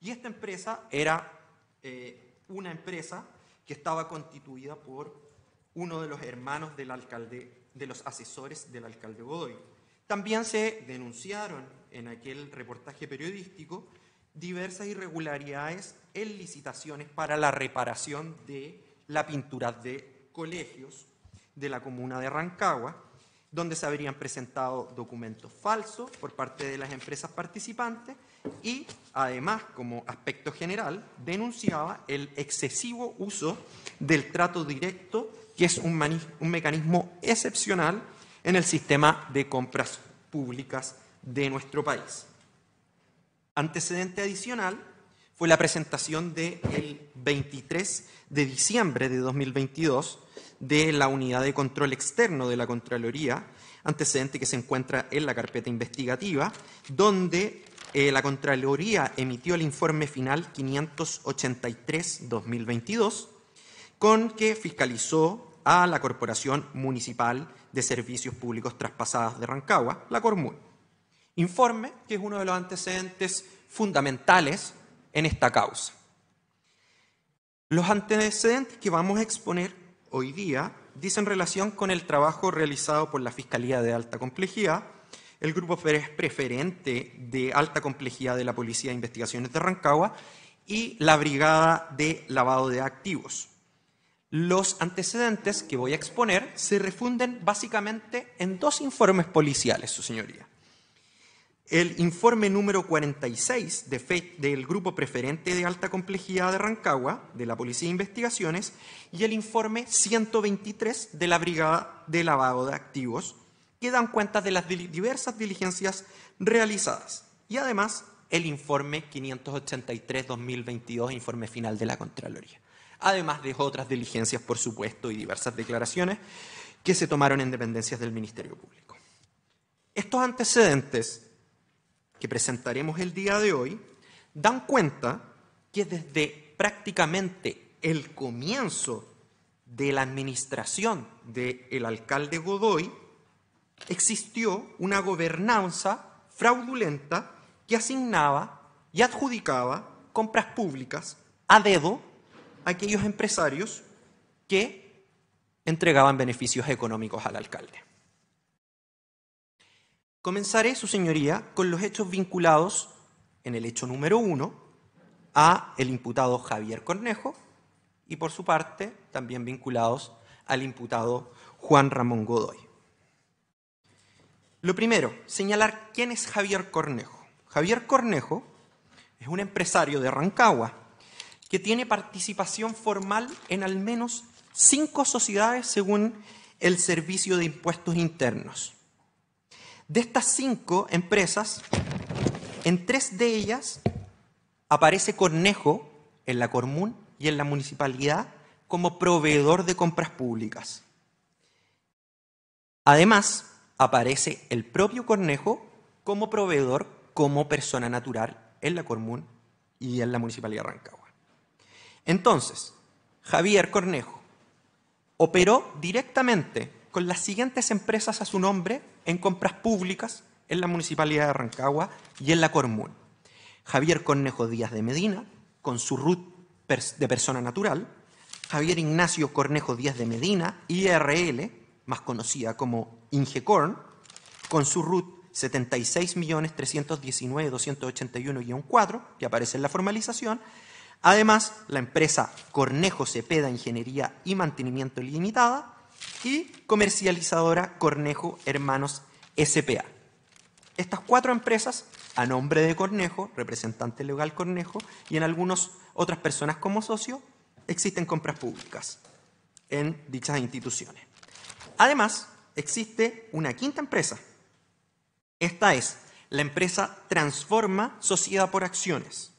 Y esta empresa era eh, una empresa que estaba constituida por uno de los hermanos del alcalde, de los asesores del alcalde Godoy. También se denunciaron en aquel reportaje periodístico diversas irregularidades en licitaciones para la reparación de la pintura de colegios de la comuna de Rancagua, donde se habrían presentado documentos falsos por parte de las empresas participantes y además, como aspecto general, denunciaba el excesivo uso del trato directo, que es un, mecanismo excepcional en el sistema de compras públicas de nuestro país. Antecedente adicional fue la presentación del el 23 de diciembre de 2022 de la unidad de control externo de la Contraloría, antecedente que se encuentra en la carpeta investigativa, donde eh, la Contraloría emitió el informe final 583-2022, con que fiscalizó a la Corporación Municipal de Servicios Públicos Traspasadas de Rancagua, la Cormun. Informe que es uno de los antecedentes fundamentales en esta causa. Los antecedentes que vamos a exponer hoy día dicen relación con el trabajo realizado por la Fiscalía de Alta Complejidad el grupo preferente de alta complejidad de la Policía de Investigaciones de Rancagua y la Brigada de Lavado de Activos. Los antecedentes que voy a exponer se refunden básicamente en dos informes policiales, su señoría. El informe número 46 del Grupo Preferente de Alta Complejidad de Rancagua, de la Policía de Investigaciones, y el informe 123 de la Brigada de Lavado de Activos, que dan cuenta de las diversas diligencias realizadas y además el informe 583-2022, informe final de la Contraloría. Además de otras diligencias, por supuesto, y diversas declaraciones que se tomaron en dependencias del Ministerio Público. Estos antecedentes que presentaremos el día de hoy dan cuenta que desde prácticamente el comienzo de la administración del alcalde Godoy, existió una gobernanza fraudulenta que asignaba y adjudicaba compras públicas a dedo a aquellos empresarios que entregaban beneficios económicos al alcalde. Comenzaré, su señoría, con los hechos vinculados en el hecho número uno a el imputado Javier Cornejo y por su parte también vinculados al imputado Juan Ramón Godoy. Lo primero, señalar quién es Javier Cornejo. Javier Cornejo es un empresario de Rancagua que tiene participación formal en al menos cinco sociedades según el Servicio de Impuestos Internos. De estas cinco empresas, en tres de ellas aparece Cornejo en la Común y en la municipalidad como proveedor de compras públicas. Además, aparece el propio Cornejo como proveedor, como persona natural en la Común y en la Municipalidad de Rancagua. Entonces, Javier Cornejo operó directamente con las siguientes empresas a su nombre en compras públicas en la Municipalidad de Rancagua y en la Común. Javier Cornejo Díaz de Medina, con su RUT de persona natural, Javier Ignacio Cornejo Díaz de Medina, IRL, más conocida como Ingecorn, con su RUT 76.319.281-4, que aparece en la formalización. Además, la empresa Cornejo Cepeda Ingeniería y Mantenimiento Limitada y comercializadora Cornejo Hermanos SPA. Estas cuatro empresas, a nombre de Cornejo, representante legal Cornejo, y en algunas otras personas como socio, existen compras públicas en dichas instituciones. Además, existe una quinta empresa. Esta es la empresa Transforma Sociedad por Acciones.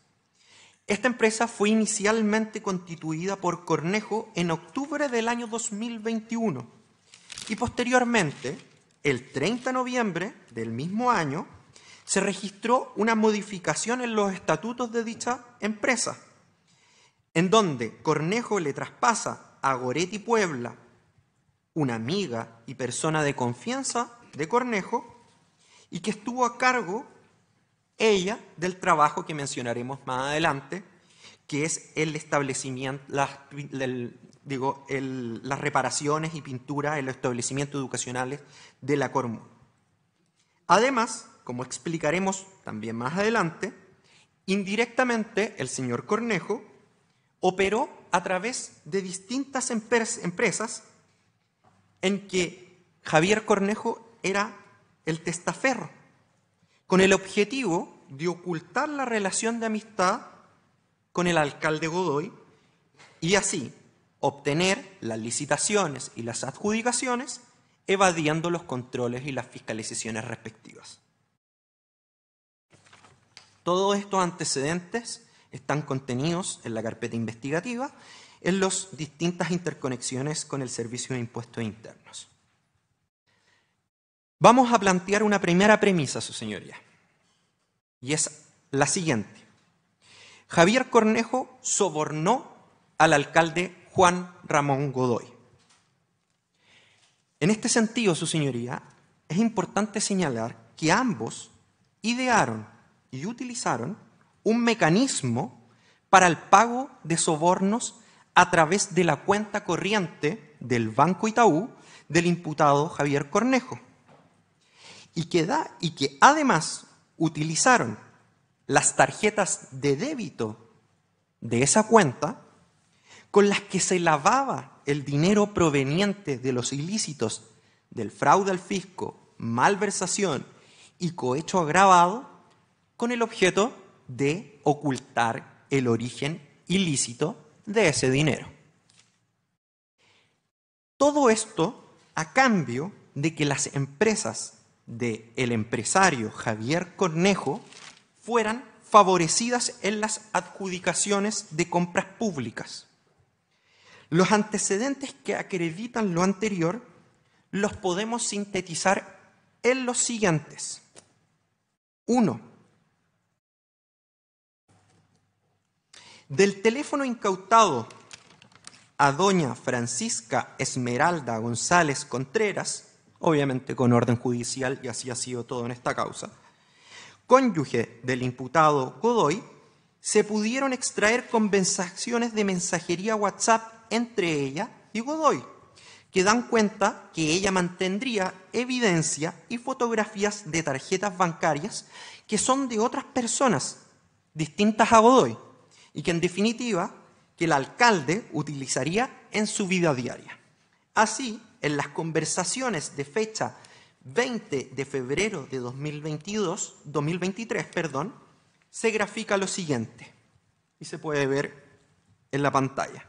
Esta empresa fue inicialmente constituida por Cornejo en octubre del año 2021 y posteriormente, el 30 de noviembre del mismo año, se registró una modificación en los estatutos de dicha empresa, en donde Cornejo le traspasa a Goretti Puebla una amiga y persona de confianza de Cornejo, y que estuvo a cargo ella del trabajo que mencionaremos más adelante, que es el establecimiento, las, digo, las reparaciones y pintura en los establecimientos educacionales de la cormón. Además, como explicaremos también más adelante, indirectamente el señor Cornejo operó a través de distintas empresas en que Javier Cornejo era el testaferro, con el objetivo de ocultar la relación de amistad con el alcalde Godoy y así obtener las licitaciones y las adjudicaciones evadiendo los controles y las fiscalizaciones respectivas. Todos estos antecedentes están contenidos en la carpeta investigativa en las distintas interconexiones con el Servicio de Impuestos Internos. Vamos a plantear una primera premisa, su señoría, y es la siguiente. Javier Cornejo sobornó al alcalde Juan Ramón Godoy. En este sentido, su señoría, es importante señalar que ambos idearon y utilizaron un mecanismo para el pago de sobornos a través de la cuenta corriente del Banco Itaú del imputado Javier Cornejo. Y que, da, y que además utilizaron las tarjetas de débito de esa cuenta con las que se lavaba el dinero proveniente de los ilícitos del fraude al fisco, malversación y cohecho agravado con el objeto de ocultar el origen ilícito de ese dinero. Todo esto a cambio de que las empresas del el empresario Javier Cornejo fueran favorecidas en las adjudicaciones de compras públicas. Los antecedentes que acreditan lo anterior los podemos sintetizar en los siguientes. 1. Del teléfono incautado a doña Francisca Esmeralda González Contreras, obviamente con orden judicial y así ha sido todo en esta causa, cónyuge del imputado Godoy, se pudieron extraer conversaciones de mensajería WhatsApp entre ella y Godoy, que dan cuenta que ella mantendría evidencia y fotografías de tarjetas bancarias que son de otras personas distintas a Godoy y que en definitiva que el alcalde utilizaría en su vida diaria. Así, en las conversaciones de fecha 20 de febrero de 2022, 2023, perdón, se grafica lo siguiente y se puede ver en la pantalla.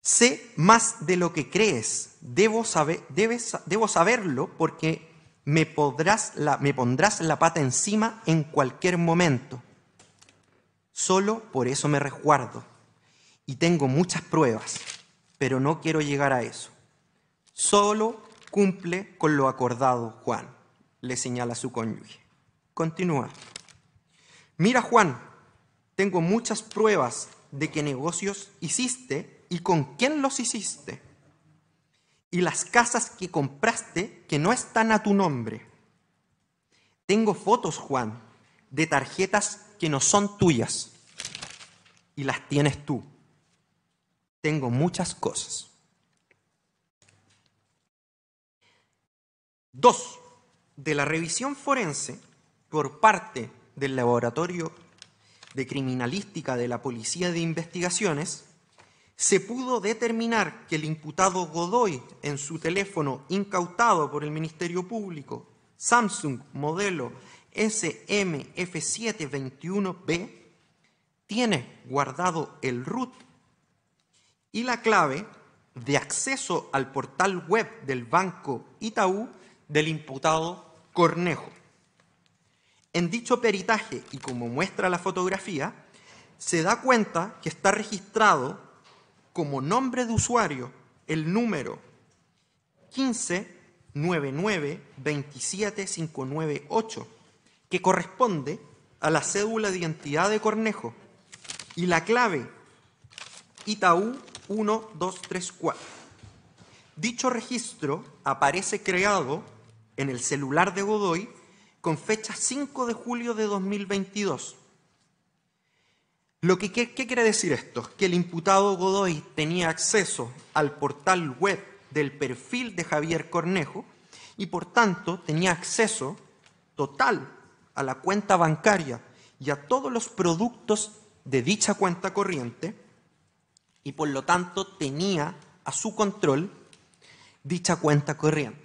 Sé más de lo que crees, debo, saberlo porque me, me pondrás la pata encima en cualquier momento. Solo por eso me resguardo. Y tengo muchas pruebas, pero no quiero llegar a eso. Solo cumple con lo acordado, Juan, le señala su cónyuge. Continúa. Mira, Juan, tengo muchas pruebas de qué negocios hiciste y con quién los hiciste. Y las casas que compraste que no están a tu nombre. Tengo fotos, Juan, de tarjetas que no son tuyas y las tienes tú. Tengo muchas cosas. Dos, de la revisión forense por parte del laboratorio de criminalística de la Policía de Investigaciones, se pudo determinar que el imputado Godoy, en su teléfono incautado por el Ministerio Público, Samsung modelo SMF721B, tiene guardado el root y la clave de acceso al portal web del Banco Itaú del imputado Cornejo. En dicho peritaje, y como muestra la fotografía, se da cuenta que está registrado como nombre de usuario el número 159927598, que corresponde a la cédula de identidad de Cornejo, y la clave, Itaú 1234. Dicho registro aparece creado en el celular de Godoy con fecha 5 de julio de 2022. Lo que, ¿Qué quiere decir esto? Que el imputado Godoy tenía acceso al portal web del perfil de Javier Cornejo y por tanto tenía acceso total a la cuenta bancaria y a todos los productos de dicha cuenta corriente y por lo tanto tenía a su control dicha cuenta corriente.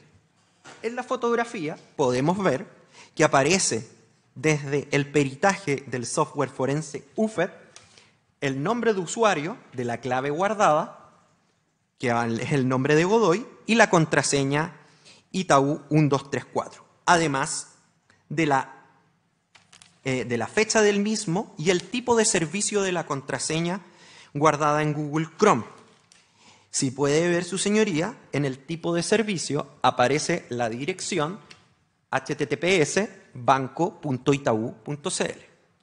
En la fotografía podemos ver que aparece desde el peritaje del software forense UFED el nombre de usuario de la clave guardada, que es el nombre de Godoy, y la contraseña Itaú 1234, además de la eh, de la fecha del mismo y el tipo de servicio de la contraseña guardada en Google Chrome. Si puede ver su señoría, en el tipo de servicio aparece la dirección https banco.itaú.cl.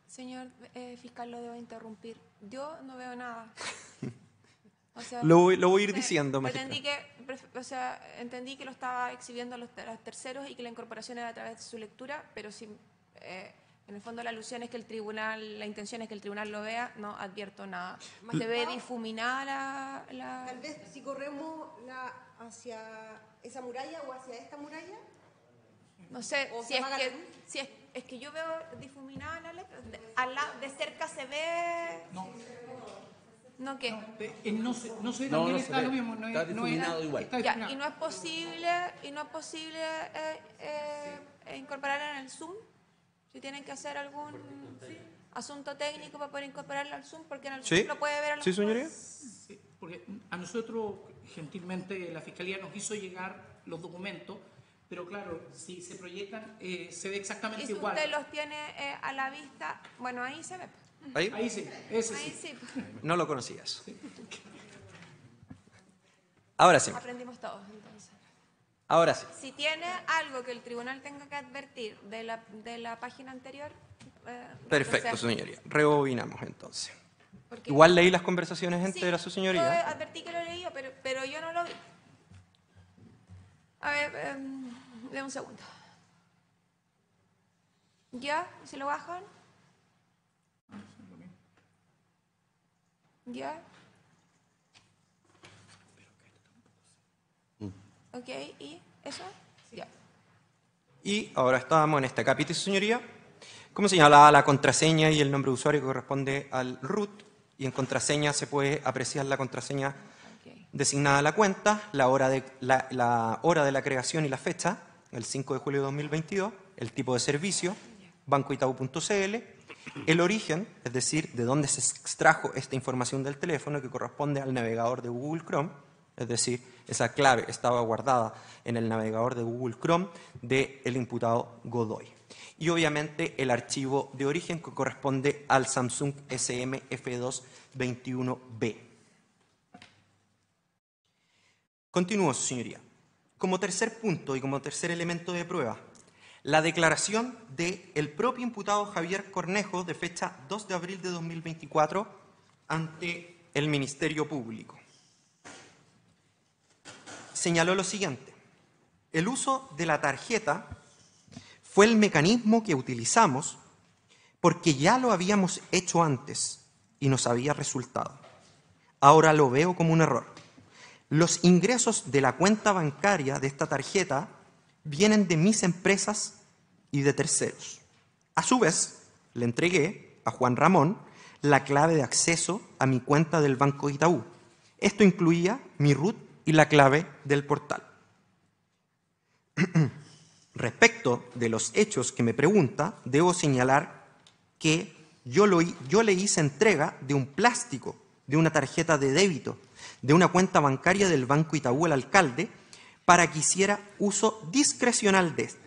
Señor eh, fiscal, lo debo interrumpir. Yo no veo nada. lo, voy, a ir diciendo, magistrado. Entendí que, o entendí que lo estaba exhibiendo a los, terceros y que la incorporación era a través de su lectura, pero si eh, en el fondo la alusión es que el tribunal, la intención es que el tribunal lo vea, no advierto nada. se ve difuminada la, Tal vez si corremos la, hacia esa muralla o hacia esta muralla. No sé, si es, que, es, que yo veo difuminada la letra. De, cerca se ve... No. ¿No qué? No, eh, eh, sé no está lo mismo. No está difuminado igual. y no es posible, y no es posible eh, incorporar en el Zoom. Si tienen que hacer algún asunto técnico para poder incorporarlo al Zoom, porque en el Zoom lo puede ver a los ¿Sí, señoría? porque a nosotros, gentilmente, la Fiscalía nos hizo llegar los documentos, pero claro, si se proyectan, eh, se ve exactamente ¿Y si usted los tiene eh, a la vista, bueno, ahí se ve. ¿Ahí? sí, ahí sí. No lo conocías. Ahora sí. Aprendimos todos, entonces. Ahora sí. Si tiene algo que el tribunal tenga que advertir de la, página anterior. Eh, Perfecto, su señoría. Rebobinamos entonces. Igual leí las conversaciones enteras, su señoría. advertí que lo leí, pero, pero yo no lo vi. A ver, eh, un segundo. ¿Ya? ¿Se lo bajan? ¿Ya? ¿Ok? ¿Y eso? Ya. Y ahora estábamos en este capítulo, señoría. Como señalaba, la contraseña y el nombre de usuario corresponde al root y en contraseña se puede apreciar la contraseña designada a la cuenta, la hora, de, la, hora de la creación y la fecha, el 5 de julio de 2022, el tipo de servicio, bancoitau.cl, el origen, es decir, de dónde se extrajo esta información del teléfono que corresponde al navegador de Google Chrome, es decir, esa clave estaba guardada en el navegador de Google Chrome del imputado Godoy. Y obviamente el archivo de origen que corresponde al Samsung SMF221B. Continúo, señoría. Como tercer punto y como tercer elemento de prueba, la declaración del propio imputado Javier Cornejo de fecha 2 de abril de 2024 ante el Ministerio Público señaló lo siguiente. El uso de la tarjeta fue el mecanismo que utilizamos porque ya lo habíamos hecho antes y nos había resultado. Ahora lo veo como un error. Los ingresos de la cuenta bancaria de esta tarjeta vienen de mis empresas y de terceros. A su vez, le entregué a Juan Ramón la clave de acceso a mi cuenta del Banco Itaú. Esto incluía mi rut y la clave del portal. Respecto de los hechos que me pregunta, debo señalar que yo, yo le hice entrega de un plástico, de una tarjeta de débito, de una cuenta bancaria del Banco Itaú al alcalde para que hiciera uso discrecional de esta.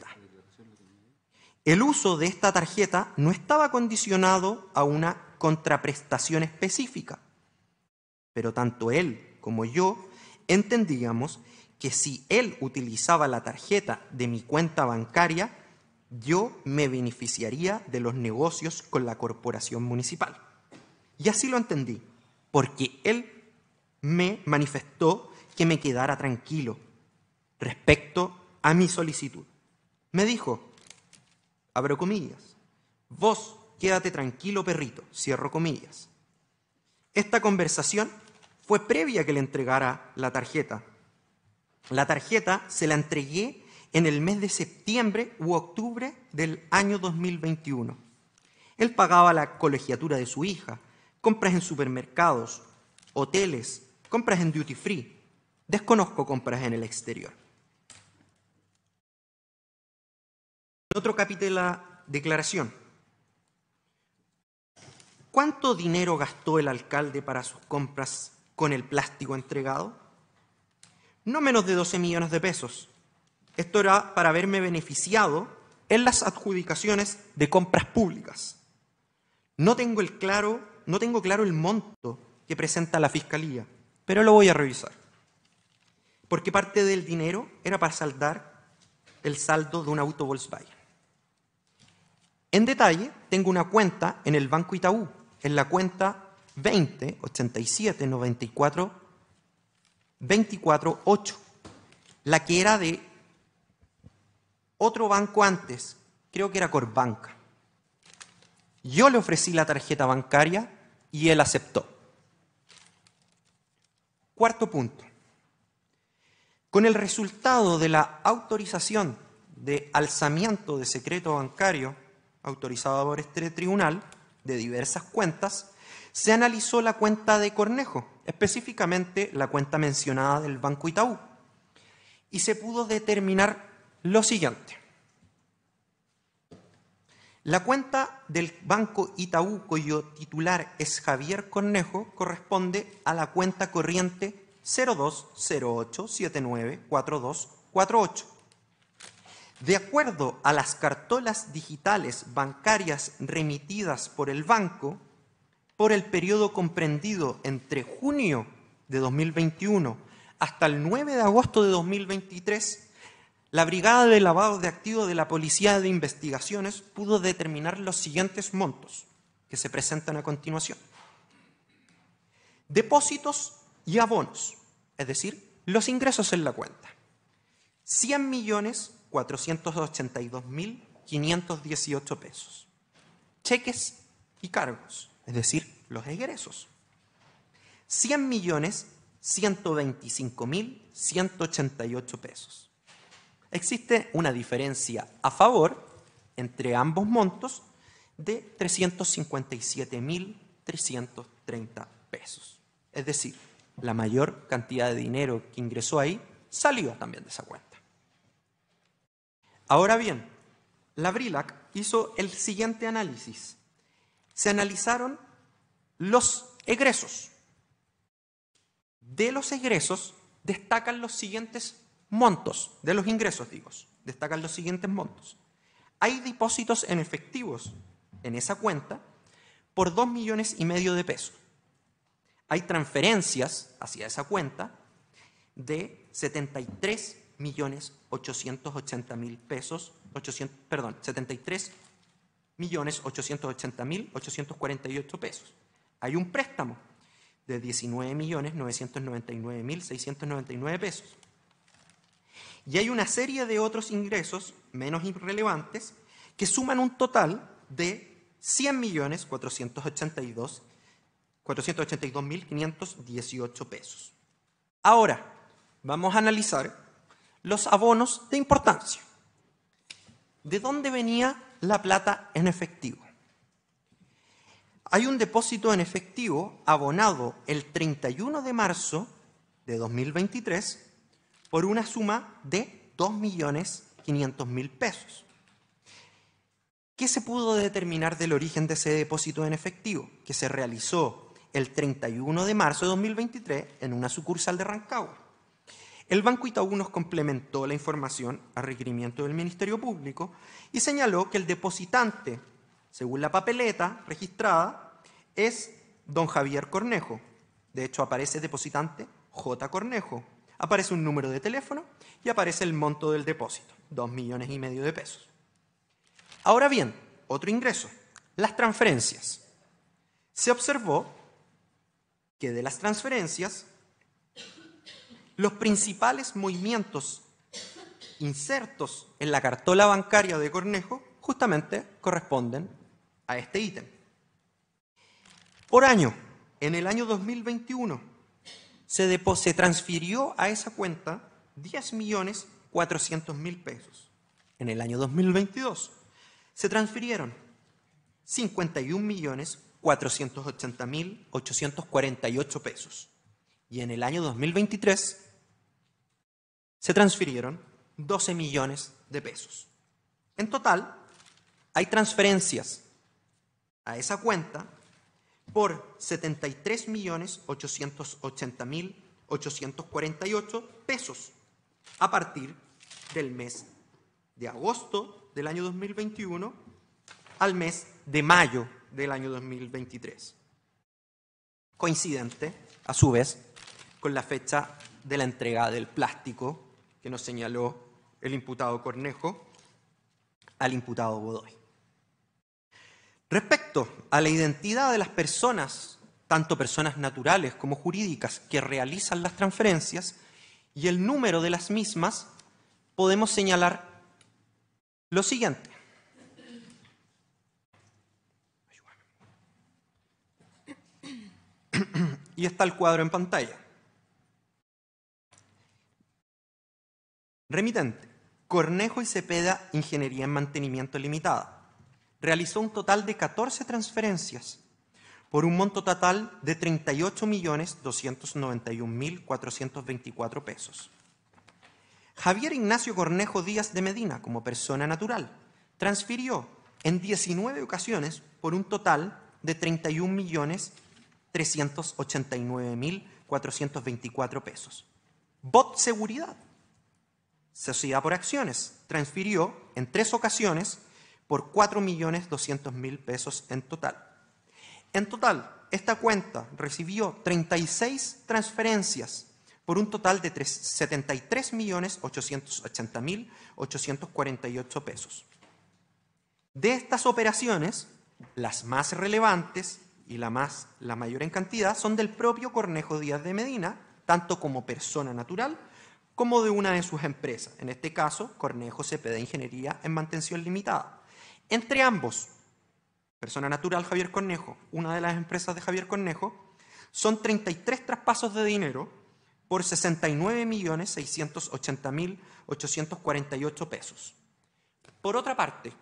El uso de esta tarjeta no estaba condicionado a una contraprestación específica, pero tanto él como yo entendíamos que si él utilizaba la tarjeta de mi cuenta bancaria, yo me beneficiaría de los negocios con la corporación municipal. Y así lo entendí, porque él me manifestó que me quedara tranquilo respecto a mi solicitud. Me dijo, abro comillas, vos quédate tranquilo perrito, cierro comillas. Esta conversación fue previa que le entregara la tarjeta. La tarjeta se la entregué en el mes de septiembre u octubre del año 2021. Él pagaba la colegiatura de su hija, compras en supermercados, hoteles, compras en duty free. Desconozco compras en el exterior. Otro capítulo de la declaración. ¿Cuánto dinero gastó el alcalde para sus compras con el plástico entregado? No menos de 12 millones de pesos. Esto era para haberme beneficiado en las adjudicaciones de compras públicas. No tengo, el claro, no tengo claro el monto que presenta la Fiscalía, pero lo voy a revisar. Porque parte del dinero era para saldar el saldo de un auto Volkswagen. En detalle, tengo una cuenta en el Banco Itaú, en la cuenta 20, 87, 94, 24, 8, la que era de otro banco antes, creo que era Corbanca. Yo le ofrecí la tarjeta bancaria y él aceptó. Cuarto punto. Con el resultado de la autorización de alzamiento de secreto bancario autorizado por este tribunal de diversas cuentas, se analizó la cuenta de Cornejo, específicamente la cuenta mencionada del Banco Itaú, y se pudo determinar lo siguiente. La cuenta del Banco Itaú, cuyo titular es Javier Cornejo, corresponde a la cuenta corriente 0208794248. De acuerdo a las cartolas digitales bancarias remitidas por el banco, por el periodo comprendido entre junio de 2021 hasta el 9 de agosto de 2023, la Brigada de Lavado de Activos de la Policía de Investigaciones pudo determinar los siguientes montos que se presentan a continuación. Depósitos y abonos, es decir, los ingresos en la cuenta. 100.482.518 pesos. Cheques y cargos, es decir, los egresos. 100 millones 125 mil 188 pesos. Existe una diferencia a favor entre ambos montos de 357 mil 330 pesos. Es decir, la mayor cantidad de dinero que ingresó ahí salió también de esa cuenta. Ahora bien, la BRILAC hizo el siguiente análisis se analizaron los egresos. De los egresos destacan los siguientes montos, de los ingresos digo, destacan los siguientes montos. Hay depósitos en efectivos en esa cuenta por 2 millones y medio de pesos. Hay transferencias hacia esa cuenta de 73 millones 880 mil pesos, perdón, 73 millones ochocientos ochenta mil ochocientos cuarenta y ocho pesos. Hay un préstamo de diecinueve millones novecientos noventa y nueve mil seiscientos noventa y nueve pesos. Y hay una serie de otros ingresos menos irrelevantes que suman un total de cien millones cuatrocientos ochenta y dos cuatrocientos ochenta y dos mil quinientos dieciocho pesos. Ahora vamos a analizar los abonos de importancia. ¿De dónde venía la plata en efectivo. Hay un depósito en efectivo abonado el 31 de marzo de 2023 por una suma de 2.500.000 pesos. ¿Qué se pudo determinar del origen de ese depósito en efectivo que se realizó el 31 de marzo de 2023 en una sucursal de Rancagua? El Banco Itaú nos complementó la información a requerimiento del Ministerio Público y señaló que el depositante, según la papeleta registrada, es don Javier Cornejo. De hecho, aparece depositante J. Cornejo. Aparece un número de teléfono y aparece el monto del depósito, dos millones y medio de pesos. Ahora bien, otro ingreso, las transferencias. Se observó que de las transferencias los principales movimientos insertos en la cartola bancaria de Cornejo justamente corresponden a este ítem. Por año, en el año 2021, se, transfirió a esa cuenta 10.400.000 pesos. En el año 2022 se transfirieron 51.480.848 pesos. Y en el año 2023 se transfirieron 12 millones de pesos. En total, hay transferencias a esa cuenta por 73.880.848 millones pesos a partir del mes de agosto del año 2021 al mes de mayo del año 2023. Coincidente, a su vez, con la fecha de la entrega del plástico que nos señaló el imputado Cornejo al imputado Godoy. Respecto a la identidad de las personas, tanto personas naturales como jurídicas, que realizan las transferencias y el número de las mismas, podemos señalar lo siguiente. Y está el cuadro en pantalla. Remitente, Cornejo y Cepeda, Ingeniería en Mantenimiento Limitada. Realizó un total de 14 transferencias por un monto total de 38.291.424 pesos. Javier Ignacio Cornejo Díaz de Medina, como persona natural, transfirió en 19 ocasiones por un total de 31.389.424 pesos. Bot Seguridad Sociedad por acciones. Transfirió en tres ocasiones por 4.200.000 pesos en total. En total, esta cuenta recibió 36 transferencias por un total de 73.880.848 pesos. De estas operaciones, las más relevantes y la, más, la mayor en cantidad son del propio Cornejo Díaz de Medina, tanto como persona natural como de una de sus empresas, en este caso Cornejo CPD Ingeniería en Mantención Limitada. Entre ambos, persona natural Javier Cornejo, una de las empresas de Javier Cornejo, son 33 traspasos de dinero por 69.680.848 pesos. Por otra parte,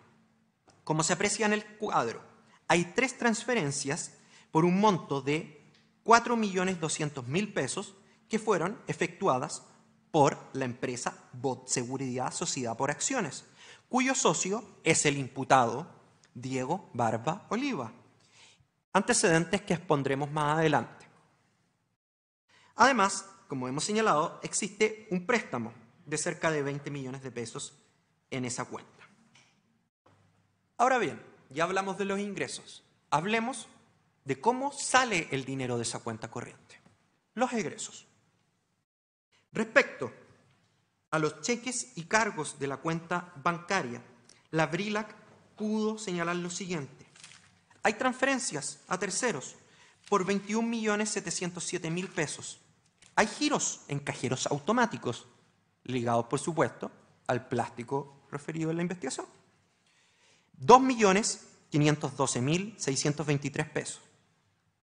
como se aprecia en el cuadro, hay tres transferencias por un monto de 4.200.000 pesos que fueron efectuadas por la empresa Bot Seguridad Sociedad por Acciones, cuyo socio es el imputado Diego Barba Oliva. Antecedentes que expondremos más adelante. Además, como hemos señalado, existe un préstamo de cerca de 20 millones de pesos en esa cuenta. Ahora bien, ya hablamos de los ingresos. Hablemos de cómo sale el dinero de esa cuenta corriente. Los egresos. Respecto a los cheques y cargos de la cuenta bancaria, la BRILAC pudo señalar lo siguiente. Hay transferencias a terceros por 21.707.000 pesos. Hay giros en cajeros automáticos, ligados por supuesto al plástico referido en la investigación. 2.512.623 pesos.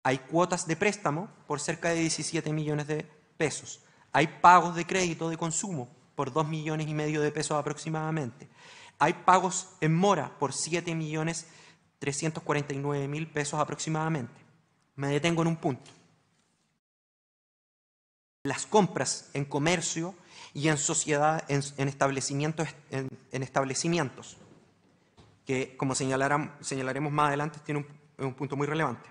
Hay cuotas de préstamo por cerca de 17 millones de pesos. Hay pagos de crédito de consumo por 2 millones y medio de pesos aproximadamente. Hay pagos en mora por 7 millones 349 mil pesos aproximadamente. Me detengo en un punto. Las compras en comercio y en sociedad, en, establecimientos, en, establecimientos, que como señalaremos más adelante, tiene un, punto muy relevante.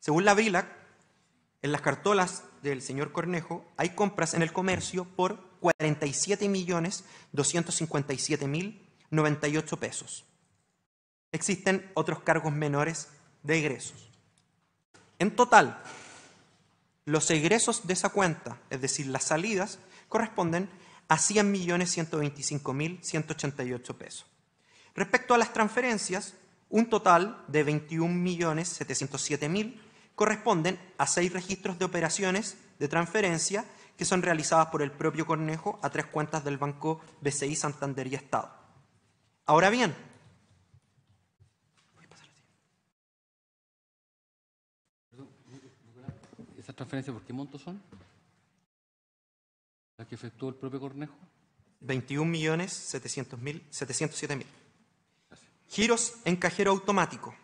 Según la BRILAC, en las cartolas del señor Cornejo, hay compras en el comercio por 47.257.098 pesos. Existen otros cargos menores de egresos. En total, los egresos de esa cuenta, es decir, las salidas, corresponden a 100.125.188 pesos. Respecto a las transferencias, un total de 21.707.000 corresponden a seis registros de operaciones de transferencia que son realizadas por el propio Cornejo a tres cuentas del Banco BCI Santander y Estado. Ahora bien, ¿Esas transferencias por qué monto son? ¿Las que efectuó el propio Cornejo? 21.707.000. Giros en cajero automático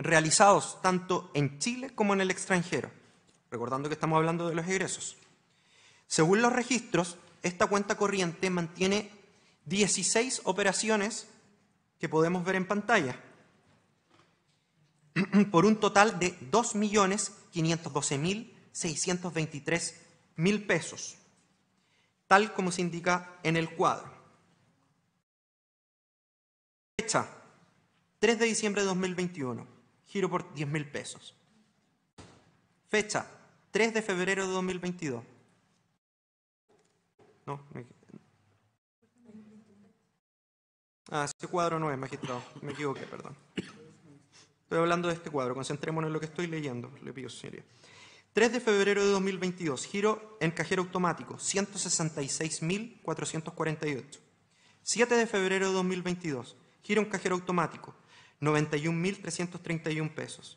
realizados tanto en Chile como en el extranjero, recordando que estamos hablando de los egresos. Según los registros, esta cuenta corriente mantiene 16 operaciones que podemos ver en pantalla, por un total de 2.512.623.000 pesos, tal como se indica en el cuadro. Fecha, 3 de diciembre de 2021 giro por 10 mil pesos. Fecha, 3 de febrero de 2022. No, Ah, ese cuadro no es, magistrado. Me equivoqué, perdón. Estoy hablando de este cuadro. Concentrémonos en lo que estoy leyendo. Le pido, señoría. 3 de febrero de 2022. Giro en cajero automático. 166.448. 7 de febrero de 2022. Giro en cajero automático. 91.331 pesos.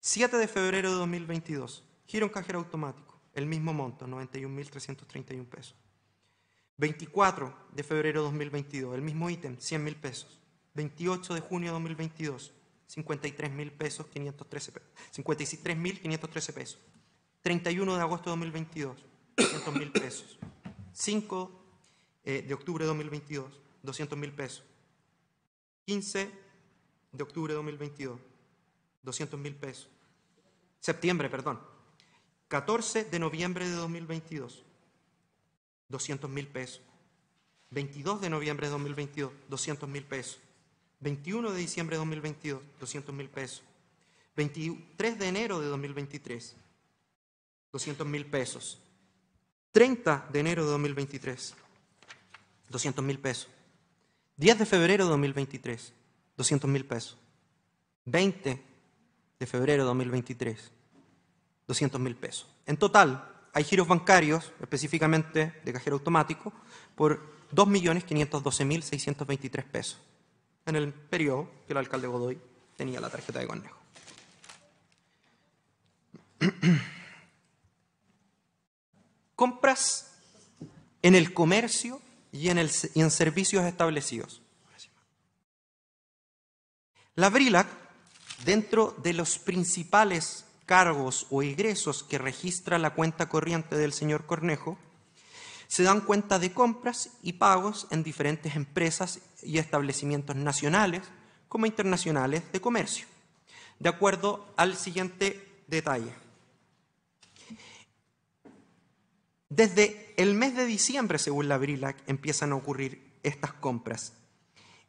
7 de febrero de 2022, giro en cajero automático, el mismo monto, 91.331 pesos. 24 de febrero de 2022, el mismo ítem, 100.000 pesos. 28 de junio de 2022, 53.000 pesos, 513 pesos. 53.513 pesos. 31 de agosto de 2022, 200.000 pesos. 5 eh, de octubre de 2022, 200.000 pesos. 15 de octubre de 2022, 200 mil pesos. Septiembre, perdón. 14 de noviembre de 2022, 200 mil pesos. 22 de noviembre de 2022, 200 mil pesos. 21 de diciembre de 2022, 200 mil pesos. 23 de enero de 2023, 200 mil pesos. 30 de enero de 2023, 200 mil pesos. 10 de febrero de 2023, 200 mil pesos. 20 de febrero de 2023, 200 mil pesos. En total, hay giros bancarios, específicamente de cajero automático, por 2.512.623 pesos en el periodo que el alcalde Godoy tenía la tarjeta de conejo. Compras en el comercio y en, el, y en servicios establecidos. La BRILAC, dentro de los principales cargos o ingresos que registra la cuenta corriente del señor Cornejo, se dan cuenta de compras y pagos en diferentes empresas y establecimientos nacionales como internacionales de comercio, de acuerdo al siguiente detalle. Desde el mes de diciembre, según la BRILAC, empiezan a ocurrir estas compras.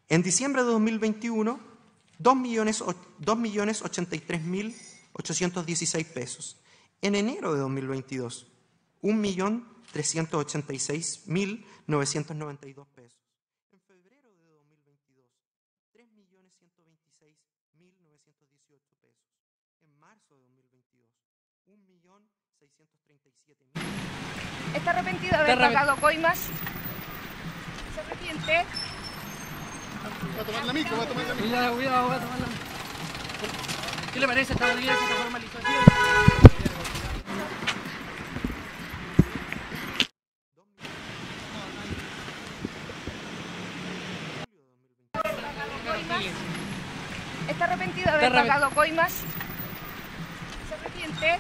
En diciembre de 2021, 2.083.816 pesos. En enero de 2022, 1.386.992 pesos. En febrero de 2022, 3.126.918 pesos. En marzo de 2022, 1.637.000. ¿Está arrepentido de haber pagado coimas? ¿Se arrepiente? Va a tomar la micro, va a tomar la micro. Cuidado, cuidado, va a tomar la micro. ¿Qué le parece esta medida esta formalización? formalización? ¿Está arrepentido de haber pagado coimas? ¿Se arrepiente?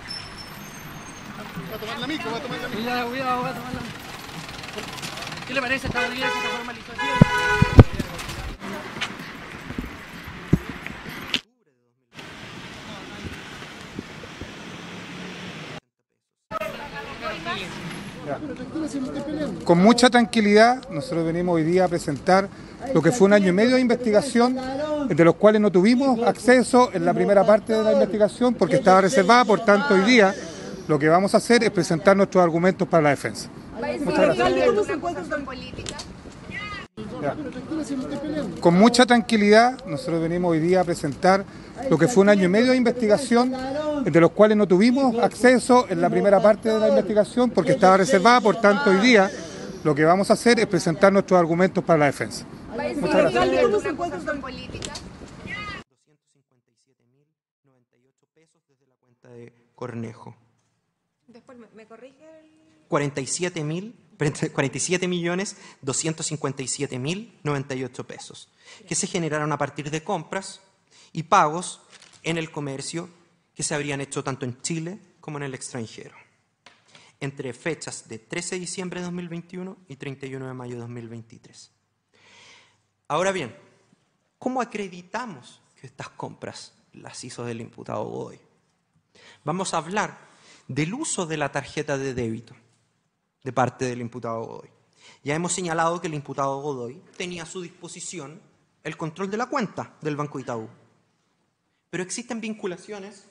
Va a tomar la micro, va a tomar la micro. Cuidado, cuidado, va a tomar la micro. ¿Qué le parece esta medida esta formalización? formalización? Con mucha tranquilidad, nosotros venimos hoy día a presentar lo que fue un año y medio de investigación, de los cuales no tuvimos acceso en la primera parte de la investigación porque estaba reservada, por tanto hoy día lo que vamos a hacer es presentar nuestros argumentos para la defensa. Muchas gracias. Con mucha tranquilidad, nosotros venimos hoy día a presentar lo que fue un año y medio de investigación, de los cuales no tuvimos acceso en la primera parte de la investigación porque estaba reservada, por tanto hoy día lo que vamos a hacer es presentar nuestros argumentos para la defensa. la cuenta de Cornejo. me, corrige 47.000 47.257.098 pesos, que se generaron a partir de compras y pagos en el comercio que se habrían hecho tanto en Chile como en el extranjero, entre fechas de 13 de diciembre de 2021 y 31 de mayo de 2023. Ahora bien, ¿cómo acreditamos que estas compras las hizo el imputado hoy? Vamos a hablar del uso de la tarjeta de débito de parte del imputado Godoy. Ya hemos señalado que el imputado Godoy tenía a su disposición el control de la cuenta del Banco Itaú. Pero existen vinculaciones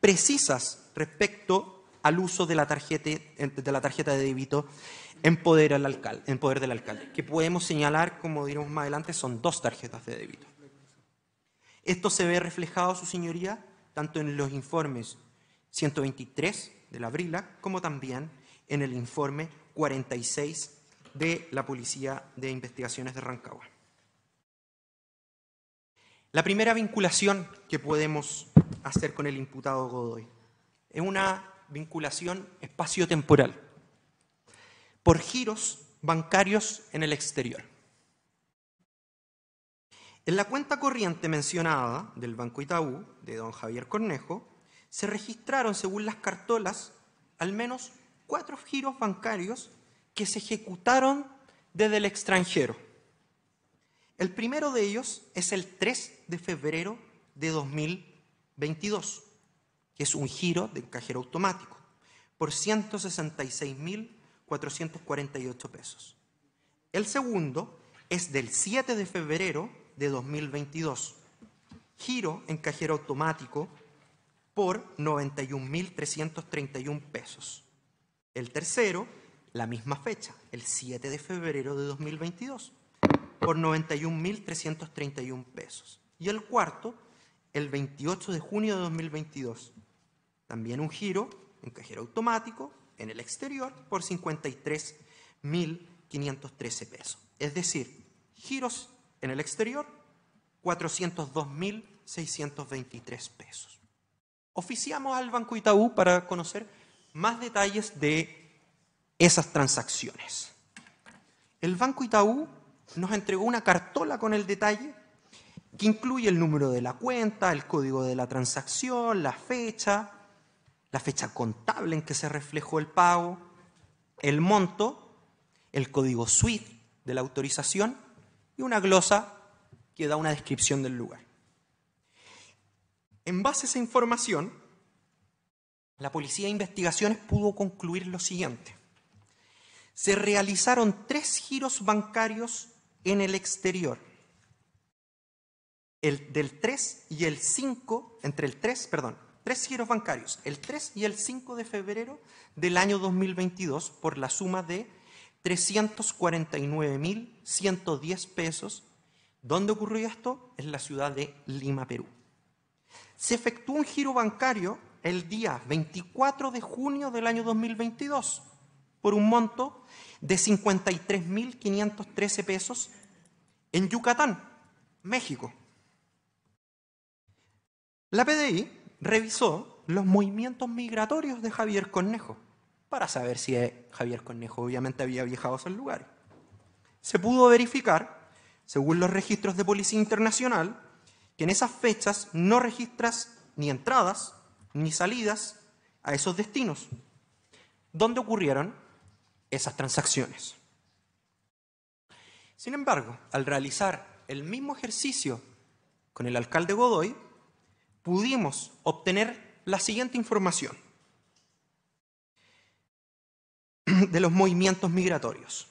precisas respecto al uso de la tarjeta de, la tarjeta de débito en poder, al alcalde, en poder del alcalde, que podemos señalar, como diremos más adelante, son dos tarjetas de débito. Esto se ve reflejado, su señoría, tanto en los informes 123 de la BRILA como también en el informe 46 de la Policía de Investigaciones de Rancagua. La primera vinculación que podemos hacer con el imputado Godoy es una vinculación espacio-temporal por giros bancarios en el exterior. En la cuenta corriente mencionada del Banco Itaú de don Javier Cornejo se registraron, según las cartolas, al menos cuatro giros bancarios que se ejecutaron desde el extranjero. El primero de ellos es el 3 de febrero de 2022, que es un giro de cajero automático, por 166.448 pesos. El segundo es del 7 de febrero de 2022, giro en cajero automático por 91.331 pesos. El tercero, la misma fecha, el 7 de febrero de 2022, por 91.331 pesos. Y el cuarto, el 28 de junio de 2022, también un giro, un cajero automático en el exterior por 53.513 pesos. Es decir, giros en el exterior, 402.623 pesos. Oficiamos al Banco Itaú para conocer más detalles de esas transacciones. El Banco Itaú nos entregó una cartola con el detalle que incluye el número de la cuenta, el código de la transacción, la fecha, la fecha contable en que se reflejó el pago, el monto, el código suite de la autorización y una glosa que da una descripción del lugar. En base a esa información, la Policía de Investigaciones pudo concluir lo siguiente. Se realizaron tres giros bancarios en el exterior. El del 3 y el 5, entre el 3, perdón, tres giros bancarios, el 3 y el 5 de febrero del año 2022 por la suma de 349.110 pesos. ¿Dónde ocurrió esto? En la ciudad de Lima, Perú. Se efectuó un giro bancario el día 24 de junio del año 2022 por un monto de 53.513 pesos en Yucatán, México. La PDI revisó los movimientos migratorios de Javier Cornejo para saber si eh, Javier Cornejo obviamente había viajado a esos lugares. Se pudo verificar, según los registros de Policía Internacional, que en esas fechas no registras ni entradas ni salidas a esos destinos. donde ocurrieron esas transacciones? Sin embargo, al realizar el mismo ejercicio con el alcalde Godoy, pudimos obtener la siguiente información de los movimientos migratorios.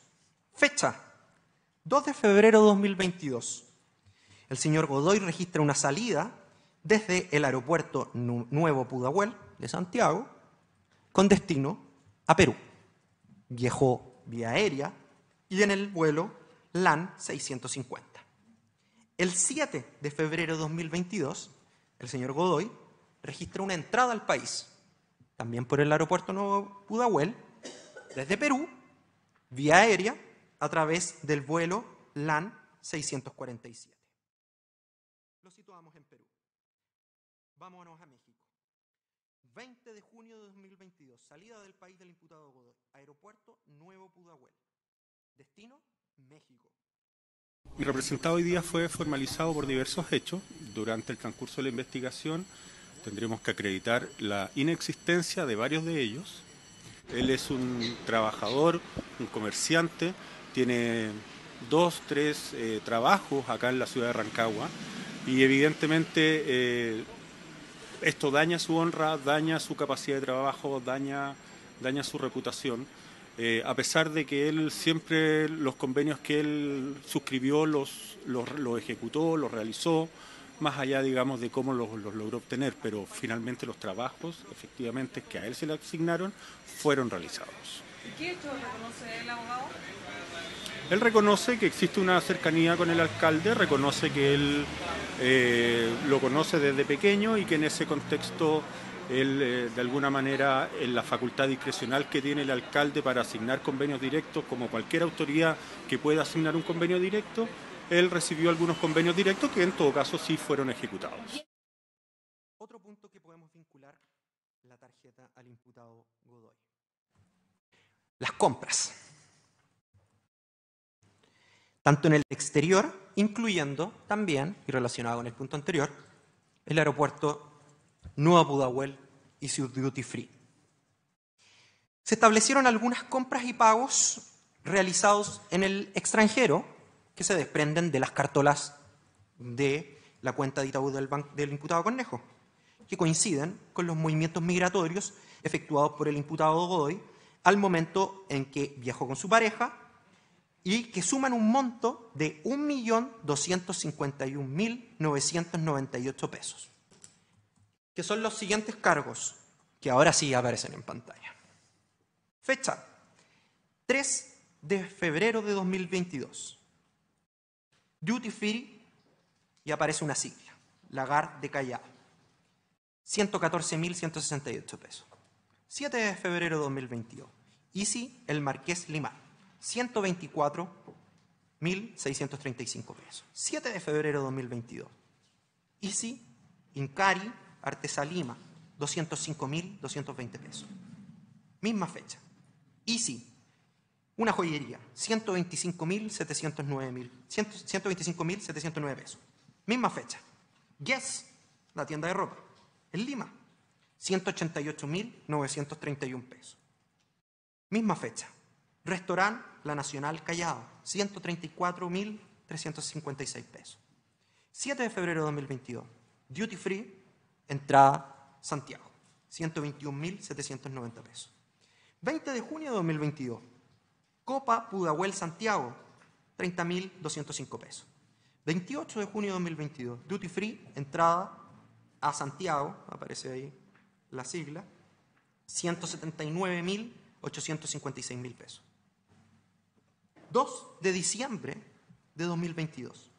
Fecha, 2 de febrero de 2022. El señor Godoy registra una salida desde el aeropuerto Nuevo Pudahuel de Santiago con destino a Perú. Viajó vía aérea y en el vuelo LAN 650. El 7 de febrero de 2022, el señor Godoy registra una entrada al país, también por el aeropuerto Nuevo Pudahuel, desde Perú, vía aérea, a través del vuelo LAN 647. Vámonos a México. 20 de junio de 2022, salida del país del imputado Godoy, aeropuerto Nuevo Pudahuel. Destino, México. Mi representado hoy día fue formalizado por diversos hechos. Durante el transcurso de la investigación tendremos que acreditar la inexistencia de varios de ellos. Él es un trabajador, un comerciante, tiene dos, tres eh, trabajos acá en la ciudad de Rancagua y evidentemente eh, esto daña su honra, daña su capacidad de trabajo, daña, daña su reputación. Eh, a pesar de que él siempre los convenios que él suscribió los, los, ejecutó, los realizó, más allá, digamos, de cómo los, logró obtener, pero finalmente los trabajos, efectivamente, que a él se le asignaron, fueron realizados. ¿Y qué hecho reconoce el abogado? Él reconoce que existe una cercanía con el alcalde, reconoce que él eh, lo conoce desde pequeño y que en ese contexto él, eh, de alguna manera, en la facultad discrecional que tiene el alcalde para asignar convenios directos, como cualquier autoridad que pueda asignar un convenio directo, él recibió algunos convenios directos que en todo caso sí fueron ejecutados. Otro punto que podemos vincular la tarjeta al imputado Godoy. Las compras tanto en el exterior, incluyendo también, y relacionado con el punto anterior, el aeropuerto Nueva Pudahuel y su duty free. Se establecieron algunas compras y pagos realizados en el extranjero que se desprenden de las cartolas de la cuenta de Itaú del, del imputado Cornejo, que coinciden con los movimientos migratorios efectuados por el imputado Godoy al momento en que viajó con su pareja y que suman un monto de 1.251.998 pesos, que son los siguientes cargos, que ahora sí aparecen en pantalla. Fecha, 3 de febrero de 2022. Duty Free, y aparece una sigla, Lagarde de Callao, 114.168 pesos. 7 de febrero de 2022. Easy, el Marqués Limar. 124.635 pesos. 7 de febrero de 2022. Easy, Incari, Lima 205.220 pesos. Misma fecha. Easy, una joyería, 125.709 125 pesos. Misma fecha. Yes la tienda de ropa, en Lima, 188.931 pesos. Misma fecha. Restaurante la Nacional Callao, 134.356 pesos. 7 de febrero de 2022, duty free, entrada Santiago, 121.790 pesos. 20 de junio de 2022, Copa Pudahuel Santiago, 30.205 pesos. 28 de junio de 2022, duty free, entrada a Santiago, aparece ahí la sigla, 179.856.000 pesos. 2 de diciembre de 2022.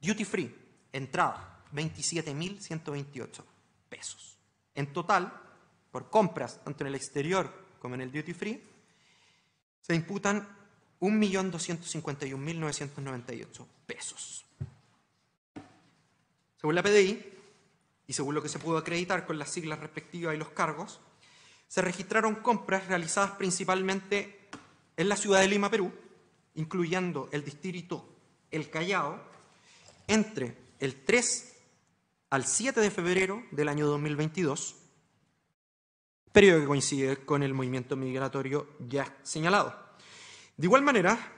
Duty free, entrada, 27.128 pesos. En total, por compras tanto en el exterior como en el duty free, se imputan 1.251.998 pesos. Según la PDI, y según lo que se pudo acreditar con las siglas respectivas y los cargos, se registraron compras realizadas principalmente en la ciudad de Lima, Perú, incluyendo el distrito El Callao, entre el 3 al 7 de febrero del año 2022, periodo que coincide con el movimiento migratorio ya señalado. De igual manera,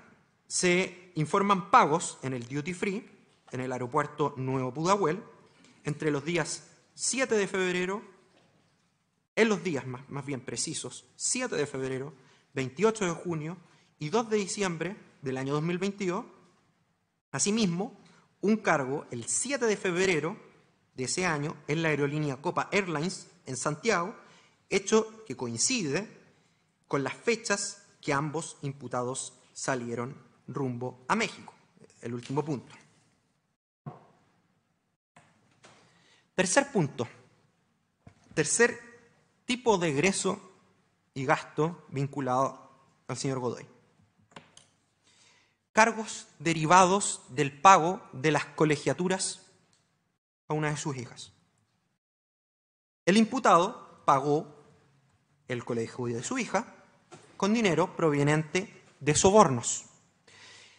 se informan pagos en el duty free, en el aeropuerto Nuevo Pudahuel, entre los días 7 de febrero, en los días más, más bien precisos, 7 de febrero, 28 de junio y 2 de diciembre del año 2022. Asimismo, un cargo el 7 de febrero de ese año en la aerolínea Copa Airlines en Santiago, hecho que coincide con las fechas que ambos imputados salieron rumbo a México. El último punto. Tercer punto. Tercer tipo de egreso y gasto vinculado al señor Godoy cargos derivados del pago de las colegiaturas a una de sus hijas. El imputado pagó el colegio de su hija con dinero proveniente de sobornos.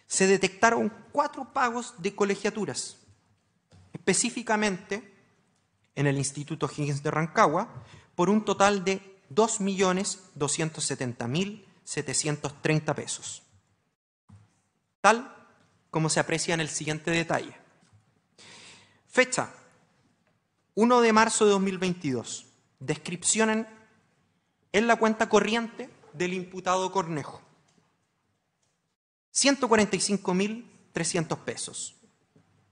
Se detectaron cuatro pagos de colegiaturas, específicamente en el Instituto Higgins de Rancagua, por un total de 2.270.730 pesos tal como se aprecia en el siguiente detalle. Fecha, 1 de marzo de 2022. Descripción en, la cuenta corriente del imputado Cornejo. 145.300 pesos.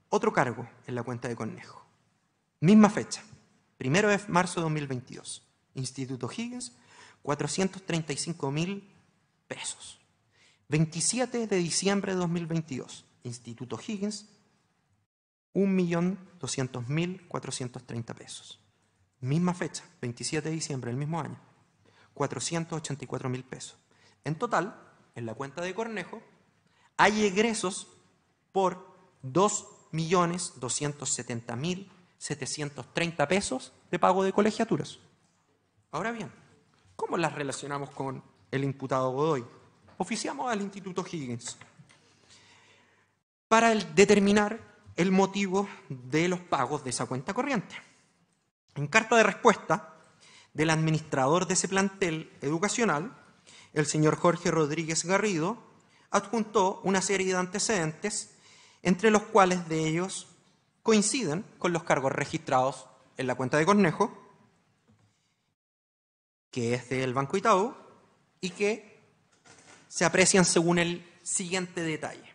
Otro cargo en la cuenta de Cornejo. Misma fecha, 1 de marzo de 2022. Instituto Higgins, 435.000 pesos. 27 de diciembre de 2022, Instituto Higgins, 1.200.430 pesos. Misma fecha, 27 de diciembre del mismo año, 484.000 pesos. En total, en la cuenta de Cornejo, hay egresos por 2.270.730 pesos de pago de colegiaturas. Ahora bien, ¿cómo las relacionamos con el imputado Godoy? oficiamos al Instituto Higgins para determinar el motivo de los pagos de esa cuenta corriente. En carta de respuesta del administrador de ese plantel educacional, el señor Jorge Rodríguez Garrido, adjuntó una serie de antecedentes, entre los cuales de ellos coinciden con los cargos registrados en la cuenta de Cornejo, que es del Banco Itaú, y que se aprecian según el siguiente detalle.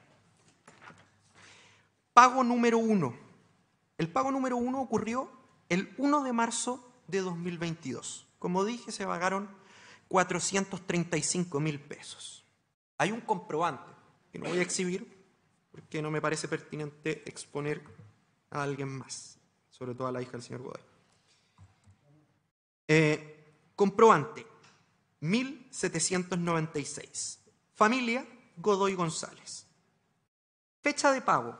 Pago número uno. El pago número uno ocurrió el 1 de marzo de 2022. Como dije, se pagaron 435 mil pesos. Hay un comprobante que no voy a exhibir porque no me parece pertinente exponer a alguien más, sobre todo a la hija del señor Godoy. Eh, comprobante, 1796. Familia Godoy González. Fecha de pago,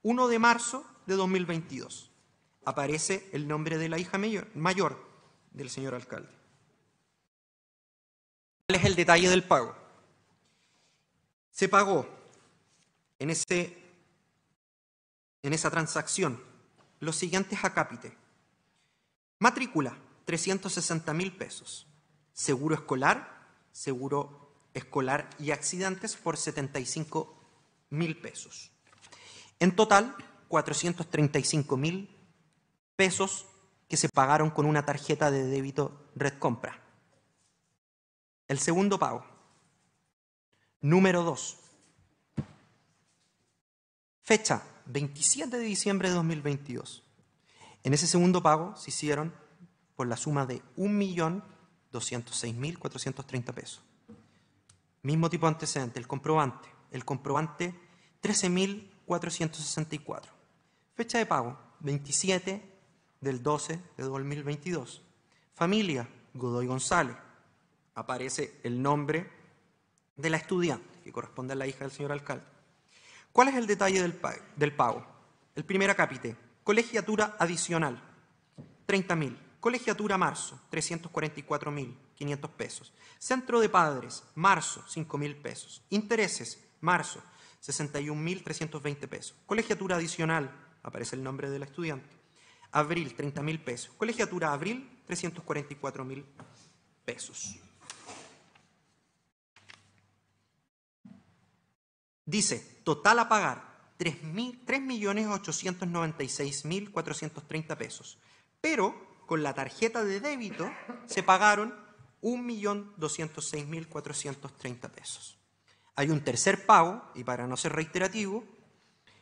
1 de marzo de 2022. Aparece el nombre de la hija mayor, del señor alcalde. ¿Cuál es el detalle del pago? Se pagó en, ese, en esa transacción los siguientes acápite. Matrícula, 360 mil pesos. Seguro escolar, seguro escolar y accidentes por 75 mil pesos. En total, 435 mil pesos que se pagaron con una tarjeta de débito Red Compra. El segundo pago. Número 2. Fecha 27 de diciembre de 2022. En ese segundo pago se hicieron por la suma de 1.206.430 pesos. Mismo tipo de antecedente, el comprobante. El comprobante 13.464. Fecha de pago 27 del 12 de 2022. Familia Godoy González. Aparece el nombre de la estudiante, que corresponde a la hija del señor alcalde. ¿Cuál es el detalle del, del pago? El primer acápite, colegiatura adicional, 30.000. Colegiatura marzo, 344.000. 500 pesos. Centro de padres, marzo, 5 mil pesos. Intereses, marzo, 61 mil 320 pesos. Colegiatura adicional, aparece el nombre del estudiante. Abril, 30 mil pesos. Colegiatura abril, 344 mil pesos. Dice, total a pagar, 3.896.430 pesos. Pero con la tarjeta de débito se pagaron 1.206.430 pesos. Hay un tercer pago, y para no ser reiterativo,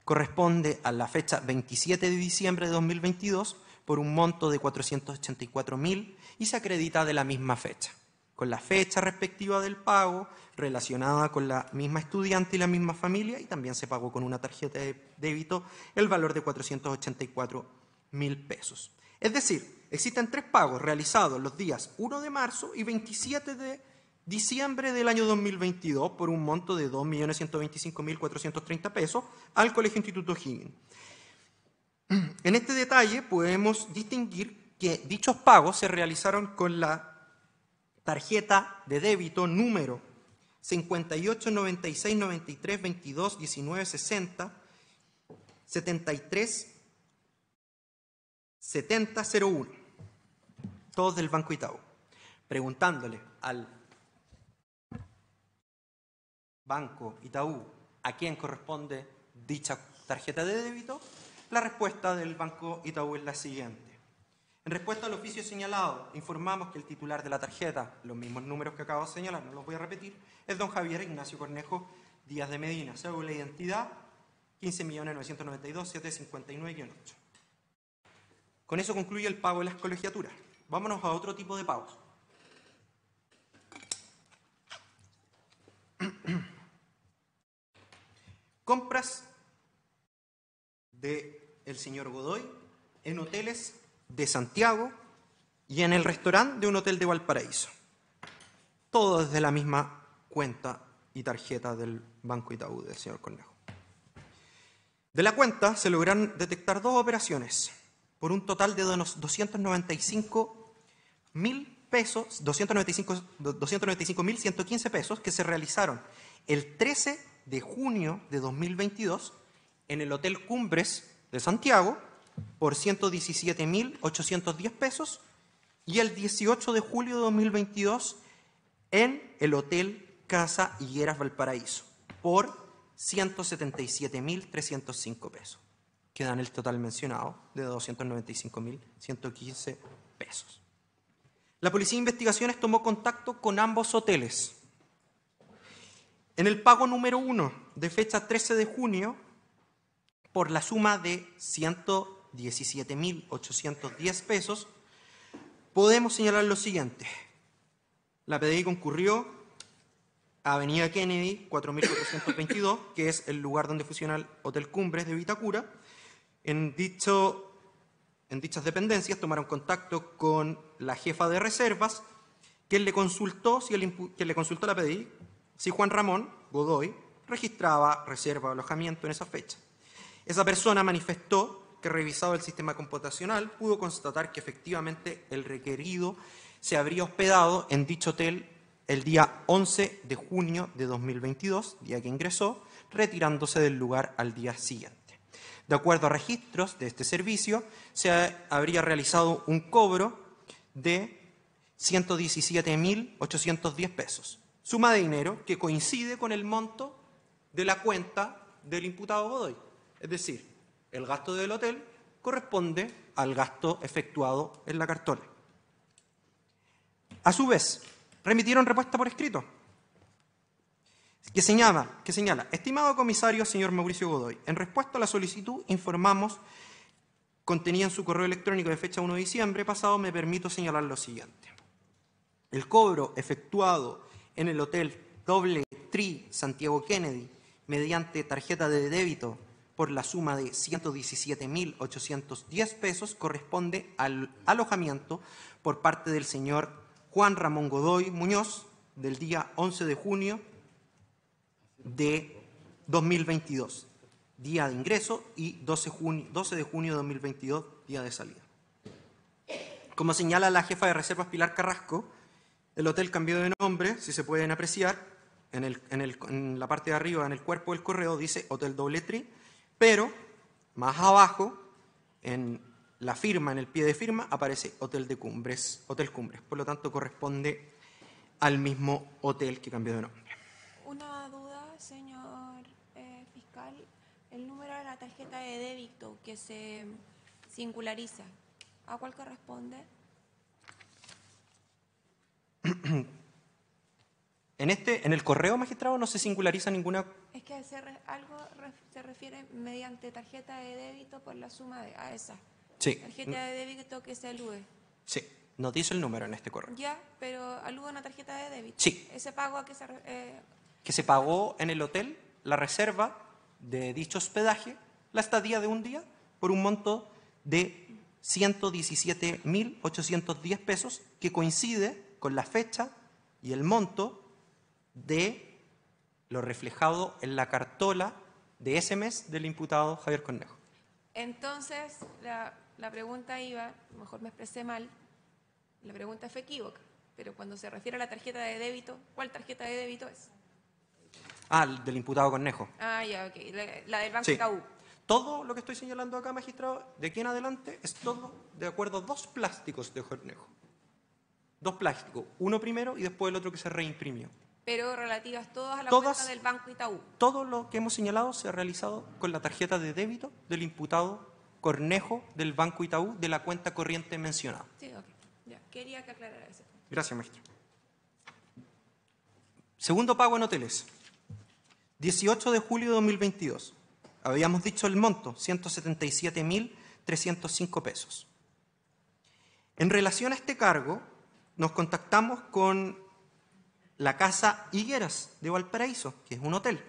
corresponde a la fecha 27 de diciembre de 2022 por un monto de 484.000 y se acredita de la misma fecha, con la fecha respectiva del pago relacionada con la misma estudiante y la misma familia y también se pagó con una tarjeta de débito el valor de 484.000 pesos. Es decir, Existen tres pagos realizados los días 1 de marzo y 27 de diciembre del año 2022 por un monto de 2.125.430 pesos al Colegio Instituto Higgins. En este detalle podemos distinguir que dichos pagos se realizaron con la tarjeta de débito número 58 73 70 todos del Banco Itaú, preguntándole al Banco Itaú a quién corresponde dicha tarjeta de débito, la respuesta del Banco Itaú es la siguiente. En respuesta al oficio señalado, informamos que el titular de la tarjeta, los mismos números que acabo de señalar, no los voy a repetir, es don Javier Ignacio Cornejo Díaz de Medina, Según la identidad 15992759 Con eso concluye el pago de las colegiaturas. Vámonos a otro tipo de pagos. Compras de el señor Godoy en hoteles de Santiago y en el restaurante de un hotel de Valparaíso. Todo desde la misma cuenta y tarjeta del Banco Itaú del señor Cornejo. De la cuenta se logran detectar dos operaciones por un total de 295 pesos, 295 mil 115 pesos que se realizaron el 13 de junio de 2022 en el Hotel Cumbres de Santiago por 117 mil 810 pesos y el 18 de julio de 2022 en el Hotel Casa Higueras Valparaíso por 177.305 pesos. Quedan el total mencionado de 295.115 pesos. La Policía de Investigaciones tomó contacto con ambos hoteles. En el pago número 1, de fecha 13 de junio, por la suma de 117.810 pesos, podemos señalar lo siguiente. La PDI concurrió a Avenida Kennedy 4422, que es el lugar donde funciona el Hotel Cumbres de Vitacura, en, dichas dependencias tomaron contacto con la jefa de reservas, quien le consultó, si el le consultó la PDI, si Juan Ramón Godoy registraba reserva de alojamiento en esa fecha. Esa persona manifestó que revisado el sistema computacional pudo constatar que efectivamente el requerido se habría hospedado en dicho hotel el día 11 de junio de 2022, día que ingresó, retirándose del lugar al día siguiente. De acuerdo a registros de este servicio, se habría realizado un cobro de 117.810 pesos, suma de dinero que coincide con el monto de la cuenta del imputado Godoy. Es decir, el gasto del hotel corresponde al gasto efectuado en la cartola. A su vez, remitieron respuesta por escrito que señala, que señala, estimado comisario señor Mauricio Godoy, en respuesta a la solicitud informamos contenía en su correo electrónico de fecha 1 de diciembre pasado, me permito señalar lo siguiente. El cobro efectuado en el hotel Doble Tri Santiago Kennedy mediante tarjeta de débito por la suma de 117.810 pesos corresponde al alojamiento por parte del señor Juan Ramón Godoy Muñoz del día 11 de junio de 2022, día de ingreso, y 12, junio, 12 de junio de 2022, día de salida. Como señala la jefa de reservas Pilar Carrasco, el hotel cambió de nombre, si se pueden apreciar, en, el, en, el, en la parte de arriba, en el cuerpo del correo, dice Hotel Doble Tri, pero más abajo, en la firma, en el pie de firma, aparece Hotel de Cumbres, Hotel Cumbres. Por lo tanto, corresponde al mismo hotel que cambió de nombre. Una el número de la tarjeta de débito que se singulariza. ¿A cuál corresponde? En este, en el correo magistrado no se singulariza ninguna. Es que se algo se refiere mediante tarjeta de débito por la suma de a esa. Sí. Tarjeta de débito que se alude. Sí. Nos dice el número en este correo. Ya, pero alude una tarjeta de débito. Sí. Ese pago a que se. Eh, que se pagó en el hotel la reserva de dicho hospedaje la estadía de un día por un monto de 117.810 pesos, que coincide con la fecha y el monto de lo reflejado en la cartola de ese mes del imputado Javier Cornejo. Entonces, la, la pregunta iba, mejor me expresé mal, la pregunta fue equívoca, pero cuando se refiere a la tarjeta de débito, ¿cuál tarjeta de débito es? Ah, del imputado Cornejo. Ah, ya, ok. La, del Banco sí. Todo lo que estoy señalando acá, magistrado, de aquí en adelante, es todo de acuerdo a dos plásticos de Cornejo. Dos plásticos, uno primero y después el otro que se reimprimió. Pero relativas todas a la cuenta del Banco Itaú. Todo lo que hemos señalado se ha realizado con la tarjeta de débito del imputado Cornejo del Banco Itaú de la cuenta corriente mencionada. Sí, ok. Ya, quería que aclarara eso. Gracias, maestro. Segundo pago en hoteles. 18 de julio de 2022. Habíamos dicho el monto, 177.305 pesos. En relación a este cargo, nos contactamos con la Casa Higueras de Valparaíso, que es un hotel,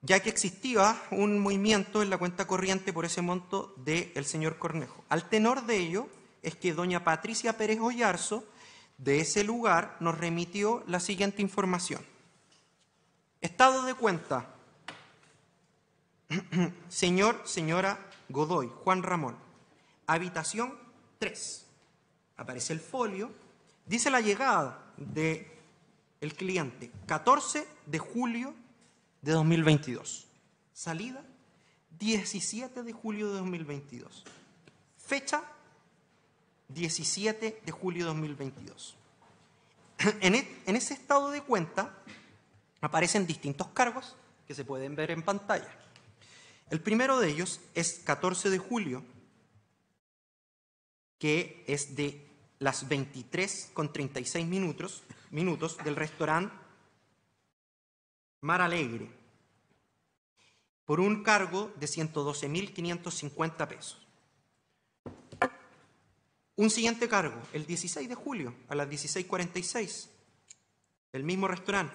ya que existía un movimiento en la cuenta corriente por ese monto del señor Cornejo. Al tenor de ello es que doña Patricia Pérez Ollarzo, de ese lugar, nos remitió la siguiente información. Estado de cuenta. Señor, señora Godoy, Juan Ramón. Habitación 3. Aparece el folio. Dice la llegada del cliente 14 de julio de 2022. Salida 17 de julio de 2022. Fecha 17 de julio de 2022. En, e, en ese estado de cuenta aparecen distintos cargos que se pueden ver en pantalla. El primero de ellos es 14 de julio, que es de las 23 con 36 minutos, minutos del restaurante Mar Alegre, por un cargo de 112.550 pesos. Un siguiente cargo, el 16 de julio a las 16.46, el mismo restaurante,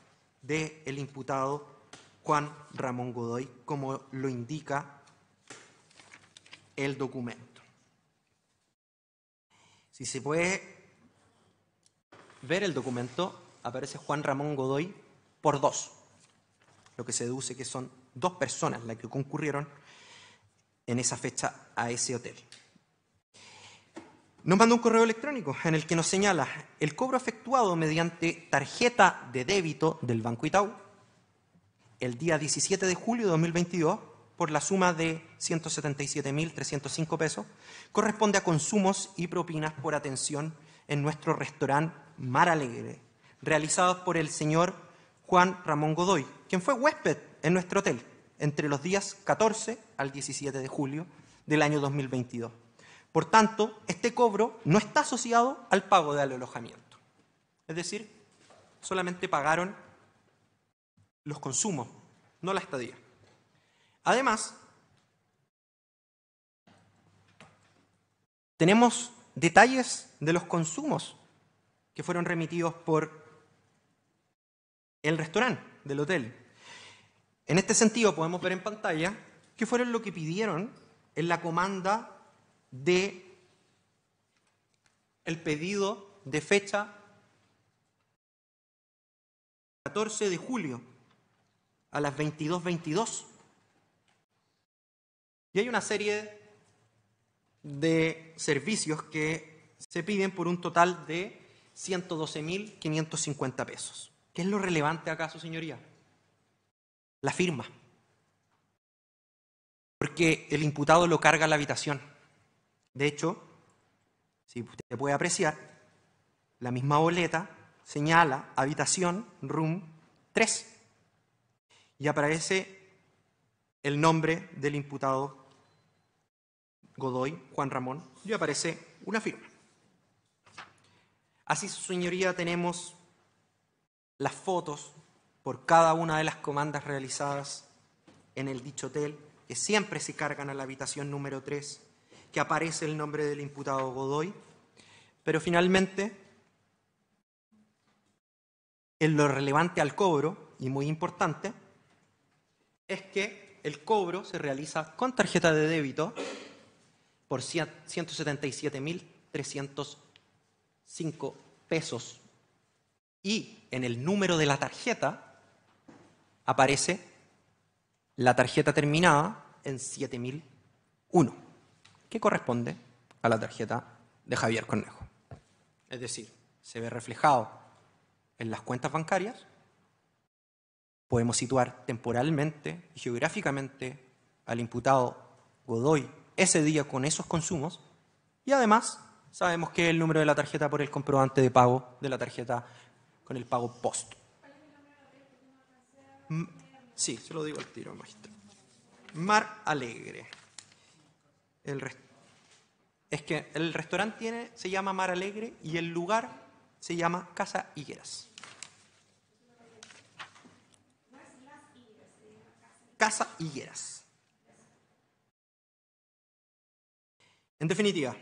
de el imputado Juan Ramón Godoy, como lo indica el documento. Si se puede ver el documento, aparece Juan Ramón Godoy por dos, lo que se deduce que son dos personas las que concurrieron en esa fecha a ese hotel nos manda un correo electrónico en el que nos señala el cobro efectuado mediante tarjeta de débito del Banco Itaú el día 17 de julio de 2022 por la suma de 177.305 pesos corresponde a consumos y propinas por atención en nuestro restaurante Mar Alegre, realizados por el señor Juan Ramón Godoy, quien fue huésped en nuestro hotel entre los días 14 al 17 de julio del año 2022 por tanto, este cobro no está asociado al pago del alojamiento. Es decir, solamente pagaron los consumos, no la estadía. Además, tenemos detalles de los consumos que fueron remitidos por el restaurante del hotel. En este sentido, podemos ver en pantalla qué fueron lo que pidieron en la comanda de el pedido de fecha 14 de julio a las 22.22. Y hay una serie de servicios que se piden por un total de 112.550 pesos. ¿Qué es lo relevante acaso, señoría? La firma. Porque el imputado lo carga a la habitación. De hecho, si usted puede apreciar, la misma boleta señala habitación, room 3, y aparece el nombre del imputado Godoy, Juan Ramón, y aparece una firma. Así, su señoría, tenemos las fotos por cada una de las comandas realizadas en el dicho hotel, que siempre se cargan a la habitación número 3 que aparece el nombre del imputado Godoy, pero finalmente en lo relevante al cobro, y muy importante, es que el cobro se realiza con tarjeta de débito por 177.305 pesos. Y en el número de la tarjeta aparece la tarjeta terminada en 7001 que corresponde a la tarjeta de Javier Cornejo. Es decir, se ve reflejado en las cuentas bancarias, podemos situar temporalmente y geográficamente al imputado Godoy ese día con esos consumos y además sabemos que el número de la tarjeta por el comprobante de pago de la tarjeta con el pago post. Sí, se lo digo al tiro, magistrado. Mar Alegre. El es que el restaurante tiene, se llama Mar Alegre y el lugar se llama Casa Higueras. Casa Higueras. En definitiva,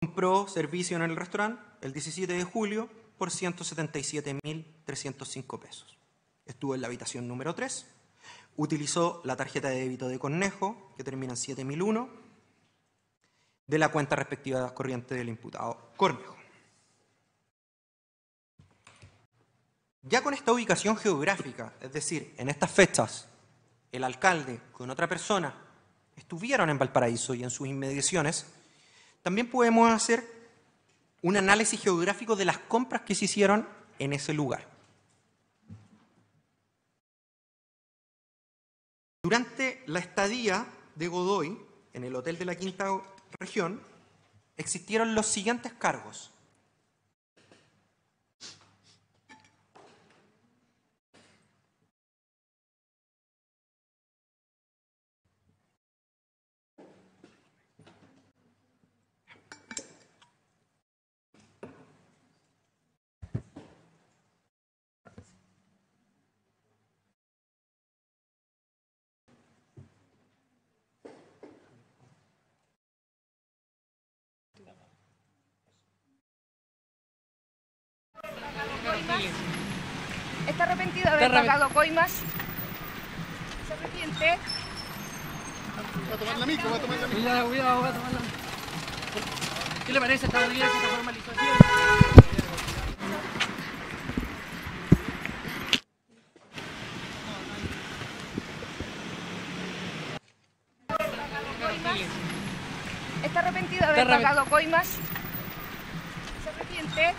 compró servicio en el restaurante el 17 de julio por 177.305 pesos. Estuvo en la habitación número 3 utilizó la tarjeta de débito de Cornejo, que termina en 7001, de la cuenta respectiva de las corrientes del imputado Cornejo. Ya con esta ubicación geográfica, es decir, en estas fechas, el alcalde con otra persona estuvieron en Valparaíso y en sus inmediaciones, también podemos hacer un análisis geográfico de las compras que se hicieron en ese lugar. Durante la estadía de Godoy en el Hotel de la Quinta Región, existieron los siguientes cargos. pagado coimas. Se arrepiente. Va a tomar la micro, va a tomar la micro. Cuidado, cuidado, va a tomar la ¿Qué le parece esta medida, esta formalización? Está arrepentido de haber Está pagado coimas. Se arrepiente.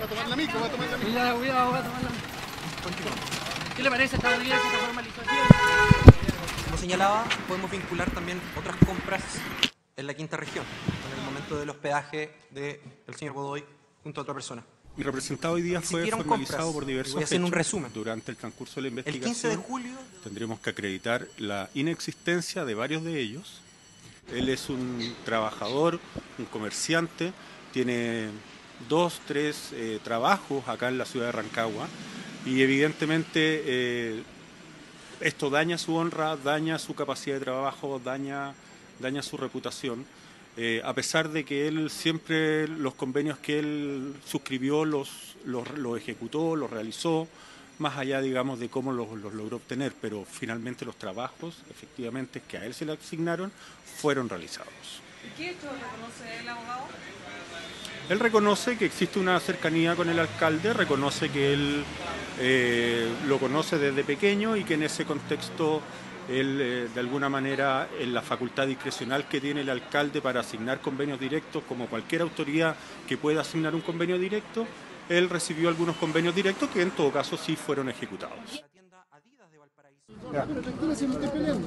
Va a tomar la micro, va a tomar la micro. cuidado, va a tomar la micro. ¿Qué le parece esta esta formalización? Como señalaba, podemos vincular también otras compras en la quinta región, en el momento del hospedaje del señor Godoy junto a otra persona. Mi representado hoy día fue formalizado por diversos voy un resumen. Durante el transcurso de la investigación, el de julio tendremos que acreditar la inexistencia de varios de ellos. Él es un trabajador, un comerciante, tiene dos, tres eh, trabajos acá en la ciudad de Rancagua y evidentemente eh, esto daña su honra, daña su capacidad de trabajo, daña, daña su reputación. Eh, a pesar de que él siempre los convenios que él suscribió los, los, ejecutó, los realizó, más allá, digamos, de cómo los, los, logró obtener, pero finalmente los trabajos, efectivamente, que a él se le asignaron, fueron realizados. ¿Qué hecho reconoce el abogado? Él reconoce que existe una cercanía con el alcalde, reconoce que él eh, lo conoce desde pequeño y que en ese contexto él, eh, de alguna manera, en la facultad discrecional que tiene el alcalde para asignar convenios directos, como cualquier autoridad que pueda asignar un convenio directo, él recibió algunos convenios directos que en todo caso sí fueron ejecutados.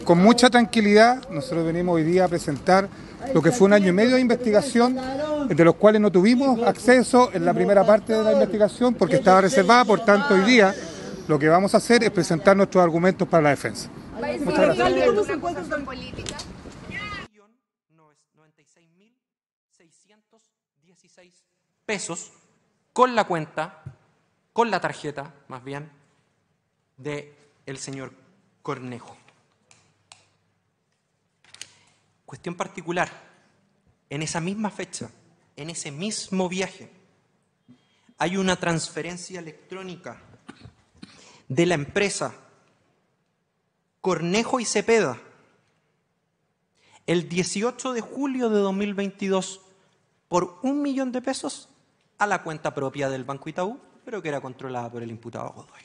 Con mucha tranquilidad, nosotros venimos hoy día a presentar lo que fue un año y medio de investigación, de los cuales no tuvimos acceso en la primera parte de la investigación porque estaba reservada, por tanto hoy día lo que vamos a hacer es presentar nuestros argumentos para la defensa. Muchas gracias. pesos con la cuenta, con la tarjeta más bien, de el señor Cornejo. Cuestión particular, en esa misma fecha, en ese mismo viaje, hay una transferencia electrónica de la empresa Cornejo y Cepeda el 18 de julio de 2022 por un millón de pesos a la cuenta propia del Banco Itaú, pero que era controlada por el imputado Godoy.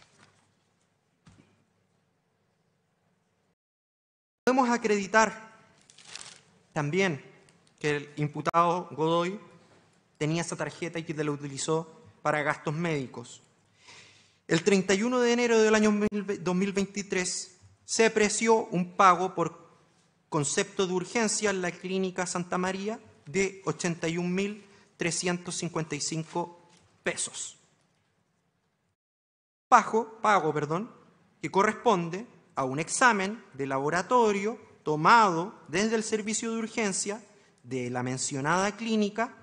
Podemos acreditar también que el imputado Godoy tenía esa tarjeta y que la utilizó para gastos médicos. El 31 de enero del año 2023 se apreció un pago por concepto de urgencia en la clínica Santa María de 81.355 pesos. Pago, pago, perdón, que corresponde a un examen de laboratorio tomado desde el servicio de urgencia de la mencionada clínica,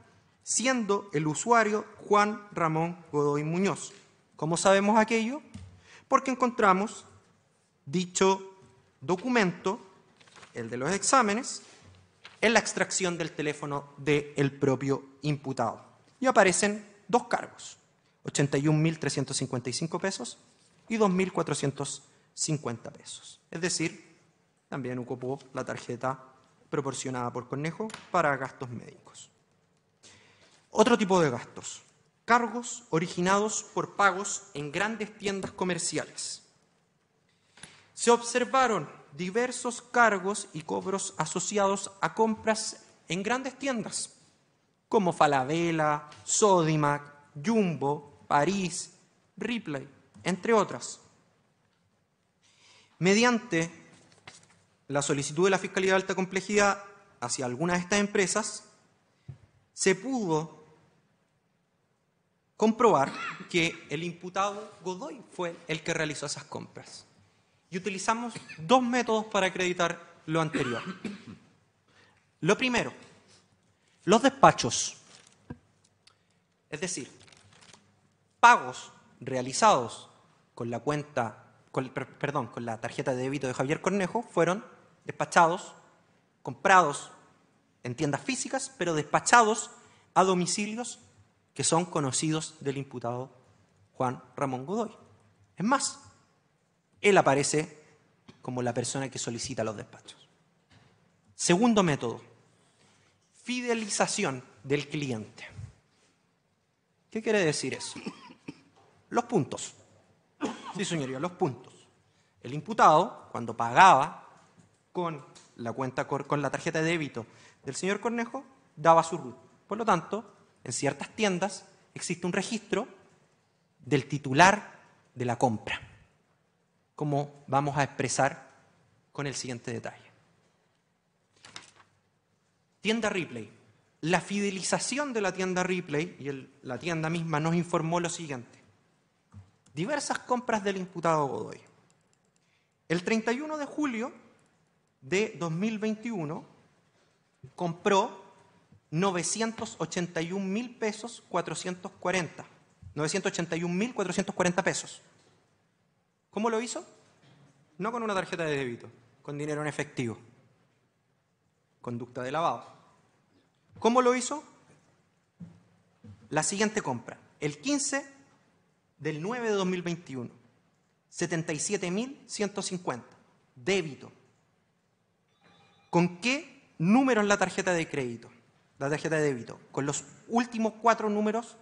siendo el usuario Juan Ramón Godoy Muñoz. ¿Cómo sabemos aquello? Porque encontramos dicho documento, el de los exámenes, en la extracción del teléfono del el propio imputado. Y aparecen dos cargos, 81.355 pesos y 2.400 50 pesos. Es decir, también ocupó la tarjeta proporcionada por Cornejo para gastos médicos. Otro tipo de gastos, cargos originados por pagos en grandes tiendas comerciales. Se observaron diversos cargos y cobros asociados a compras en grandes tiendas, como Falabella, Sodimac, Jumbo, París, Ripley, entre otras mediante la solicitud de la Fiscalía de Alta Complejidad hacia algunas de estas empresas, se pudo comprobar que el imputado Godoy fue el que realizó esas compras. Y utilizamos dos métodos para acreditar lo anterior. Lo primero, los despachos, es decir, pagos realizados con la cuenta con, perdón, con la tarjeta de débito de Javier Cornejo fueron despachados, comprados en tiendas físicas, pero despachados a domicilios que son conocidos del imputado Juan Ramón Godoy. Es más, él aparece como la persona que solicita los despachos. Segundo método, fidelización del cliente. ¿Qué quiere decir eso? Los puntos. Sí, señoría, los puntos. El imputado, cuando pagaba con la cuenta con la tarjeta de débito del señor Cornejo, daba su RUT. Por lo tanto, en ciertas tiendas existe un registro del titular de la compra, como vamos a expresar con el siguiente detalle. Tienda Ripley. La fidelización de la tienda Ripley, y la tienda misma nos informó lo siguiente diversas compras del imputado Godoy. El 31 de julio de 2021 compró 981 mil pesos mil 440 pesos. ¿Cómo lo hizo? No con una tarjeta de débito, con dinero en efectivo. Conducta de lavado. ¿Cómo lo hizo? La siguiente compra. El 15 del 9 de 2021, 77.150, débito. ¿Con qué números la tarjeta de crédito? La tarjeta de débito. Con los últimos cuatro números,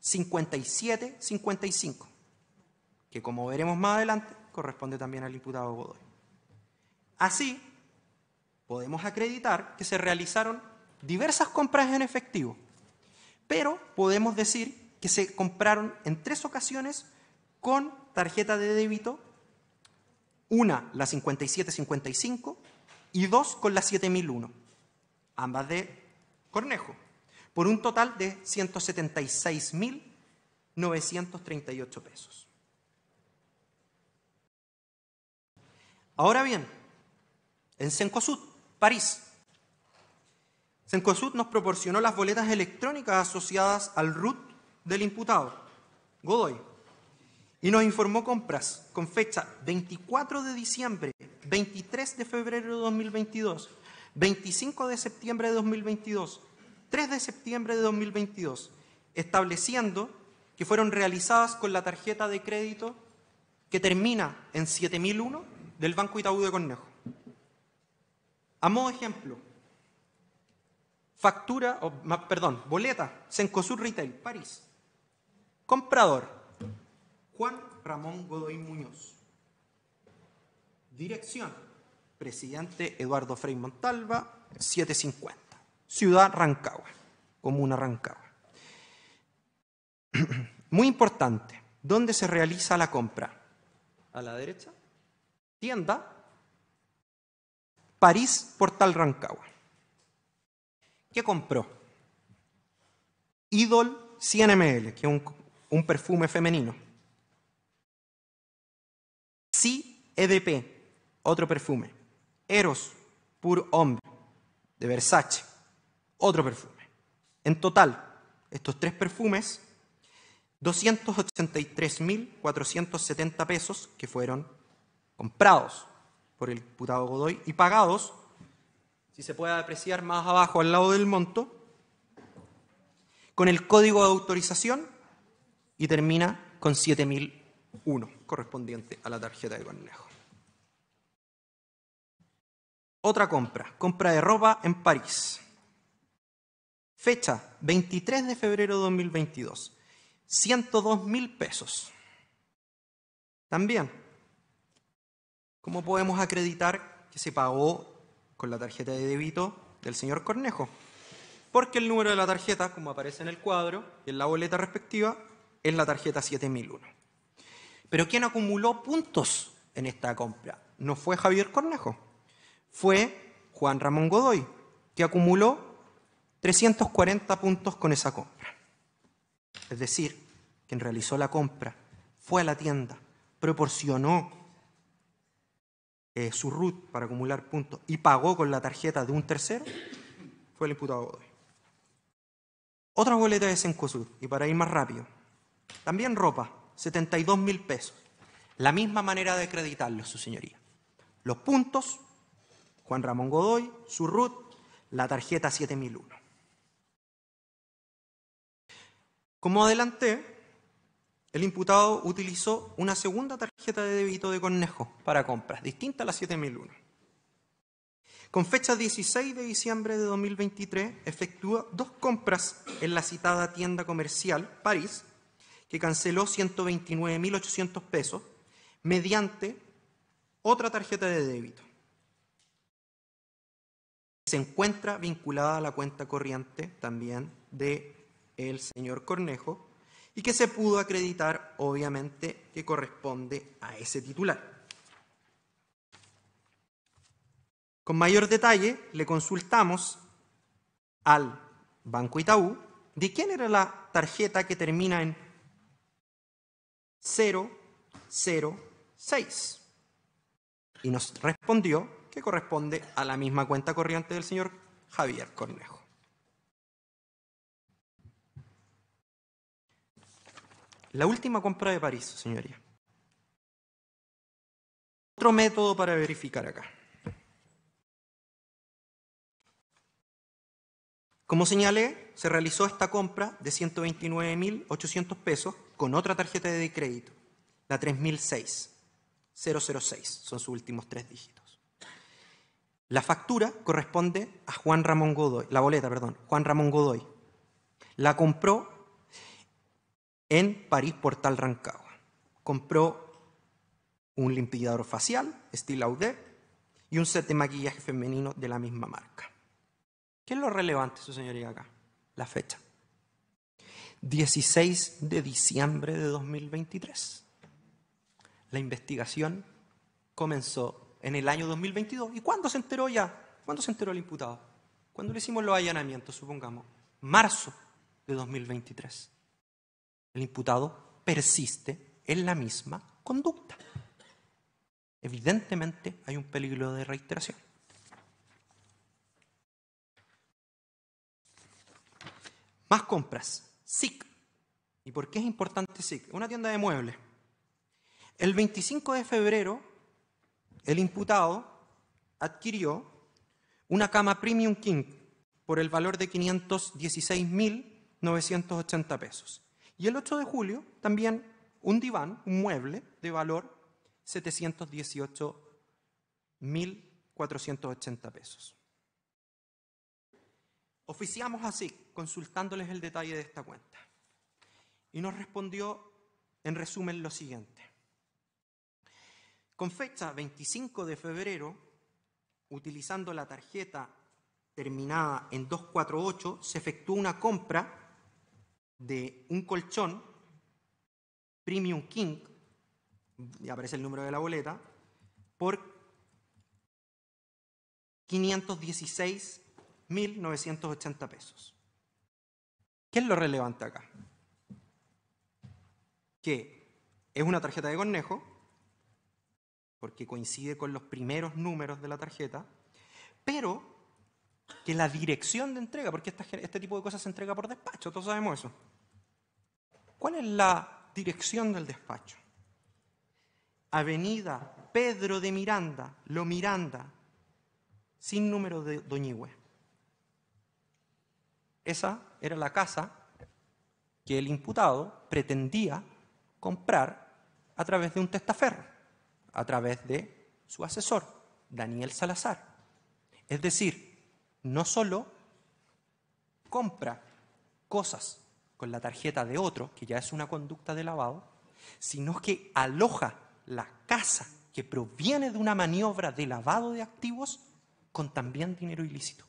57, 55, que como veremos más adelante, corresponde también al imputado Godoy. Así, podemos acreditar que se realizaron diversas compras en efectivo, pero podemos decir que se compraron en tres ocasiones con tarjeta de débito, una la 5755 y dos con la 7001, ambas de Cornejo, por un total de 176.938 pesos. Ahora bien, en Cencosud, París, Cencosud nos proporcionó las boletas electrónicas asociadas al RUT del imputado, Godoy, y nos informó compras con fecha 24 de diciembre, 23 de febrero de 2022, 25 de septiembre de 2022, 3 de septiembre de 2022, estableciendo que fueron realizadas con la tarjeta de crédito que termina en 7001 del Banco Itaú de Cornejo. A modo ejemplo, factura, o, perdón, boleta, Sencosur Retail, París, Comprador, Juan Ramón Godoy Muñoz. Dirección, Presidente Eduardo Frei Montalva, 750. Ciudad Rancagua, Comuna Rancagua. Muy importante, ¿dónde se realiza la compra? A la derecha, tienda, París, Portal Rancagua. ¿Qué compró? Idol 100 ml, que es un, un perfume femenino. Sí, EDP, otro perfume. Eros, Pur hombre, de Versace, otro perfume. En total, estos tres perfumes, 283.470 pesos que fueron comprados por el diputado Godoy y pagados, si se puede apreciar más abajo al lado del monto, con el código de autorización y termina con 7001 correspondiente a la tarjeta de Cornejo. Otra compra, compra de ropa en París. Fecha 23 de febrero de 2022. 102 mil pesos. También, ¿cómo podemos acreditar que se pagó con la tarjeta de débito del señor Cornejo? Porque el número de la tarjeta, como aparece en el cuadro y en la boleta respectiva, en la tarjeta 7001. Pero quien acumuló puntos en esta compra no fue Javier Cornejo, fue Juan Ramón Godoy, que acumuló 340 puntos con esa compra. Es decir, quien realizó la compra fue a la tienda, proporcionó eh, su RUT para acumular puntos y pagó con la tarjeta de un tercero, fue el imputado Godoy. otra boletas de Sencosud y para ir más rápido, también ropa, 72 mil pesos. La misma manera de acreditarlo, su señoría. Los puntos, Juan Ramón Godoy, su RUT, la tarjeta 7001. Como adelanté, el imputado utilizó una segunda tarjeta de débito de Cornejo para compras, distinta a la 7001. Con fecha 16 de diciembre de 2023, efectúa dos compras en la citada tienda comercial París que canceló 129.800 pesos mediante otra tarjeta de débito se encuentra vinculada a la cuenta corriente también de señor Cornejo y que se pudo acreditar obviamente que corresponde a ese titular. Con mayor detalle le consultamos al Banco Itaú de quién era la tarjeta que termina en 006. Y nos respondió que corresponde a la misma cuenta corriente del señor Javier Cornejo. La última compra de París, señoría. Otro método para verificar acá. Como señalé, se realizó esta compra de 129.800 pesos con otra tarjeta de crédito, la 3006, 006, son sus últimos tres dígitos. La factura corresponde a Juan Ramón Godoy, la boleta, perdón, Juan Ramón Godoy. La compró en París Portal Rancagua. Compró un limpiador facial, Style Audet, y un set de maquillaje femenino de la misma marca. ¿Qué es lo relevante, su señoría, acá? La fecha. 16 de diciembre de 2023. La investigación comenzó en el año 2022. ¿Y cuándo se enteró ya? ¿Cuándo se enteró el imputado? Cuando le hicimos los allanamientos, supongamos? Marzo de 2023. El imputado persiste en la misma conducta. Evidentemente hay un peligro de reiteración. Más compras. SIC. ¿Y por qué es importante SIC? Una tienda de muebles. El 25 de febrero, el imputado adquirió una cama Premium King por el valor de 516.980 pesos. Y el 8 de julio, también un diván, un mueble de valor 718.480 pesos. Oficiamos así, consultándoles el detalle de esta cuenta. Y nos respondió, en resumen, lo siguiente. Con fecha 25 de febrero, utilizando la tarjeta terminada en 248, se efectuó una compra de un colchón Premium King, y aparece el número de la boleta, por 516 1.980 pesos. ¿Qué es lo relevante acá? Que es una tarjeta de conejo, porque coincide con los primeros números de la tarjeta, pero que la dirección de entrega, porque este tipo de cosas se entrega por despacho, todos sabemos eso. ¿Cuál es la dirección del despacho? Avenida Pedro de Miranda, Lo Miranda, sin número de Doñigüe. Esa era la casa que el imputado pretendía comprar a través de un testaferro, a través de su asesor, Daniel Salazar. Es decir, no solo compra cosas con la tarjeta de otro, que ya es una conducta de lavado, sino que aloja la casa que proviene de una maniobra de lavado de activos con también dinero ilícito.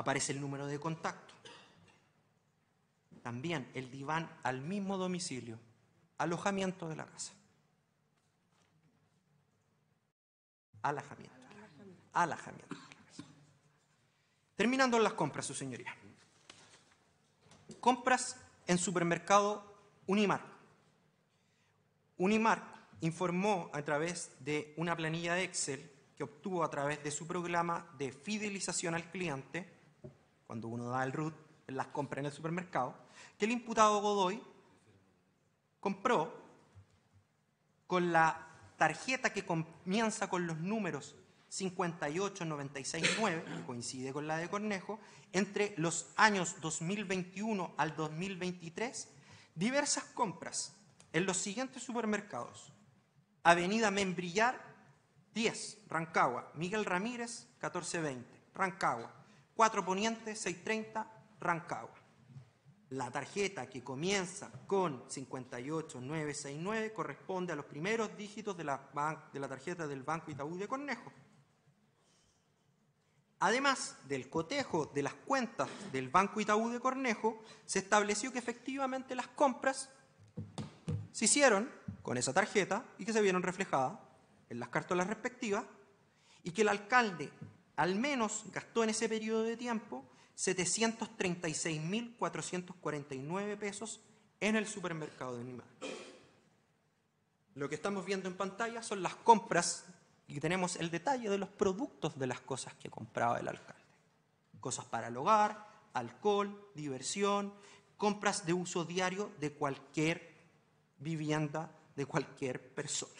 aparece el número de contacto. También el diván al mismo domicilio, alojamiento de la casa. Alojamiento. Alojamiento. Terminando las compras, su señoría. Compras en supermercado Unimar. Unimar informó a través de una planilla de Excel que obtuvo a través de su programa de fidelización al cliente cuando uno da el root en las compras en el supermercado, que el imputado Godoy compró con la tarjeta que comienza con los números 58969, que coincide con la de Cornejo, entre los años 2021 al 2023, diversas compras en los siguientes supermercados. Avenida Membrillar, 10, Rancagua. Miguel Ramírez, 1420, Rancagua. 4 Poniente, 630, Rancagua. La tarjeta que comienza con 58969 corresponde a los primeros dígitos de la, de la tarjeta del Banco Itaú de Cornejo. Además del cotejo de las cuentas del Banco Itaú de Cornejo, se estableció que efectivamente las compras se hicieron con esa tarjeta y que se vieron reflejadas en las cartolas respectivas y que el alcalde al menos gastó en ese periodo de tiempo 736.449 pesos en el supermercado de animales. Lo que estamos viendo en pantalla son las compras y tenemos el detalle de los productos de las cosas que compraba el alcalde. Cosas para el hogar, alcohol, diversión, compras de uso diario de cualquier vivienda, de cualquier persona.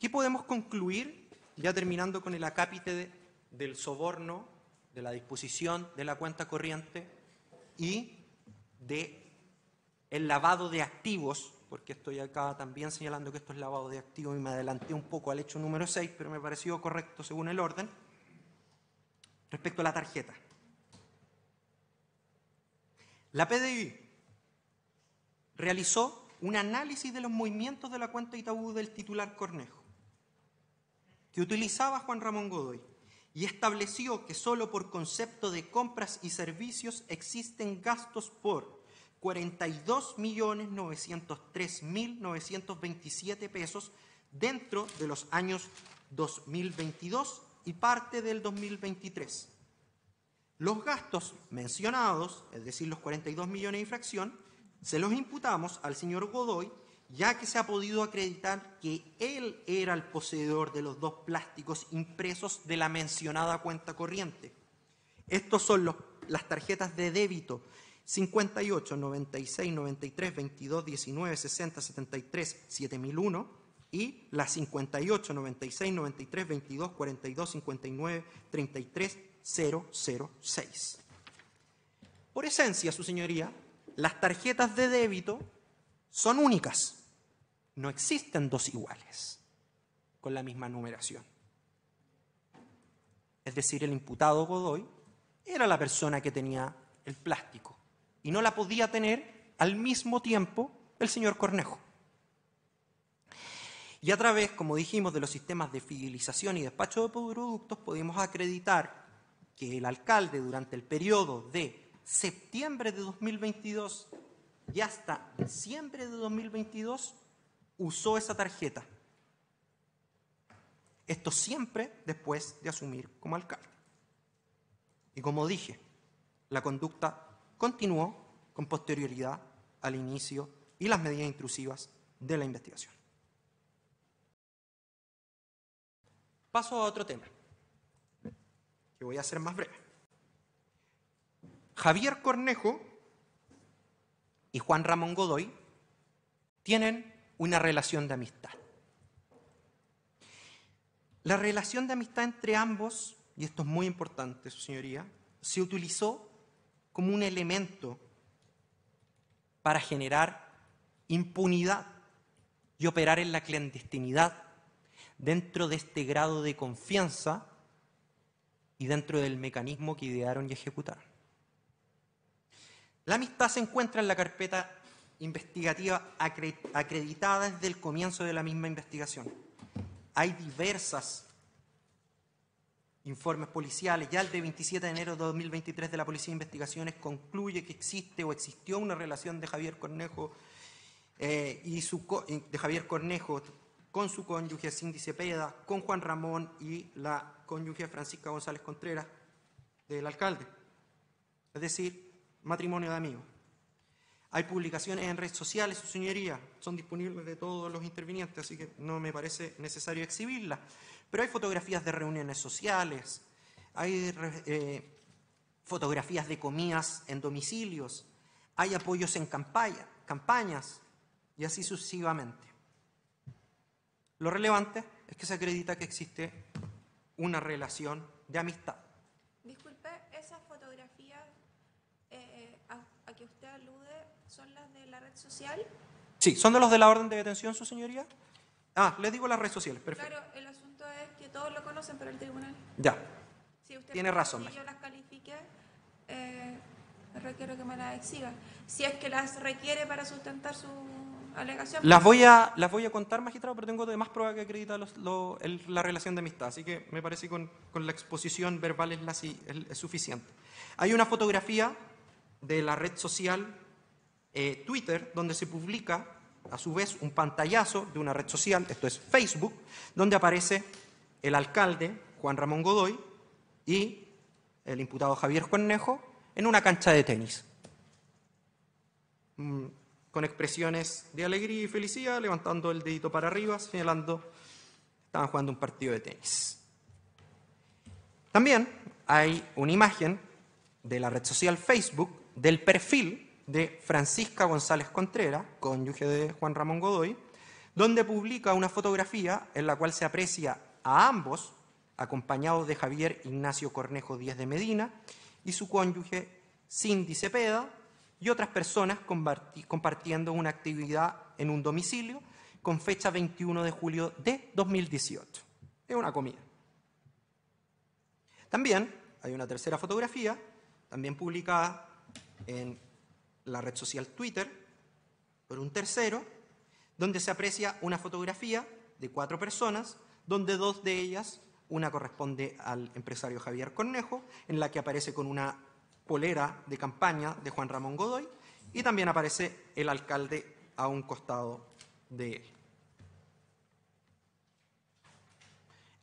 ¿Qué podemos concluir, ya terminando con el acápite del soborno, de la disposición de la cuenta corriente y de el lavado de activos, porque estoy acá también señalando que esto es lavado de activos y me adelanté un poco al hecho número 6, pero me pareció correcto según el orden, respecto a la tarjeta. La PDI realizó un análisis de los movimientos de la cuenta Itaú del titular Cornejo que utilizaba Juan Ramón Godoy y estableció que solo por concepto de compras y servicios existen gastos por 42.903.927 pesos dentro de los años 2022 y parte del 2023. Los gastos mencionados, es decir, los 42 millones de infracción, se los imputamos al señor Godoy ya que se ha podido acreditar que él era el poseedor de los dos plásticos impresos de la mencionada cuenta corriente. Estos son los, las tarjetas de débito 58, 96, 93, 22, 19, 60, 73, 7001 y las 58, 96, 93, 22, 42, 59, 33, 006. Por esencia, su señoría, las tarjetas de débito son únicas no existen dos iguales con la misma numeración. Es decir, el imputado Godoy era la persona que tenía el plástico y no la podía tener al mismo tiempo el señor Cornejo. Y a través, como dijimos, de los sistemas de fidelización y despacho de productos, podemos acreditar que el alcalde durante el periodo de septiembre de 2022 y hasta diciembre de 2022 usó esa tarjeta. Esto siempre después de asumir como alcalde. Y como dije, la conducta continuó con posterioridad al inicio y las medidas intrusivas de la investigación. Paso a otro tema, que voy a hacer más breve. Javier Cornejo y Juan Ramón Godoy tienen una relación de amistad. La relación de amistad entre ambos, y esto es muy importante, su señoría, se utilizó como un elemento para generar impunidad y operar en la clandestinidad dentro de este grado de confianza y dentro del mecanismo que idearon y ejecutaron. La amistad se encuentra en la carpeta investigativa acreditada desde el comienzo de la misma investigación. Hay diversas informes policiales. Ya el de 27 de enero de 2023 de la Policía de Investigaciones concluye que existe o existió una relación de Javier Cornejo eh, y su eh, de Javier Cornejo con su cónyuge Cindy Cepeda, con Juan Ramón y la cónyuge Francisca González Contreras del alcalde. Es decir, matrimonio de amigos. Hay publicaciones en redes sociales, su señoría, son disponibles de todos los intervinientes, así que no me parece necesario exhibirlas. Pero hay fotografías de reuniones sociales, hay eh, fotografías de comidas en domicilios, hay apoyos en campaña, campañas y así sucesivamente. Lo relevante es que se acredita que existe una relación de amistad. Disculpe, esa fotografía eh, a que usted alude ¿Son las de la red social? Sí, son de los de la orden de detención, su señoría. Ah, les digo las redes sociales, perfecto. Claro, el asunto es que todos lo conocen, pero el tribunal. Ya. usted Tiene razón. Si yo las califique, eh, requiero que me las exiga. Si es que las requiere para sustentar su alegación. Las pues voy a, las voy a contar, magistrado, pero tengo más pruebas que acredita la relación de amistad. Así que me parece que con, con, la exposición verbal es, la, es suficiente. Hay una fotografía de la red social eh, Twitter, donde se publica a su vez un pantallazo de una red social, esto es Facebook, donde aparece el alcalde Juan Ramón Godoy y el imputado Javier Nejo en una cancha de tenis, mm, con expresiones de alegría y felicidad, levantando el dedito para arriba, señalando estaban jugando un partido de tenis. También hay una imagen de la red social Facebook del perfil de Francisca González Contreras, cónyuge de Juan Ramón Godoy, donde publica una fotografía en la cual se aprecia a ambos, acompañados de Javier Ignacio Cornejo Díaz de Medina y su cónyuge Cindy Cepeda y otras personas compartiendo una actividad en un domicilio con fecha 21 de julio de 2018. Es una comida. También hay una tercera fotografía, también publicada en la red social Twitter por un tercero, donde se aprecia una fotografía de cuatro personas, donde dos de ellas, una corresponde al empresario Javier Cornejo, en la que aparece con una polera de campaña de Juan Ramón Godoy, y también aparece el alcalde a un costado de él.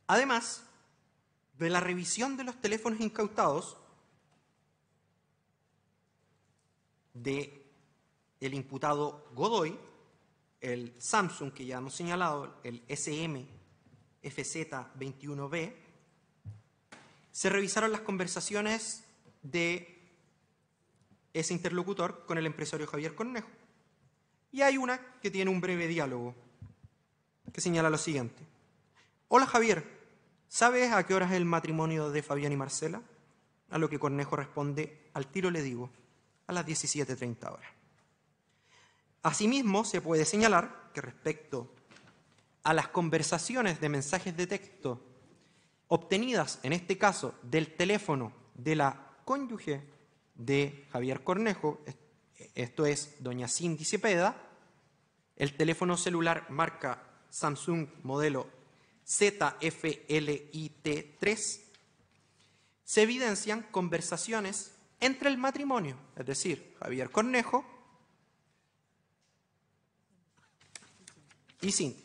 Además de la revisión de los teléfonos incautados, de el imputado Godoy, el Samsung que ya hemos señalado, el SM FZ21B, se revisaron las conversaciones de ese interlocutor con el empresario Javier Cornejo. Y hay una que tiene un breve diálogo que señala lo siguiente. Hola Javier, ¿sabes a qué hora es el matrimonio de Fabián y Marcela? A lo que Cornejo responde, al tiro le digo a las 17.30 horas. Asimismo, se puede señalar que respecto a las conversaciones de mensajes de texto obtenidas, en este caso, del teléfono de la cónyuge de Javier Cornejo, esto es doña Cindy Cepeda, el teléfono celular marca Samsung modelo ZFLIT3, se evidencian conversaciones entre el matrimonio, es decir, Javier Cornejo y Cinti.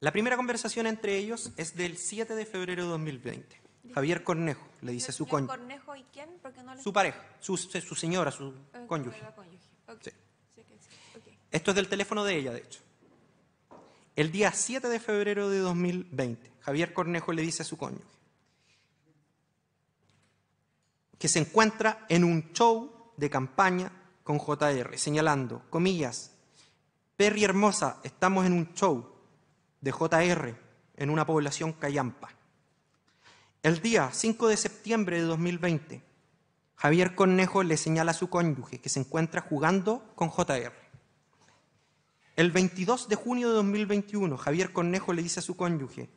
La primera conversación entre ellos es del 7 de febrero de 2020. Javier Cornejo, le dice a su cónyuge. Cornejo y quién? Su pareja, su, señora, su cónyuge. Esto es del teléfono de ella, de hecho. El día 7 de febrero de 2020, Javier Cornejo le dice a su cónyuge, que se encuentra en un show de campaña con JR, señalando, comillas, Perry Hermosa, estamos en un show de JR en una población callampa. El día 5 de septiembre de 2020, Javier Cornejo le señala a su cónyuge que se encuentra jugando con JR. El 22 de junio de 2021, Javier Cornejo le dice a su cónyuge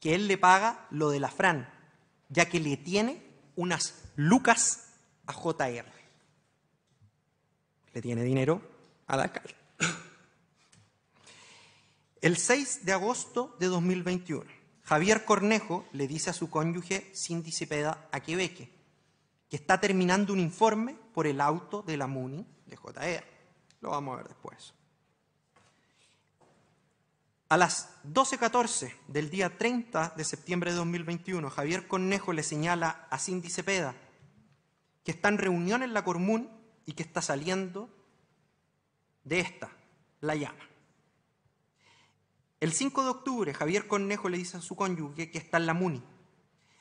que él le paga lo de la Fran, ya que le tiene unas lucas a JR. Le tiene dinero a Dakar. El 6 de agosto de 2021, Javier Cornejo le dice a su cónyuge Cindy Cepeda a Quebec que está terminando un informe por el auto de la MUNI de JR. Lo vamos a ver después. A las 12.14 del día 30 de septiembre de 2021, Javier Cornejo le señala a Cindy Cepeda que está en reunión en la común y que está saliendo de esta, la llama. El 5 de octubre, Javier Cornejo le dice a su cónyuge que está en la MUNI.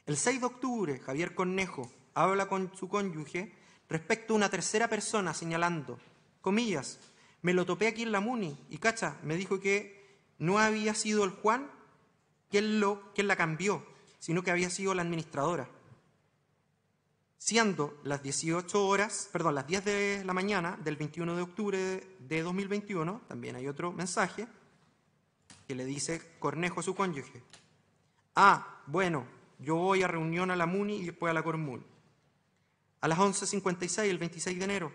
El 6 de octubre, Javier Cornejo habla con su cónyuge respecto a una tercera persona señalando, comillas, me lo topé aquí en la MUNI y cacha, me dijo que no había sido el Juan quien, lo, la cambió, sino que había sido la administradora. Siendo las 18 horas, perdón, las 10 de la mañana del 21 de octubre de 2021, también hay otro mensaje que le dice Cornejo a su cónyuge. Ah, bueno, yo voy a reunión a la MUNI y después a la Cormul. A las 11.56, el 26 de enero,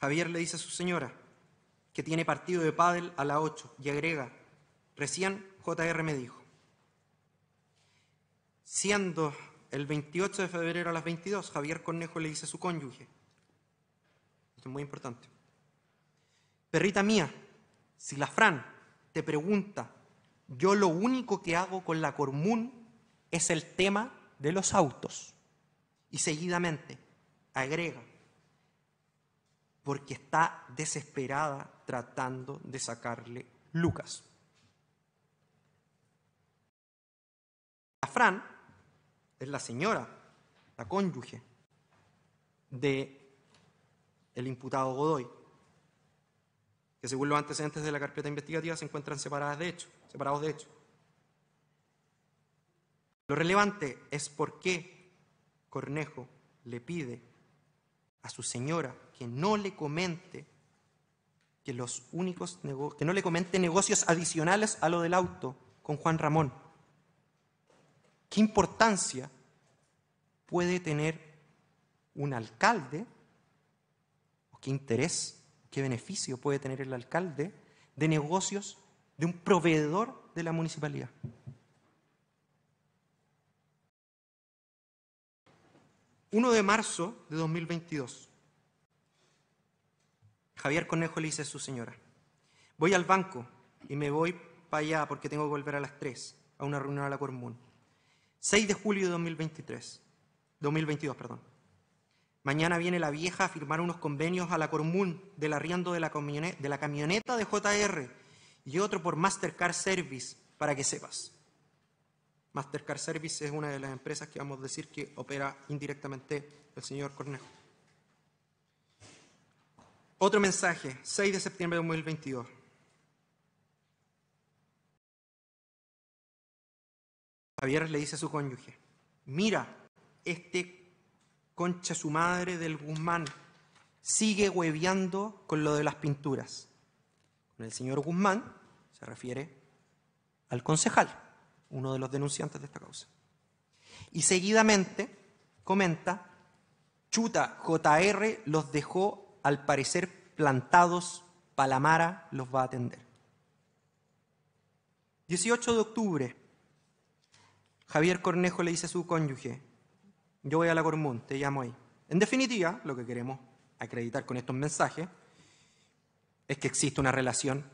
Javier le dice a su señora, que tiene partido de pádel a las 8 y agrega, recién JR me dijo, siendo el 28 de febrero a las 22, Javier Cornejo le dice a su cónyuge, esto es muy importante, perrita mía, si la Fran te pregunta, yo lo único que hago con la común es el tema de los autos. Y seguidamente agrega, porque está desesperada tratando de sacarle Lucas. La Fran es la señora, la cónyuge de el imputado Godoy, que según los antecedentes de la carpeta investigativa se encuentran separadas de hecho, separados de hecho. Lo relevante es por qué Cornejo le pide a su señora que no le comente que los únicos que no le comente negocios adicionales a lo del auto con Juan Ramón. ¿Qué importancia puede tener un alcalde o qué interés, qué beneficio puede tener el alcalde de negocios de un proveedor de la municipalidad? ...1 de marzo de 2022. Javier Cornejo le dice a su señora, voy al banco y me voy para allá porque tengo que volver a las 3 a una reunión a la Cormún. 6 de julio de 2022, perdón. Mañana viene la vieja a firmar unos convenios a la Cormún del arriendo de la, camioneta, de la camioneta de JR y otro por Mastercard Service, para que sepas. Mastercard Service es una de las empresas que vamos a decir que opera indirectamente el señor Cornejo. Otro mensaje, 6 de septiembre de 2022. Javier le dice a su cónyuge, mira, este concha su madre del Guzmán sigue hueveando con lo de las pinturas. Con el señor Guzmán se refiere al concejal, uno de los denunciantes de esta causa. Y seguidamente comenta, chuta, JR los dejó al parecer plantados, Palamara los va a atender. 18 de octubre, Javier Cornejo le dice a su cónyuge, yo voy a la Cormón te llamo ahí. En definitiva, lo que queremos acreditar con estos mensajes es que existe una relación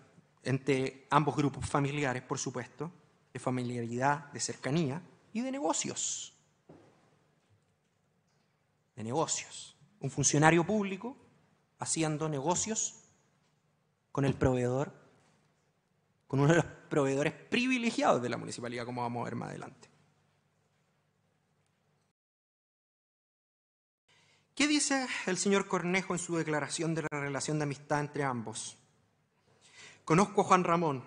entre ambos grupos familiares, por supuesto, de familiaridad, de cercanía y de negocios. De negocios. Un funcionario público haciendo negocios con el proveedor, con uno de los proveedores privilegiados de la municipalidad, como vamos a ver más adelante. ¿Qué dice el señor Cornejo en su declaración de la relación de amistad entre ambos? Conozco a Juan Ramón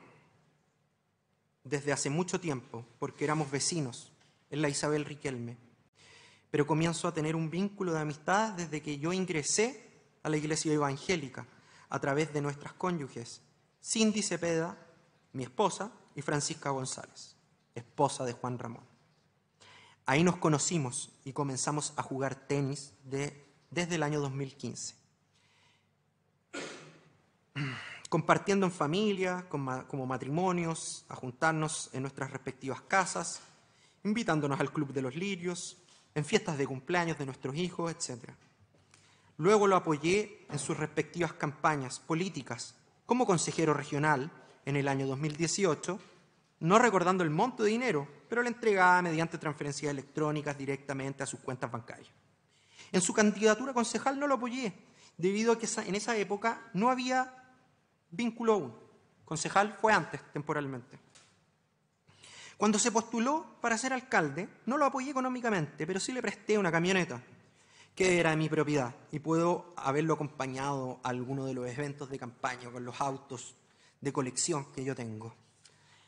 desde hace mucho tiempo, porque éramos vecinos en la Isabel Riquelme, pero comienzo a tener un vínculo de amistad desde que yo ingresé a la iglesia evangélica a través de nuestras cónyuges, Cindy Cepeda, mi esposa, y Francisca González, esposa de Juan Ramón. Ahí nos conocimos y comenzamos a jugar tenis desde el año 2015. Compartiendo en familia, como matrimonios, a juntarnos en nuestras respectivas casas, invitándonos al Club de los Lirios, en fiestas de cumpleaños de nuestros hijos, etcétera. Luego lo apoyé en sus respectivas campañas políticas como consejero regional en el año 2018, no recordando el monto de dinero, pero la entregaba mediante transferencias electrónicas directamente a sus cuentas bancarias. En su candidatura concejal no lo apoyé, debido a que en esa época no había vínculo aún. Concejal fue antes, temporalmente. Cuando se postuló para ser alcalde, no lo apoyé económicamente, pero sí le presté una camioneta que era mi propiedad y puedo haberlo acompañado a alguno de los eventos de campaña con los autos de colección que yo tengo.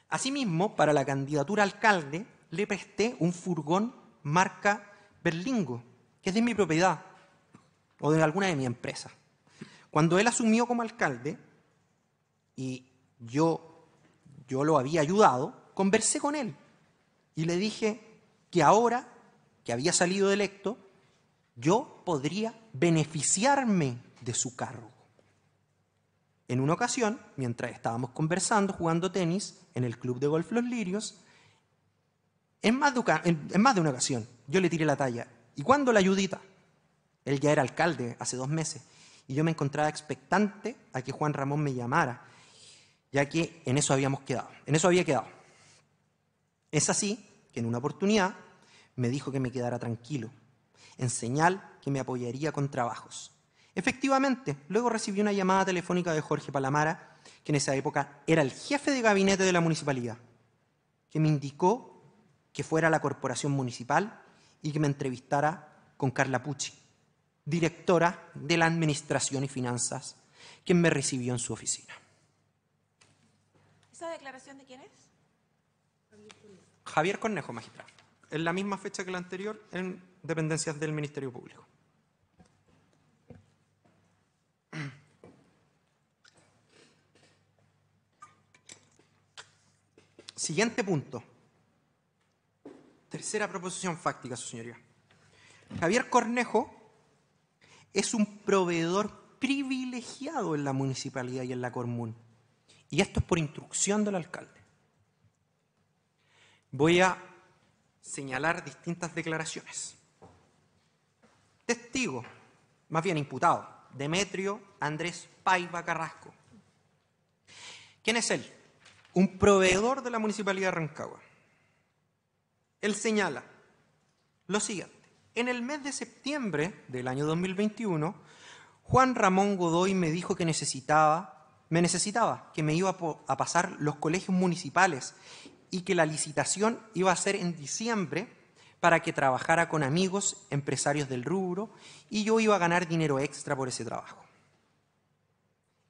Asimismo, para la candidatura alcalde le presté un furgón marca Berlingo, que es de mi propiedad o de alguna de mi empresa. Cuando él asumió como alcalde y yo, yo lo había ayudado, conversé con él y le dije que ahora que había salido electo, yo podría beneficiarme de su cargo. En una ocasión, mientras estábamos conversando, jugando tenis en el club de golf Los Lirios, en más, de, más de una ocasión yo le tiré la talla. ¿Y cuándo la ayudita? Él ya era alcalde hace dos meses y yo me encontraba expectante a que Juan Ramón me llamara, ya que en eso habíamos quedado, en eso había quedado. Es así que en una oportunidad me dijo que me quedara tranquilo, en señal que me apoyaría con trabajos. Efectivamente, luego recibí una llamada telefónica de Jorge Palamara, que en esa época era el jefe de gabinete de la municipalidad, que me indicó que fuera a la corporación municipal y que me entrevistara con Carla Pucci, directora de la Administración y Finanzas, quien me recibió en su oficina. ¿Esa declaración de quién es? Javier Cornejo, magistrado. En la misma fecha que la anterior, en dependencias del Ministerio Público. Siguiente punto. Tercera proposición fáctica, su señoría. Javier Cornejo es un proveedor privilegiado en la municipalidad y en la común Y esto es por instrucción del alcalde. Voy a señalar distintas declaraciones. Testigo, más bien imputado, Demetrio Andrés Paiva Carrasco. ¿Quién es él? Un proveedor de la Municipalidad de Rancagua. Él señala lo siguiente. En el mes de septiembre del año 2021, Juan Ramón Godoy me dijo que necesitaba, me necesitaba, que me iba a pasar los colegios municipales y que la licitación iba a ser en diciembre para que trabajara con amigos, empresarios del rubro, y yo iba a ganar dinero extra por ese trabajo.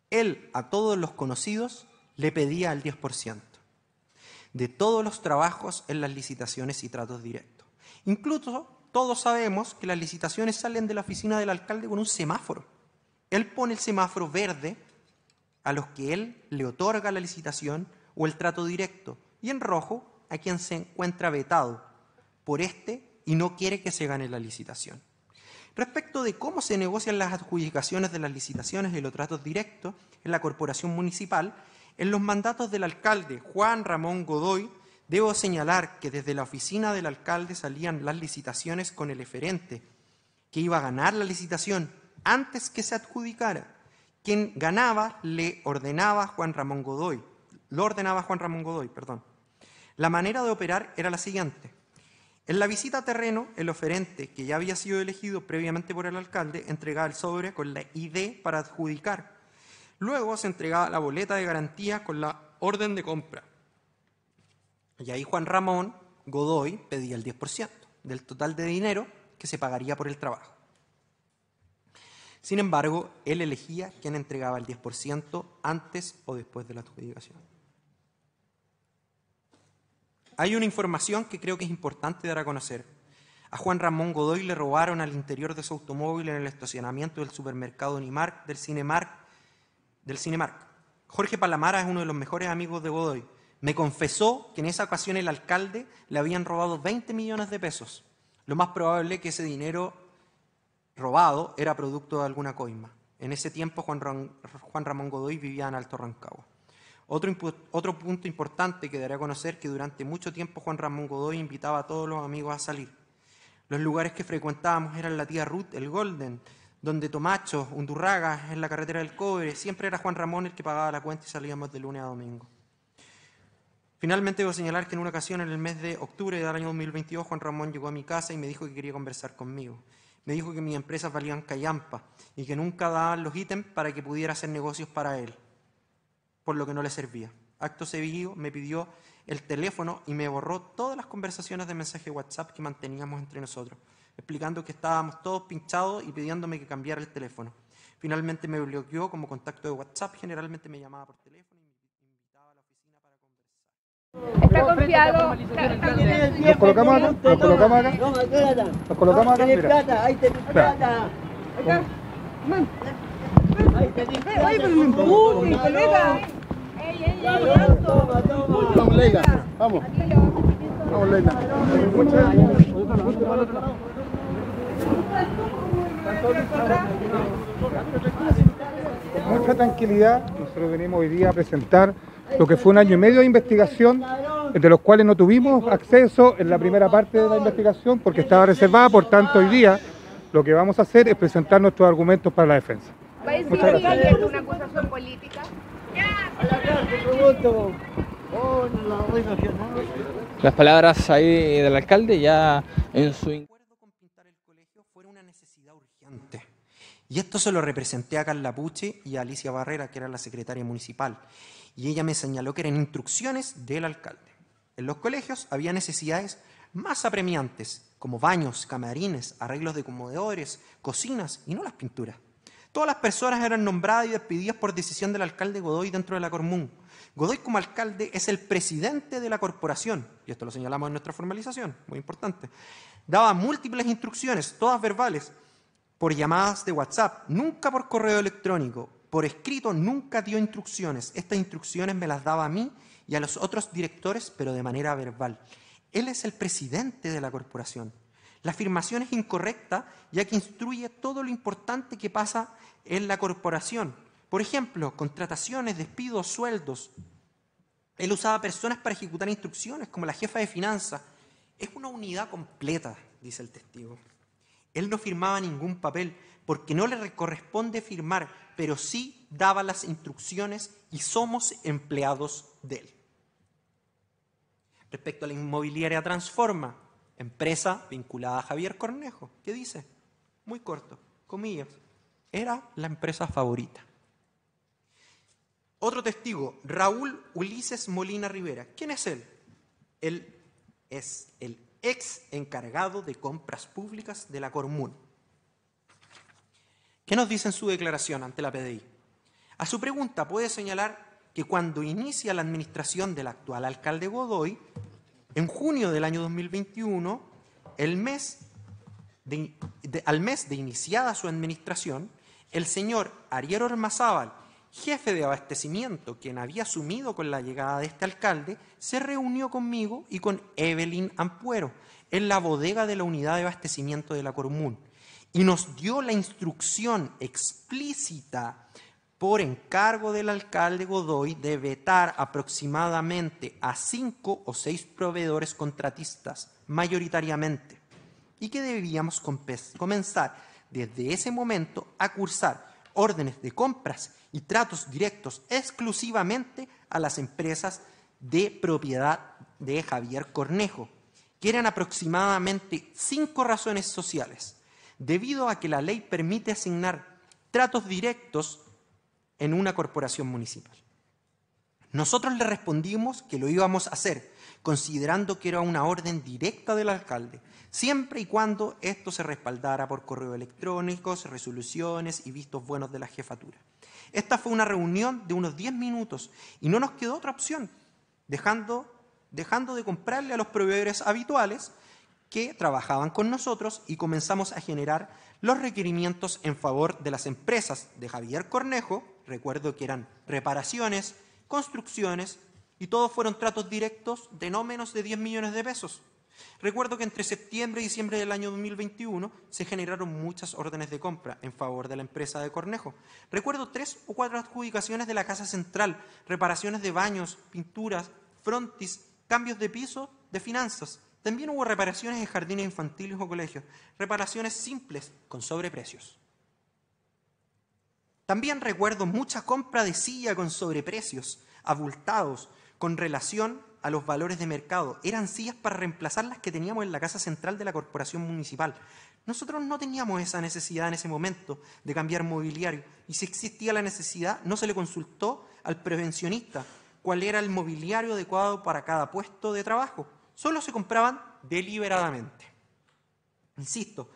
Él a todos los conocidos le pedía el 10% de todos los trabajos en las licitaciones y tratos directos. Incluso todos sabemos que las licitaciones salen de la oficina del alcalde con un semáforo. Él pone el semáforo verde a los que él le otorga la licitación o el trato directo y en rojo a quien se encuentra vetado por este y no quiere que se gane la licitación. Respecto de cómo se negocian las adjudicaciones de las licitaciones y los tratos directos en la corporación municipal, en los mandatos del alcalde Juan Ramón Godoy, debo señalar que desde la oficina del alcalde salían las licitaciones con el eferente, que iba a ganar la licitación antes que se adjudicara. Quien ganaba le ordenaba Juan Ramón Godoy, lo ordenaba Juan Ramón Godoy, perdón. La manera de operar era la siguiente. En la visita a terreno, el oferente, que ya había sido elegido previamente por el alcalde, entregaba el sobre con la ID para adjudicar. Luego se entregaba la boleta de garantía con la orden de compra. Y ahí Juan Ramón Godoy pedía el 10% del total de dinero que se pagaría por el trabajo. Sin embargo, él elegía quién entregaba el 10% antes o después de la adjudicación. Hay una información que creo que es importante dar a conocer. A Juan Ramón Godoy le robaron al interior de su automóvil en el estacionamiento del supermercado Unimark, del Cinemark. Del Jorge Palamara es uno de los mejores amigos de Godoy. Me confesó que en esa ocasión el alcalde le habían robado 20 millones de pesos. Lo más probable es que ese dinero robado era producto de alguna coima. En ese tiempo Juan Ramón Godoy vivía en Alto Rancagua. Otro, punto importante que daré a conocer que durante mucho tiempo Juan Ramón Godoy invitaba a todos los amigos a salir. Los lugares que frecuentábamos eran la tía Ruth, el Golden, donde Tomacho, Undurraga, en la carretera del Cobre, siempre era Juan Ramón el que pagaba la cuenta y salíamos de lunes a domingo. Finalmente debo señalar que en una ocasión, en el mes de octubre del año 2022, Juan Ramón llegó a mi casa y me dijo que quería conversar conmigo. Me dijo que mis empresas valían callampa y que nunca daban los ítems para que pudiera hacer negocios para él por lo que no le servía. Acto seguido me pidió el teléfono y me borró todas las conversaciones de mensaje WhatsApp que manteníamos entre nosotros, explicando que estábamos todos pinchados y pidiéndome que cambiara el teléfono. Finalmente me bloqueó como contacto de WhatsApp, generalmente me llamaba por teléfono y me invitaba a la oficina para Está confiado. colocamos acá, colocamos acá. colocamos acá, Ahí está. Vamos, Con mucha tranquilidad, nosotros venimos hoy día a presentar lo que fue un año y medio de investigación, de los cuales no tuvimos acceso en la primera parte de la investigación porque estaba reservada, por tanto hoy día lo que vamos a hacer es presentar nuestros argumentos para la defensa. ¿Va a una acusación política? Las palabras ahí del alcalde ya en su Y esto se lo representé a Carla Puche y a Alicia Barrera, que era la secretaria municipal. Y ella me señaló que eran instrucciones del alcalde. En los colegios había necesidades más apremiantes, como baños, camarines, arreglos de comodores, cocinas y no las pinturas. Todas las personas eran nombradas y despedidas por decisión del alcalde Godoy dentro de la común Godoy como alcalde es el presidente de la corporación, y esto lo señalamos en nuestra formalización, muy importante. Daba múltiples instrucciones, todas verbales, por llamadas de WhatsApp, nunca por correo electrónico, por escrito nunca dio instrucciones. Estas instrucciones me las daba a mí y a los otros directores, pero de manera verbal. Él es el presidente de la corporación. La afirmación es incorrecta ya que instruye todo lo importante que pasa en la corporación. Por ejemplo, contrataciones, despidos, sueldos. Él usaba personas para ejecutar instrucciones, como la jefa de finanzas. Es una unidad completa, dice el testigo. Él no firmaba ningún papel porque no le corresponde firmar, pero sí daba las instrucciones y somos empleados de él. Respecto a la inmobiliaria Transforma, empresa vinculada a Javier Cornejo, ¿Qué dice, muy corto, comillas, era la empresa favorita. Otro testigo, Raúl Ulises Molina Rivera. ¿Quién es él? Él es el ex encargado de compras públicas de la Cormun. ¿Qué nos dice en su declaración ante la PDI? A su pregunta puede señalar que cuando inicia la administración del actual alcalde Godoy, en junio del año 2021, al mes de iniciada su administración, el señor Ariel Ormazábal, jefe de abastecimiento, quien había asumido con la llegada de este alcalde, se reunió conmigo y con Evelyn Ampuero en la bodega de la unidad de abastecimiento de la común y nos dio la instrucción explícita por encargo del alcalde Godoy de vetar aproximadamente a cinco o seis proveedores contratistas, mayoritariamente, y que debíamos comenzar desde ese momento a cursar órdenes de compras y tratos directos exclusivamente a las empresas de propiedad de Javier Cornejo, que eran aproximadamente cinco razones sociales, debido a que la ley permite asignar tratos directos en una corporación municipal. Nosotros le respondimos que lo íbamos a hacer, considerando que era una orden directa del alcalde, siempre y cuando esto se respaldara por correo electrónico, resoluciones y vistos buenos de la jefatura. Esta fue una reunión de unos 10 minutos y no nos quedó otra opción, dejando, dejando de comprarle a los proveedores habituales que trabajaban con nosotros y comenzamos a generar los requerimientos en favor de las empresas de Javier Cornejo, recuerdo que eran reparaciones, construcciones, y todos fueron tratos directos de no menos de 10 millones de pesos. Recuerdo que entre septiembre y diciembre del año 2021 se generaron muchas órdenes de compra en favor de la empresa de Cornejo. Recuerdo tres o cuatro adjudicaciones de la Casa Central, reparaciones de baños, pinturas, frontis, cambios de piso, de finanzas. También hubo reparaciones en jardines infantiles o colegios, reparaciones simples con sobreprecios. También recuerdo muchas compras de silla con sobreprecios, abultados, con relación a los valores de mercado. Eran sillas para reemplazar las que teníamos en la casa central de la corporación municipal. Nosotros no teníamos esa necesidad en ese momento de cambiar mobiliario y si existía la necesidad no se le consultó al prevencionista cuál era el mobiliario adecuado para cada puesto de trabajo. Solo se compraban deliberadamente. Insisto,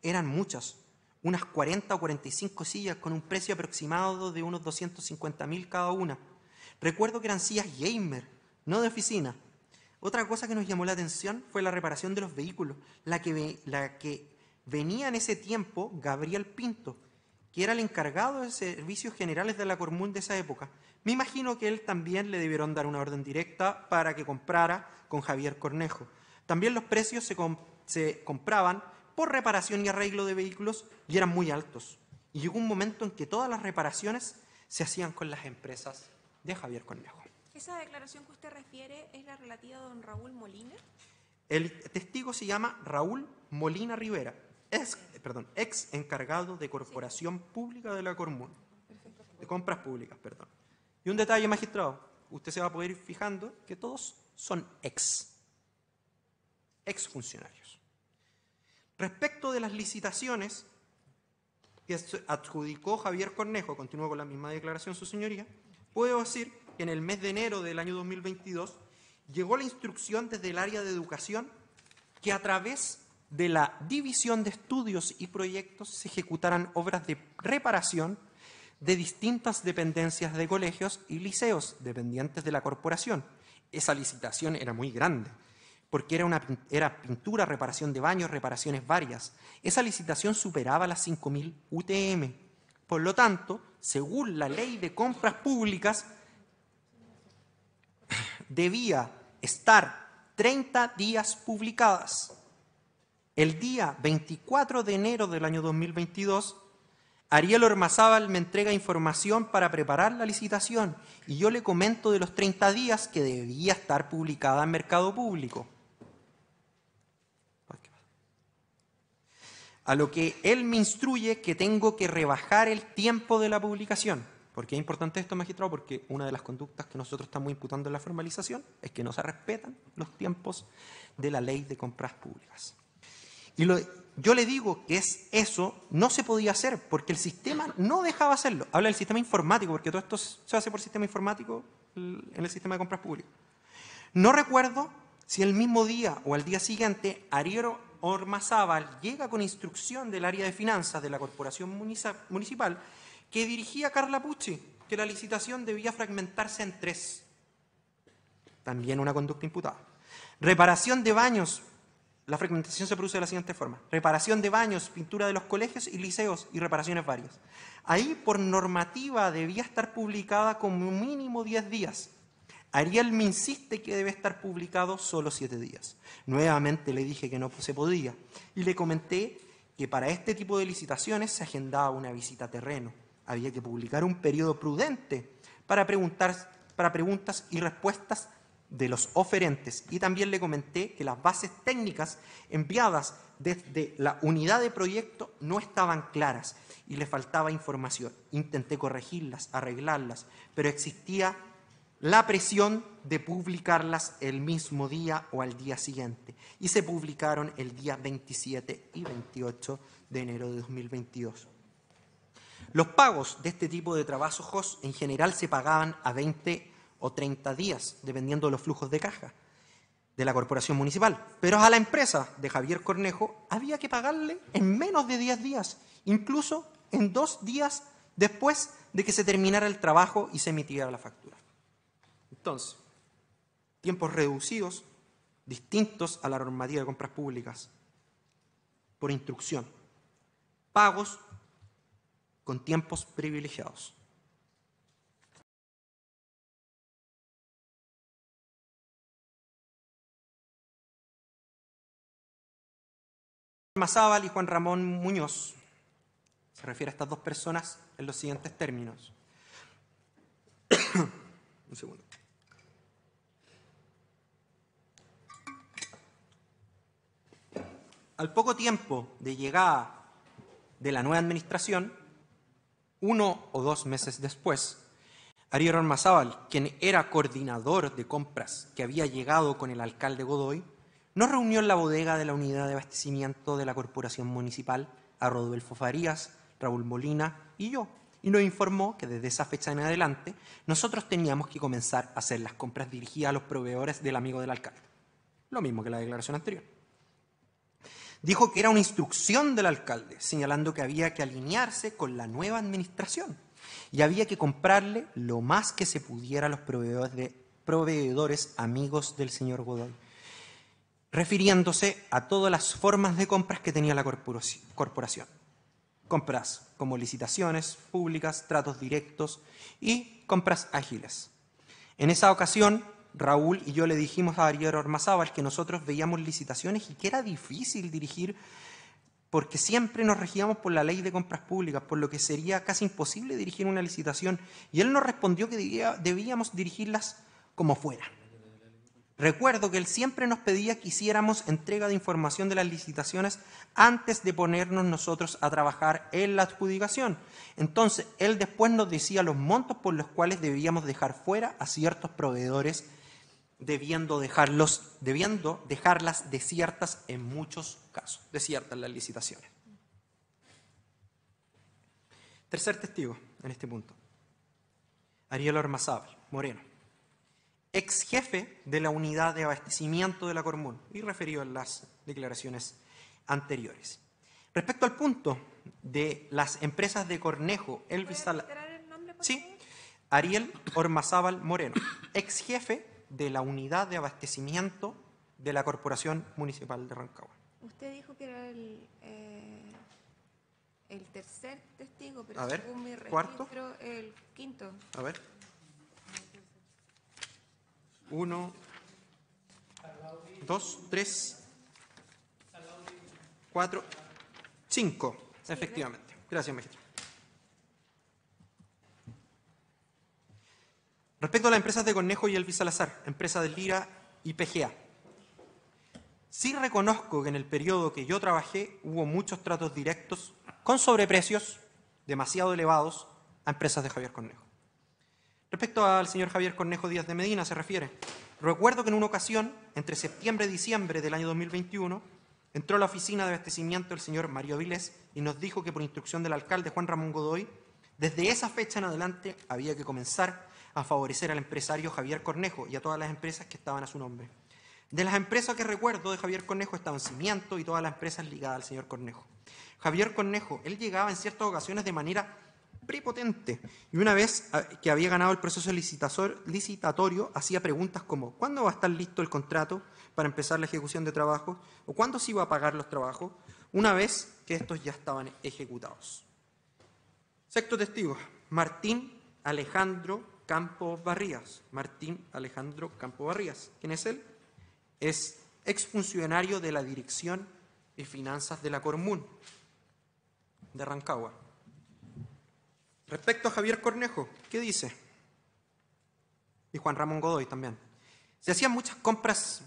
eran muchas unas 40 o 45 sillas con un precio aproximado de unos 250 mil cada una. Recuerdo que eran sillas gamer, no de oficina. Otra cosa que nos llamó la atención fue la reparación de los vehículos, la que, la que venía en ese tiempo Gabriel Pinto, que era el encargado de servicios generales de la Cormún de esa época. Me imagino que él también le debieron dar una orden directa para que comprara con Javier Cornejo. También los precios se, se compraban por reparación y arreglo de vehículos y eran muy altos. Y llegó un momento en que todas las reparaciones se hacían con las empresas de Javier Cornejo. ¿Esa declaración que usted refiere es la relativa a don Raúl Molina? El testigo se llama Raúl Molina Rivera, Es, perdón, ex encargado de Corporación Pública de la Cormuna, de Compras Públicas, perdón. Y un detalle, magistrado, usted se va a poder ir fijando que todos son ex, ex funcionarios. Respecto de las licitaciones que adjudicó Javier Cornejo, continúo con la misma declaración su señoría, puedo decir que en el mes de enero del año 2022 llegó la instrucción desde el área de educación que a través de la división de estudios y proyectos se ejecutaran obras de reparación de distintas dependencias de colegios y liceos dependientes de la corporación. Esa licitación era muy grande, porque era, una, era pintura, reparación de baños, reparaciones varias. Esa licitación superaba las 5.000 UTM. Por lo tanto, según la ley de compras públicas, debía estar 30 días publicadas. El día 24 de enero del año 2022, Ariel Ormazábal me entrega información para preparar la licitación y yo le comento de los 30 días que debía estar publicada en Mercado Público. a lo que él me instruye que tengo que rebajar el tiempo de la publicación. Porque es importante esto, magistrado? Porque una de las conductas que nosotros estamos imputando en la formalización es que no se respetan los tiempos de la ley de compras públicas. Y yo le digo que es eso no se podía hacer porque el sistema no dejaba hacerlo. Habla del sistema informático, porque todo esto se hace por sistema informático en el sistema de compras públicas. No recuerdo si el mismo día o al día siguiente Ariero Ormazábal llega con instrucción del área de finanzas de la corporación municipal que dirigía Carla Pucci, que la licitación debía fragmentarse en tres. También una conducta imputada. Reparación de baños. La fragmentación se produce de la siguiente forma. Reparación de baños, pintura de los colegios y liceos y reparaciones varias. Ahí, por normativa, debía estar publicada como mínimo 10 días Ariel me insiste que debe estar publicado solo siete días. Nuevamente le dije que no se podía y le comenté que para este tipo de licitaciones se agendaba una visita a terreno. Había que publicar un periodo prudente para, para preguntas y respuestas de los oferentes y también le comenté que las bases técnicas enviadas desde la unidad de proyecto no estaban claras y le faltaba información. Intenté corregirlas, arreglarlas, pero existía la presión de publicarlas el mismo día o al día siguiente. Y se publicaron el día 27 y 28 de enero de 2022. Los pagos de este tipo de trabajos en general se pagaban a 20 o 30 días, dependiendo de los flujos de caja de la corporación municipal. Pero a la empresa de Javier Cornejo había que pagarle en menos de 10 días, incluso en dos días después de que se terminara el trabajo y se emitiera la factura. Entonces, tiempos reducidos, distintos a la normativa de compras públicas, por instrucción. Pagos con tiempos privilegiados. Mazábal y Juan Ramón Muñoz. Se refiere a estas dos personas en los siguientes términos. Un segundo. al poco tiempo de llegada de la nueva administración, uno o dos meses después, Ariel Ormazábal, quien era coordinador de compras que había llegado con el alcalde Godoy, nos reunió en la bodega de la unidad de abastecimiento de la corporación municipal a Rodolfo Farías, Raúl Molina y yo, y nos informó que desde esa fecha en adelante nosotros teníamos que comenzar a hacer las compras dirigidas a los proveedores del amigo del alcalde. Lo mismo que la declaración anterior. Dijo que era una instrucción del alcalde, señalando que había que alinearse con la nueva administración y había que comprarle lo más que se pudiera a los proveedores, proveedores amigos del señor Godoy, refiriéndose a todas las formas de compras que tenía la corporación. Compras como licitaciones públicas, tratos directos y compras ágiles. En esa ocasión, Raúl y yo le dijimos a Ariel Ormazábal que nosotros veíamos licitaciones y que era difícil dirigir porque siempre nos regíamos por la ley de compras públicas, por lo que sería casi imposible dirigir una licitación. Y él nos respondió que debíamos dirigirlas como fuera. Recuerdo que él siempre nos pedía que hiciéramos entrega de información de las licitaciones antes de ponernos nosotros a trabajar en la adjudicación. Entonces, él después nos decía los montos por los cuales debíamos dejar fuera a ciertos proveedores debiendo, dejarlos, debiendo dejarlas desiertas en muchos casos, desiertas las licitaciones. Tercer testigo en este punto, Ariel Ormazábal, Moreno, ex jefe de la unidad de abastecimiento de la Cormón y referido a las declaraciones anteriores. Respecto al punto de las empresas de Cornejo, Elvis sí, Ariel Ormazábal Moreno, ex jefe de la unidad de abastecimiento de la Corporación Municipal de Rancagua. Usted dijo que era el, eh, tercer testigo, pero según mi registro, ¿cuarto? el quinto. A ver. Uno, dos, tres, cuatro, cinco, efectivamente. Gracias, maestro. Respecto a las empresas de Conejo y Elvis Salazar, empresa de Lira y PGA, sí reconozco que en el periodo que yo trabajé hubo muchos tratos directos con sobreprecios demasiado elevados a empresas de Javier Cornejo. Respecto al señor Javier Cornejo Díaz de Medina se refiere, recuerdo que en una ocasión, entre septiembre y diciembre del año 2021, entró a la oficina de abastecimiento el señor Mario Vilés y nos dijo que por instrucción del alcalde Juan Ramón Godoy, desde esa fecha en adelante había que comenzar a favorecer al empresario Javier Cornejo y a todas las empresas que estaban a su nombre. De las empresas que recuerdo de Javier Cornejo estaban Cimiento y todas las empresas ligadas al señor Cornejo. Javier Cornejo, él llegaba en ciertas ocasiones de manera prepotente y una vez ah, que había ganado el proceso licitatorio hacía preguntas como ¿cuándo va a estar listo el contrato para empezar la ejecución de trabajos? ¿O cuándo se iba a pagar los trabajos? Una vez que estos ya estaban ejecutados. Sexto testigo, Martín Alejandro Campo Barrías, Martín Alejandro Campo Barrías. ¿Quién es él? Es exfuncionario de la Dirección de Finanzas de la Cormun de Rancagua. Respecto a Javier Cornejo, ¿qué dice? Y Juan Ramón Godoy también. Se hacían muchas compras,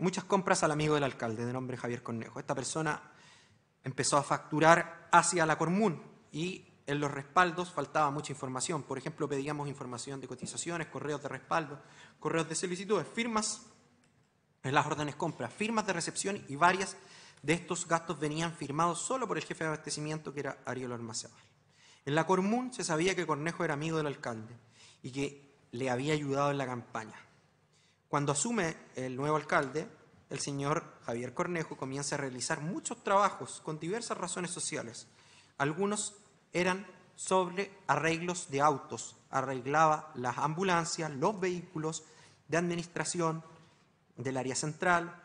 muchas compras al amigo del alcalde, de nombre Javier Cornejo. Esta persona empezó a facturar hacia la Cormun y en los respaldos faltaba mucha información. Por ejemplo, pedíamos información de cotizaciones, correos de respaldo, correos de solicitudes, firmas en las órdenes compra, firmas de recepción y varias de estos gastos venían firmados solo por el jefe de abastecimiento que era Ariel Almazábal. En la común se sabía que Cornejo era amigo del alcalde y que le había ayudado en la campaña. Cuando asume el nuevo alcalde, el señor Javier Cornejo comienza a realizar muchos trabajos con diversas razones sociales, algunos eran sobre arreglos de autos. Arreglaba las ambulancias, los vehículos de administración del área central.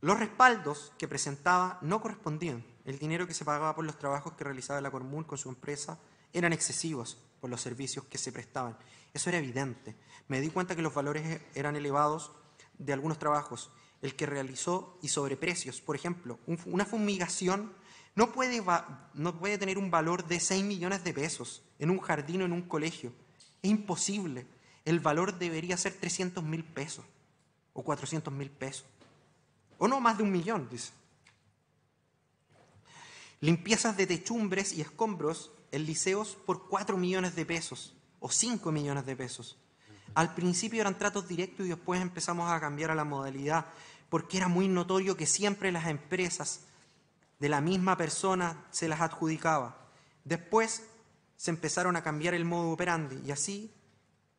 Los respaldos que presentaba no correspondían. El dinero que se pagaba por los trabajos que realizaba la Cormul con su empresa eran excesivos por los servicios que se prestaban. Eso era evidente. Me di cuenta que los valores eran elevados de algunos trabajos. El que realizó y sobreprecios, por ejemplo, una fumigación no puede, no puede tener un valor de 6 millones de pesos en un jardín o en un colegio. Es imposible. El valor debería ser 300 mil pesos o 400 mil pesos. O no, más de un millón, dice. Limpiezas de techumbres y escombros en liceos por 4 millones de pesos o 5 millones de pesos. Al principio eran tratos directos y después empezamos a cambiar a la modalidad porque era muy notorio que siempre las empresas de la misma persona se las adjudicaba. Después se empezaron a cambiar el modo operandi y así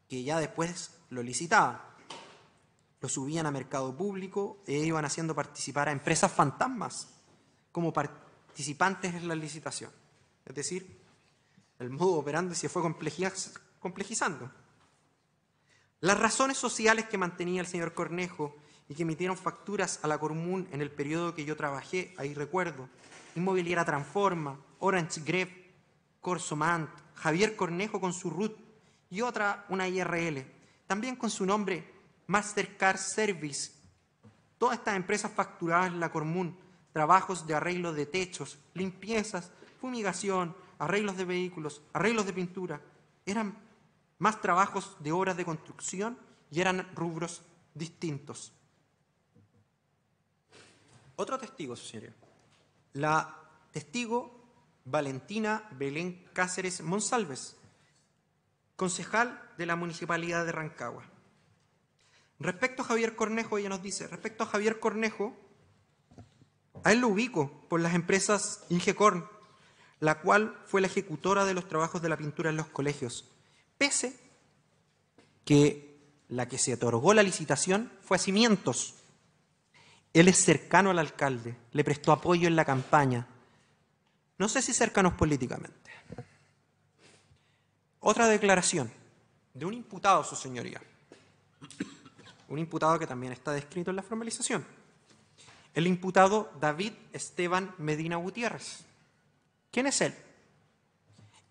que ya después lo licitaban. Lo subían a mercado público e iban haciendo participar a empresas fantasmas como participantes en la licitación. Es decir, el modo operandi se fue complejizando. Las razones sociales que mantenía el señor Cornejo y que emitieron facturas a la común en el periodo que yo trabajé, ahí recuerdo, Inmobiliaria Transforma, Orange Grep, Corso Mant, Javier Cornejo con su RUT y otra, una IRL, también con su nombre Mastercard Service. Todas estas empresas facturadas en la común, trabajos de arreglo de techos, limpiezas, fumigación, arreglos de vehículos, arreglos de pintura, eran más trabajos de obras de construcción y eran rubros distintos. Otro testigo, señoría. La testigo Valentina Belén Cáceres Monsalves, concejal de la Municipalidad de Rancagua. Respecto a Javier Cornejo, ella nos dice, respecto a Javier Cornejo, a él lo ubico por las empresas Ingecorn, la cual fue la ejecutora de los trabajos de la pintura en los colegios, pese que la que se otorgó la licitación fue a Cimientos, él es cercano al alcalde, le prestó apoyo en la campaña. No sé si cercanos políticamente. Otra declaración de un imputado, su señoría. Un imputado que también está descrito en la formalización. El imputado David Esteban Medina Gutiérrez. ¿Quién es él?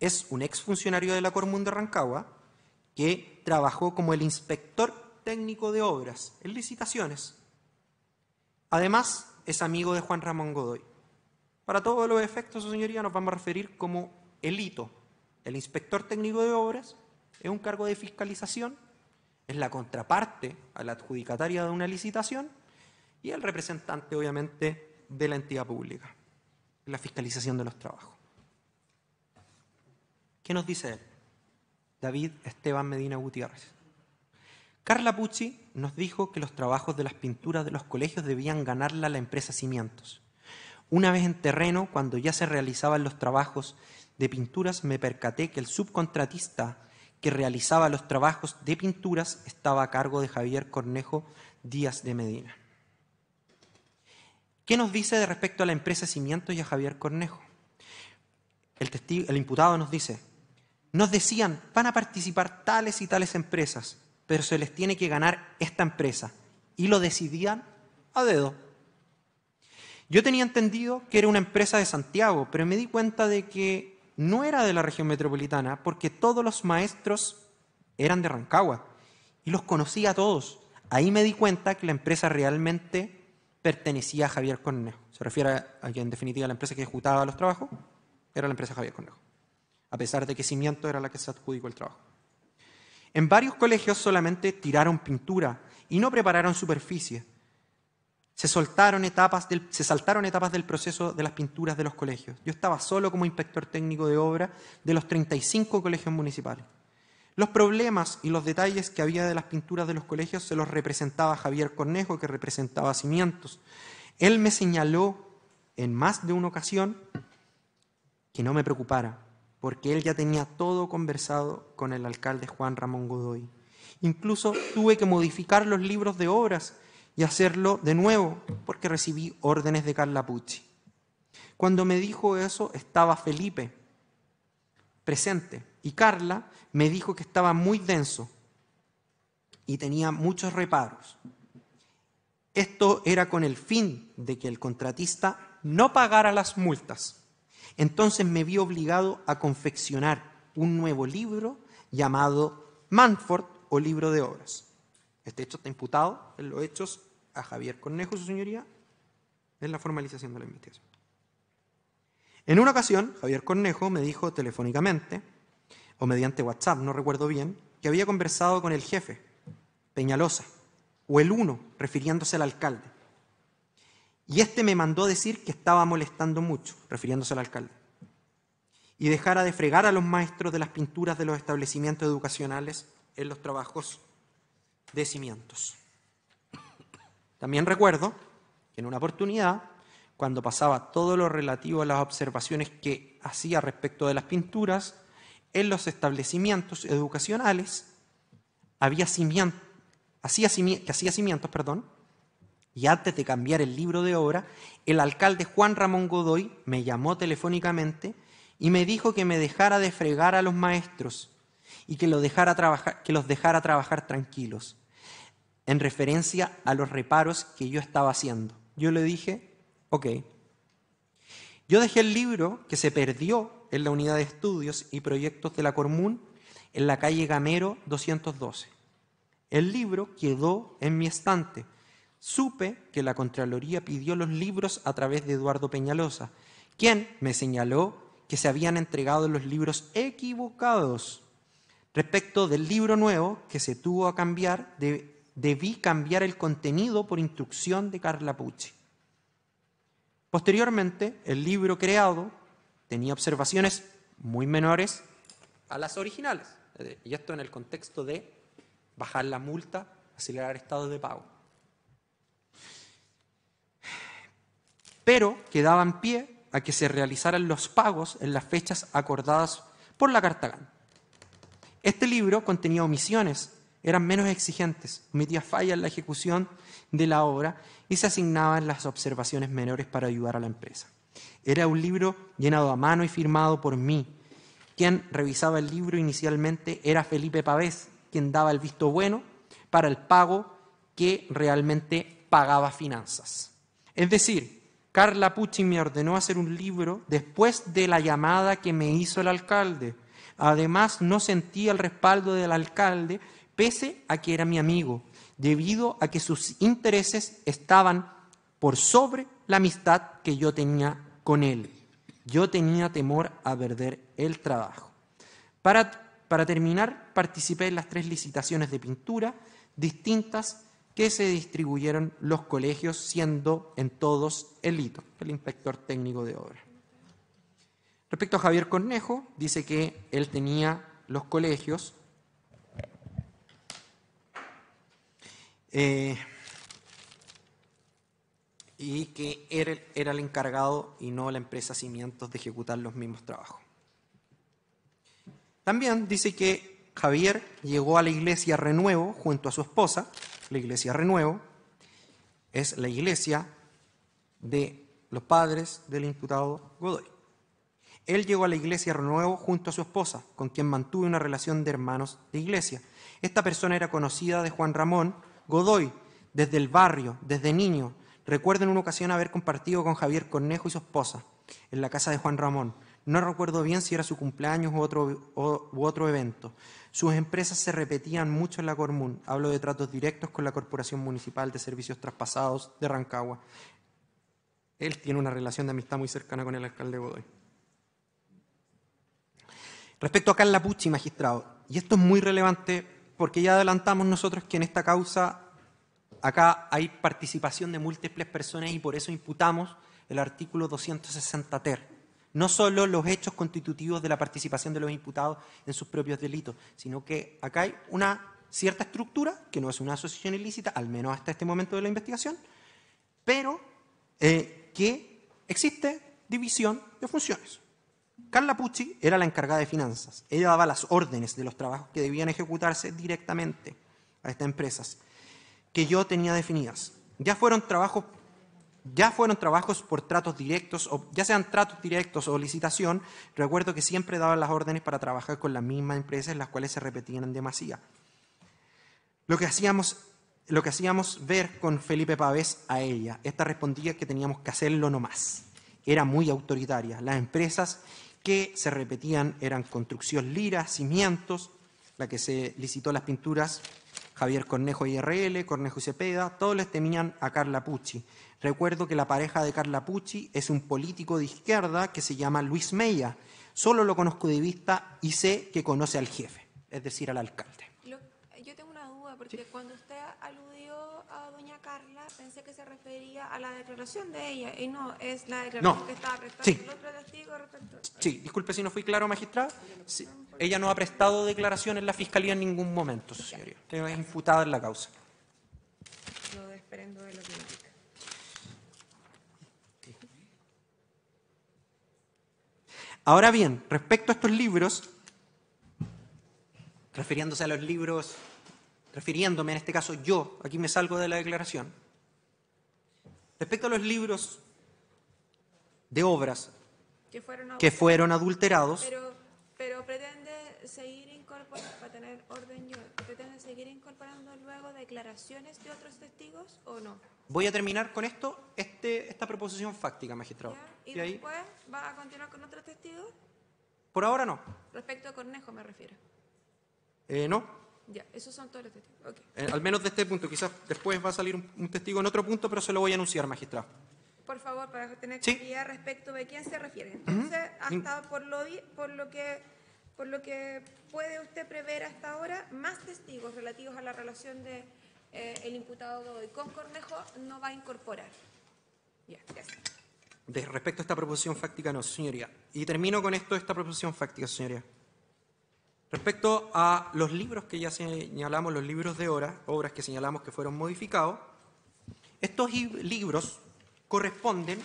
Es un exfuncionario de la Cormún de Rancagua que trabajó como el inspector técnico de obras en licitaciones Además, es amigo de Juan Ramón Godoy. Para todos los efectos, su señoría, nos vamos a referir como el hito. El inspector técnico de obras es un cargo de fiscalización, es la contraparte a la adjudicataria de una licitación y el representante, obviamente, de la entidad pública, la fiscalización de los trabajos. ¿Qué nos dice él? David Esteban Medina Gutiérrez. Carla Pucci nos dijo que los trabajos de las pinturas de los colegios debían ganarla la empresa Cimientos. Una vez en terreno, cuando ya se realizaban los trabajos de pinturas, me percaté que el subcontratista que realizaba los trabajos de pinturas estaba a cargo de Javier Cornejo Díaz de Medina. ¿Qué nos dice de respecto a la empresa Cimientos y a Javier Cornejo? El, el imputado nos dice, nos decían, van a participar tales y tales empresas, pero se les tiene que ganar esta empresa. Y lo decidían a dedo. Yo tenía entendido que era una empresa de Santiago, pero me di cuenta de que no era de la región metropolitana, porque todos los maestros eran de Rancagua y los conocía a todos. Ahí me di cuenta que la empresa realmente pertenecía a Javier Cornejo. Se refiere a, que en definitiva la empresa que ejecutaba los trabajos era la empresa Javier Cornejo, a pesar de que Cimiento era la que se adjudicó el trabajo. En varios colegios solamente tiraron pintura y no prepararon superficie. Se, saltaron etapas del proceso de las pinturas de los colegios. Yo estaba solo como inspector técnico de obra de los 35 colegios municipales. Los problemas y los detalles que había de las pinturas de los colegios se los representaba Javier Cornejo, que representaba Cimientos. Él me señaló en más de una ocasión que no me preocupara, porque él ya tenía todo conversado con el alcalde Juan Ramón Godoy. Incluso tuve que modificar los libros de obras y hacerlo de nuevo, porque recibí órdenes de Carla Pucci. Cuando me dijo eso, estaba Felipe presente y Carla me dijo que estaba muy denso y tenía muchos reparos. Esto era con el fin de que el contratista no pagara las multas. Entonces me vi obligado a confeccionar un nuevo libro llamado Manford o Libro de Obras. Este hecho está imputado en los hechos a Javier Cornejo, su señoría, en la formalización de la investigación. En una ocasión, Javier Cornejo me dijo telefónicamente, o mediante WhatsApp, no recuerdo bien, que había conversado con el jefe, Peñalosa, o el uno, refiriéndose al alcalde. Y este me mandó decir que estaba molestando mucho, refiriéndose al alcalde, y dejara de fregar a los maestros de las pinturas de los establecimientos educacionales en los trabajos de cimientos. También recuerdo que en una oportunidad, cuando pasaba todo lo relativo a las observaciones que hacía respecto de las pinturas, en los establecimientos educacionales había cimientos, hacía cimientos, perdón, y antes de cambiar el libro de obra, el alcalde Juan Ramón Godoy me llamó telefónicamente y me dijo que me dejara de fregar a los maestros y que, los dejara trabajar, que los dejara trabajar tranquilos, en referencia a los reparos que yo estaba haciendo. Yo le dije, ok. Yo dejé el libro que se perdió en la unidad de estudios y proyectos de la común en la calle Gamero 212. El libro quedó en mi estante supe que la Contraloría pidió los libros a través de Eduardo Peñalosa, quien me señaló que se habían entregado los libros equivocados. Respecto del libro nuevo que se tuvo a cambiar, debí cambiar el contenido por instrucción de Carla Pucci. Posteriormente, el libro creado tenía observaciones muy menores a las originales, eh, y esto en el contexto de bajar la multa, acelerar estado de pago. pero que daban pie a que se realizaran los pagos en las fechas acordadas por la Cartagena. Este libro contenía omisiones, eran menos exigentes, omitía fallas en la ejecución de la obra y se asignaban las observaciones menores para ayudar a la empresa. Era un libro llenado a mano y firmado por mí. Quien revisaba el libro inicialmente era Felipe Pavés, quien daba el visto bueno para el pago que realmente pagaba finanzas. Es decir, Carla Pucci me ordenó hacer un libro después de la llamada que me hizo el alcalde. Además, no sentía el respaldo del alcalde, pese a que era mi amigo, debido a que sus intereses estaban por sobre la amistad que yo tenía con él. Yo tenía temor a perder el trabajo. Para, para terminar, participé en las tres licitaciones de pintura distintas que se distribuyeron los colegios, siendo en todos el hito, el inspector técnico de obra. Respecto a Javier Cornejo, dice que él tenía los colegios. Eh, y que él era el encargado y no la empresa Cimientos de ejecutar los mismos trabajos. También dice que Javier llegó a la iglesia Renuevo junto a su esposa, la iglesia renuevo, es la iglesia de los padres del imputado Godoy. Él llegó a la iglesia renuevo junto a su esposa, con quien mantuvo una relación de hermanos de iglesia. Esta persona era conocida de Juan Ramón Godoy desde el barrio, desde niño. Recuerdo en una ocasión haber compartido con Javier Cornejo y su esposa en la casa de Juan Ramón. No recuerdo bien si era su cumpleaños u otro, u otro evento. Sus empresas se repetían mucho en la común. Hablo de tratos directos con la Corporación Municipal de Servicios Traspasados de Rancagua. Él tiene una relación de amistad muy cercana con el alcalde Godoy. Respecto a Carla Pucci, magistrado, y esto es muy relevante porque ya adelantamos nosotros que en esta causa acá hay participación de múltiples personas y por eso imputamos el artículo 260 ter no solo los hechos constitutivos de la participación de los imputados en sus propios delitos, sino que acá hay una cierta estructura, que no es una asociación ilícita, al menos hasta este momento de la investigación, pero eh, que existe división de funciones. Carla Pucci era la encargada de finanzas. Ella daba las órdenes de los trabajos que debían ejecutarse directamente a estas empresas, que yo tenía definidas. Ya fueron trabajos ya fueron trabajos por tratos directos, o ya sean tratos directos o licitación, recuerdo que siempre daban las órdenes para trabajar con las mismas empresas, las cuales se repetían en demasía. Lo que hacíamos, lo que hacíamos ver con Felipe Pavés a ella, esta respondía que teníamos que hacerlo nomás. Era muy autoritaria. Las empresas que se repetían eran Construcción Lira, Cimientos, la que se licitó las pinturas, Javier Cornejo IRL, Cornejo y Cepeda, todos les temían a Carla Pucci. Recuerdo que la pareja de Carla Pucci es un político de izquierda que se llama Luis Meya. Solo lo conozco de vista y sé que conoce al jefe, es decir, al alcalde. yo tengo una duda, porque cuando usted aludió a doña Carla, pensé que se refería a la declaración de ella, y no, es la declaración que estaba prestando el otro testigo respecto... Sí, disculpe si no fui claro, magistrado. Ella no ha prestado declaración en la fiscalía en ningún momento, su señoría. Es imputada en la causa. Lo desprendo de lo que... Ahora bien, respecto a estos libros, refiriéndose a los libros, refiriéndome en este caso yo, aquí me salgo de la declaración, respecto a los libros de obras que fueron, adulterados, pero, pero, pretende seguir incorporando para tener orden seguir incorporando luego declaraciones de otros testigos o no? Voy a terminar con esto, este, esta proposición fáctica, magistrado. ¿Y, después va a continuar con otros testigos? Por ahora no. Respecto a Cornejo me refiero. Eh, no. Ya, esos son todos los testigos. Eh, al menos de este punto, quizás después va a salir un, testigo en otro punto, pero se lo voy a anunciar, magistrado. Por favor, para tener claridad respecto de quién se refiere. Entonces, hasta por lo, por lo que por lo que puede usted prever hasta ahora más testigos relativos a la relación de eh, el imputado Godoy con Cornejo no va a incorporar. Ya, De respecto a esta proposición fáctica, no, señoría. Y termino con esto, esta proposición fáctica, señoría. Respecto a los libros que ya señalamos, los libros de obra, obras que señalamos que fueron modificados, estos libros corresponden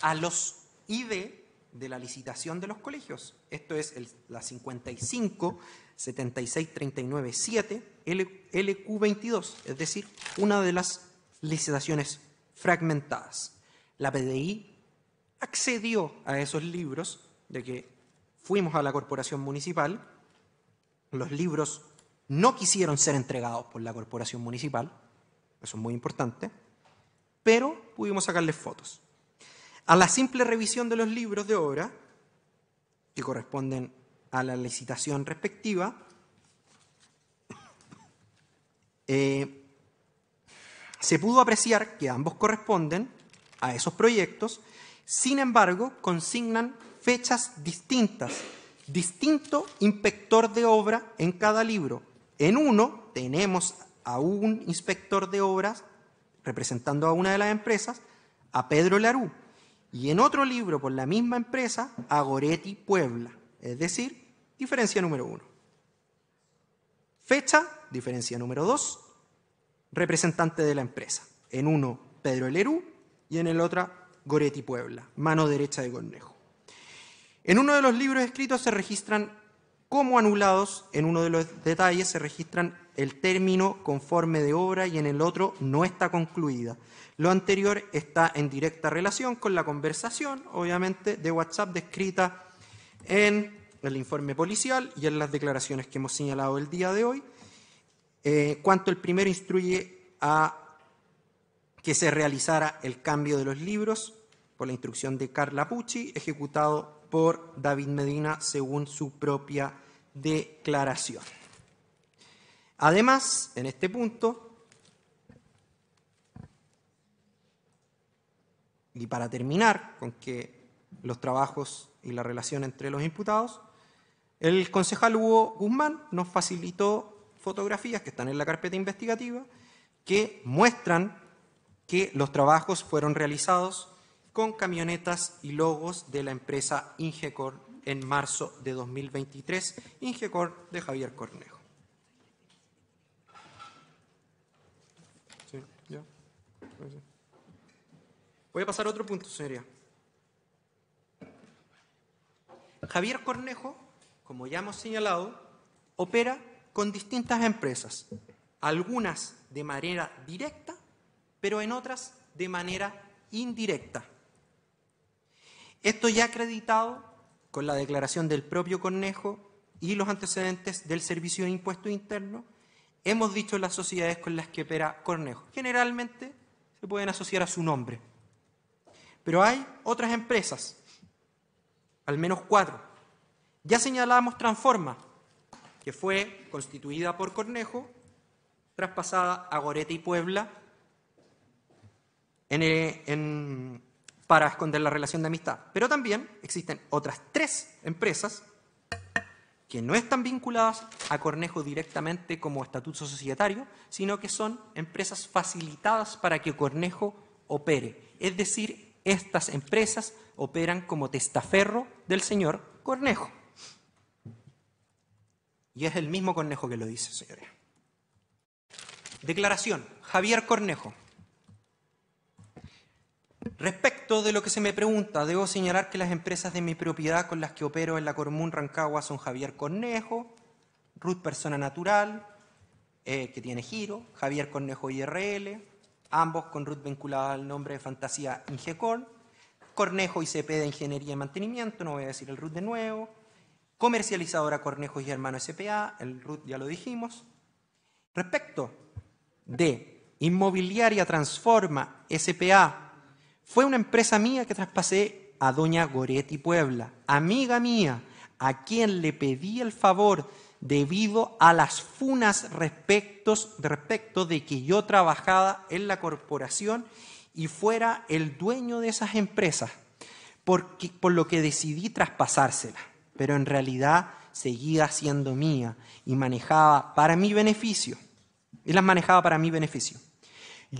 a los ID de la licitación de los colegios. Esto es el, la 55 76 39 7 LQ22, es decir, una de las licitaciones fragmentadas. La PDI accedió a esos libros de que fuimos a la corporación municipal, los libros no quisieron ser entregados por la corporación municipal, eso es muy importante, pero pudimos sacarles fotos a la simple revisión de los libros de obra, que corresponden a la licitación respectiva, eh, se pudo apreciar que ambos corresponden a esos proyectos, sin embargo, consignan fechas distintas, distinto inspector de obra en cada libro. En uno tenemos a un inspector de obras representando a una de las empresas, a Pedro Larú, y en otro libro por la misma empresa, Goretti Puebla, es decir, diferencia número uno. Fecha, diferencia número dos, representante de la empresa. En uno, Pedro Lerú, y en el otro, Goretti Puebla, mano derecha de Cornejo. En uno de los libros escritos se registran como anulados, en uno de los detalles se registran el término conforme de obra y en el otro no está concluida. Lo anterior está en directa relación con la conversación, obviamente, de WhatsApp descrita en el informe policial y en las declaraciones que hemos señalado el día de hoy. Eh, cuanto el primero instruye a que se realizara el cambio de los libros por la instrucción de Carla Pucci, ejecutado por David Medina según su propia declaración. Además, en este punto, y para terminar con que los trabajos y la relación entre los imputados, el concejal Hugo Guzmán nos facilitó fotografías que están en la carpeta investigativa que muestran que los trabajos fueron realizados con camionetas y logos de la empresa Ingecor en marzo de 2023, Ingecor de Javier Cornejo. Voy a pasar a otro punto, señoría. Javier Cornejo, como ya hemos señalado, opera con distintas empresas, algunas de manera directa, pero en otras de manera indirecta. Esto ya ha acreditado con la declaración del propio Cornejo y los antecedentes del Servicio de Impuesto Interno, hemos dicho las sociedades con las que opera Cornejo. Generalmente se pueden asociar a su nombre. Pero hay otras empresas, al menos cuatro. Ya señalábamos Transforma, que fue constituida por Cornejo, traspasada a Gorete y Puebla en, en para esconder la relación de amistad. Pero también existen otras tres empresas que no están vinculadas a Cornejo directamente como estatuto societario, sino que son empresas facilitadas para que Cornejo opere. Es decir, estas empresas operan como testaferro del señor Cornejo. Y es el mismo Cornejo que lo dice, señores. Declaración. Javier Cornejo, Respecto de lo que se me pregunta, debo señalar que las empresas de mi propiedad con las que opero en la Cormún Rancagua son Javier Cornejo, Ruth Persona Natural, eh, que tiene giro, Javier Cornejo IRL, ambos con Ruth vinculada al nombre de fantasía Ingecorn, Cornejo ICP de Ingeniería y Mantenimiento, no voy a decir el Ruth de nuevo, comercializadora Cornejo y Hermano SPA, el Ruth ya lo dijimos. Respecto de Inmobiliaria Transforma SPA, fue una empresa mía que traspasé a doña Goretti Puebla, amiga mía, a quien le pedí el favor debido a las funas respectos, respecto de que yo trabajaba en la corporación y fuera el dueño de esas empresas, porque, por lo que decidí traspasársela. pero en realidad seguía siendo mía y manejaba para mi beneficio, y las manejaba para mi beneficio.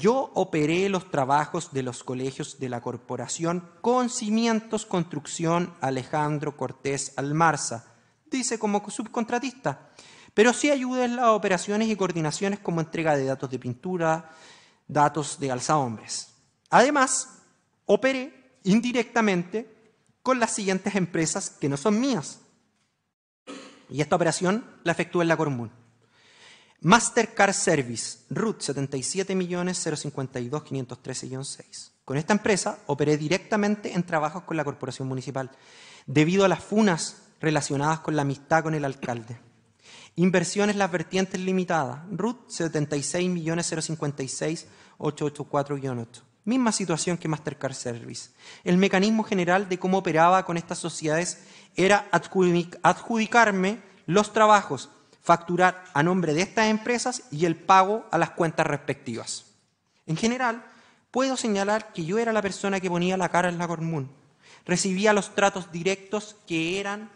Yo operé los trabajos de los colegios de la corporación con cimientos construcción Alejandro Cortés Almarza, dice como subcontratista, pero sí ayudé en las operaciones y coordinaciones como entrega de datos de pintura, datos de alzahombres. Además, operé indirectamente con las siguientes empresas que no son mías. Y esta operación la efectué en la común. Mastercard Service, RUT 77.052.513-6. Con esta empresa operé directamente en trabajos con la Corporación Municipal, debido a las funas relacionadas con la amistad con el alcalde. Inversiones las vertientes limitadas, RUT 76.056.884-8. Misma situación que Mastercard Service. El mecanismo general de cómo operaba con estas sociedades era adjudicarme los trabajos facturar a nombre de estas empresas y el pago a las cuentas respectivas. En general, puedo señalar que yo era la persona que ponía la cara en la común Recibía los tratos directos que, eran,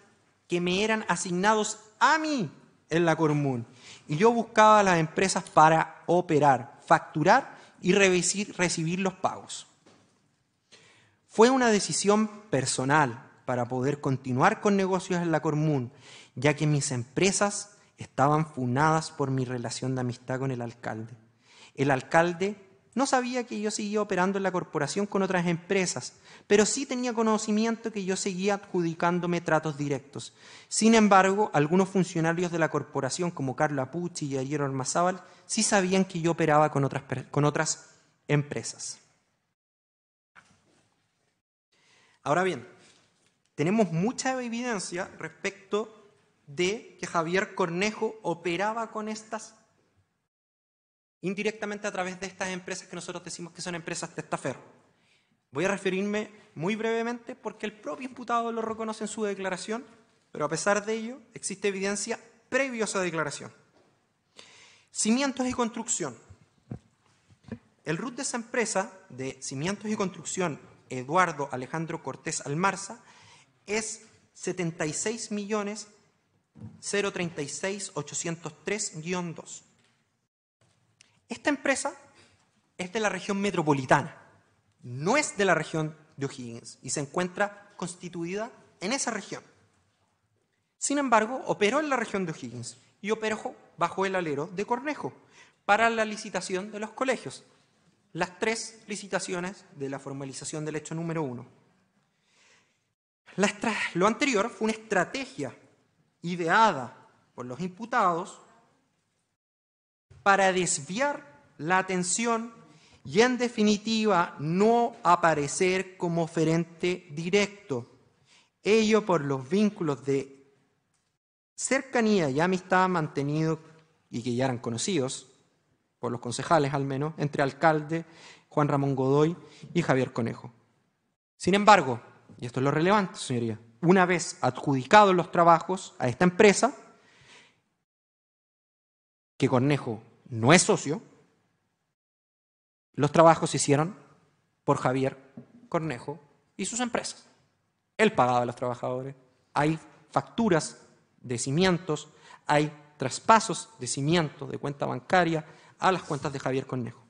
que me eran asignados a mí en la común Y yo buscaba a las empresas para operar, facturar y recibir los pagos. Fue una decisión personal para poder continuar con negocios en la común ya que mis empresas estaban funadas por mi relación de amistad con el alcalde. El alcalde no sabía que yo seguía operando en la corporación con otras empresas, pero sí tenía conocimiento que yo seguía adjudicándome tratos directos. Sin embargo, algunos funcionarios de la corporación, como Carlos Pucci y Ariel Ormazábal, sí sabían que yo operaba con otras, con otras empresas. Ahora bien, tenemos mucha evidencia respecto de que Javier Cornejo operaba con estas, indirectamente a través de estas empresas que nosotros decimos que son empresas testaferro. Voy a referirme muy brevemente porque el propio imputado lo reconoce en su declaración, pero a pesar de ello existe evidencia previa a esa declaración. Cimientos y construcción. El RUT de esa empresa, de Cimientos y Construcción, Eduardo Alejandro Cortés Almarza, es 76 millones 036 2 Esta empresa es de la región metropolitana, no es de la región de O'Higgins y se encuentra constituida en esa región. Sin embargo, operó en la región de O'Higgins y operó bajo el alero de Cornejo para la licitación de los colegios, las tres licitaciones de la formalización del hecho número uno. lo anterior fue una estrategia ideada por los imputados para desviar la atención y en definitiva no aparecer como oferente directo. Ello por los vínculos de cercanía y amistad mantenidos y que ya eran conocidos, por los concejales al menos, entre alcalde Juan Ramón Godoy y Javier Conejo. Sin embargo, y esto es lo relevante, señoría, una vez adjudicados los trabajos a esta empresa, que Cornejo no es socio, los trabajos se hicieron por Javier Cornejo y sus empresas. Él pagaba a los trabajadores. Hay facturas de cimientos, hay traspasos de cimientos de cuenta bancaria a las cuentas de Javier Cornejo.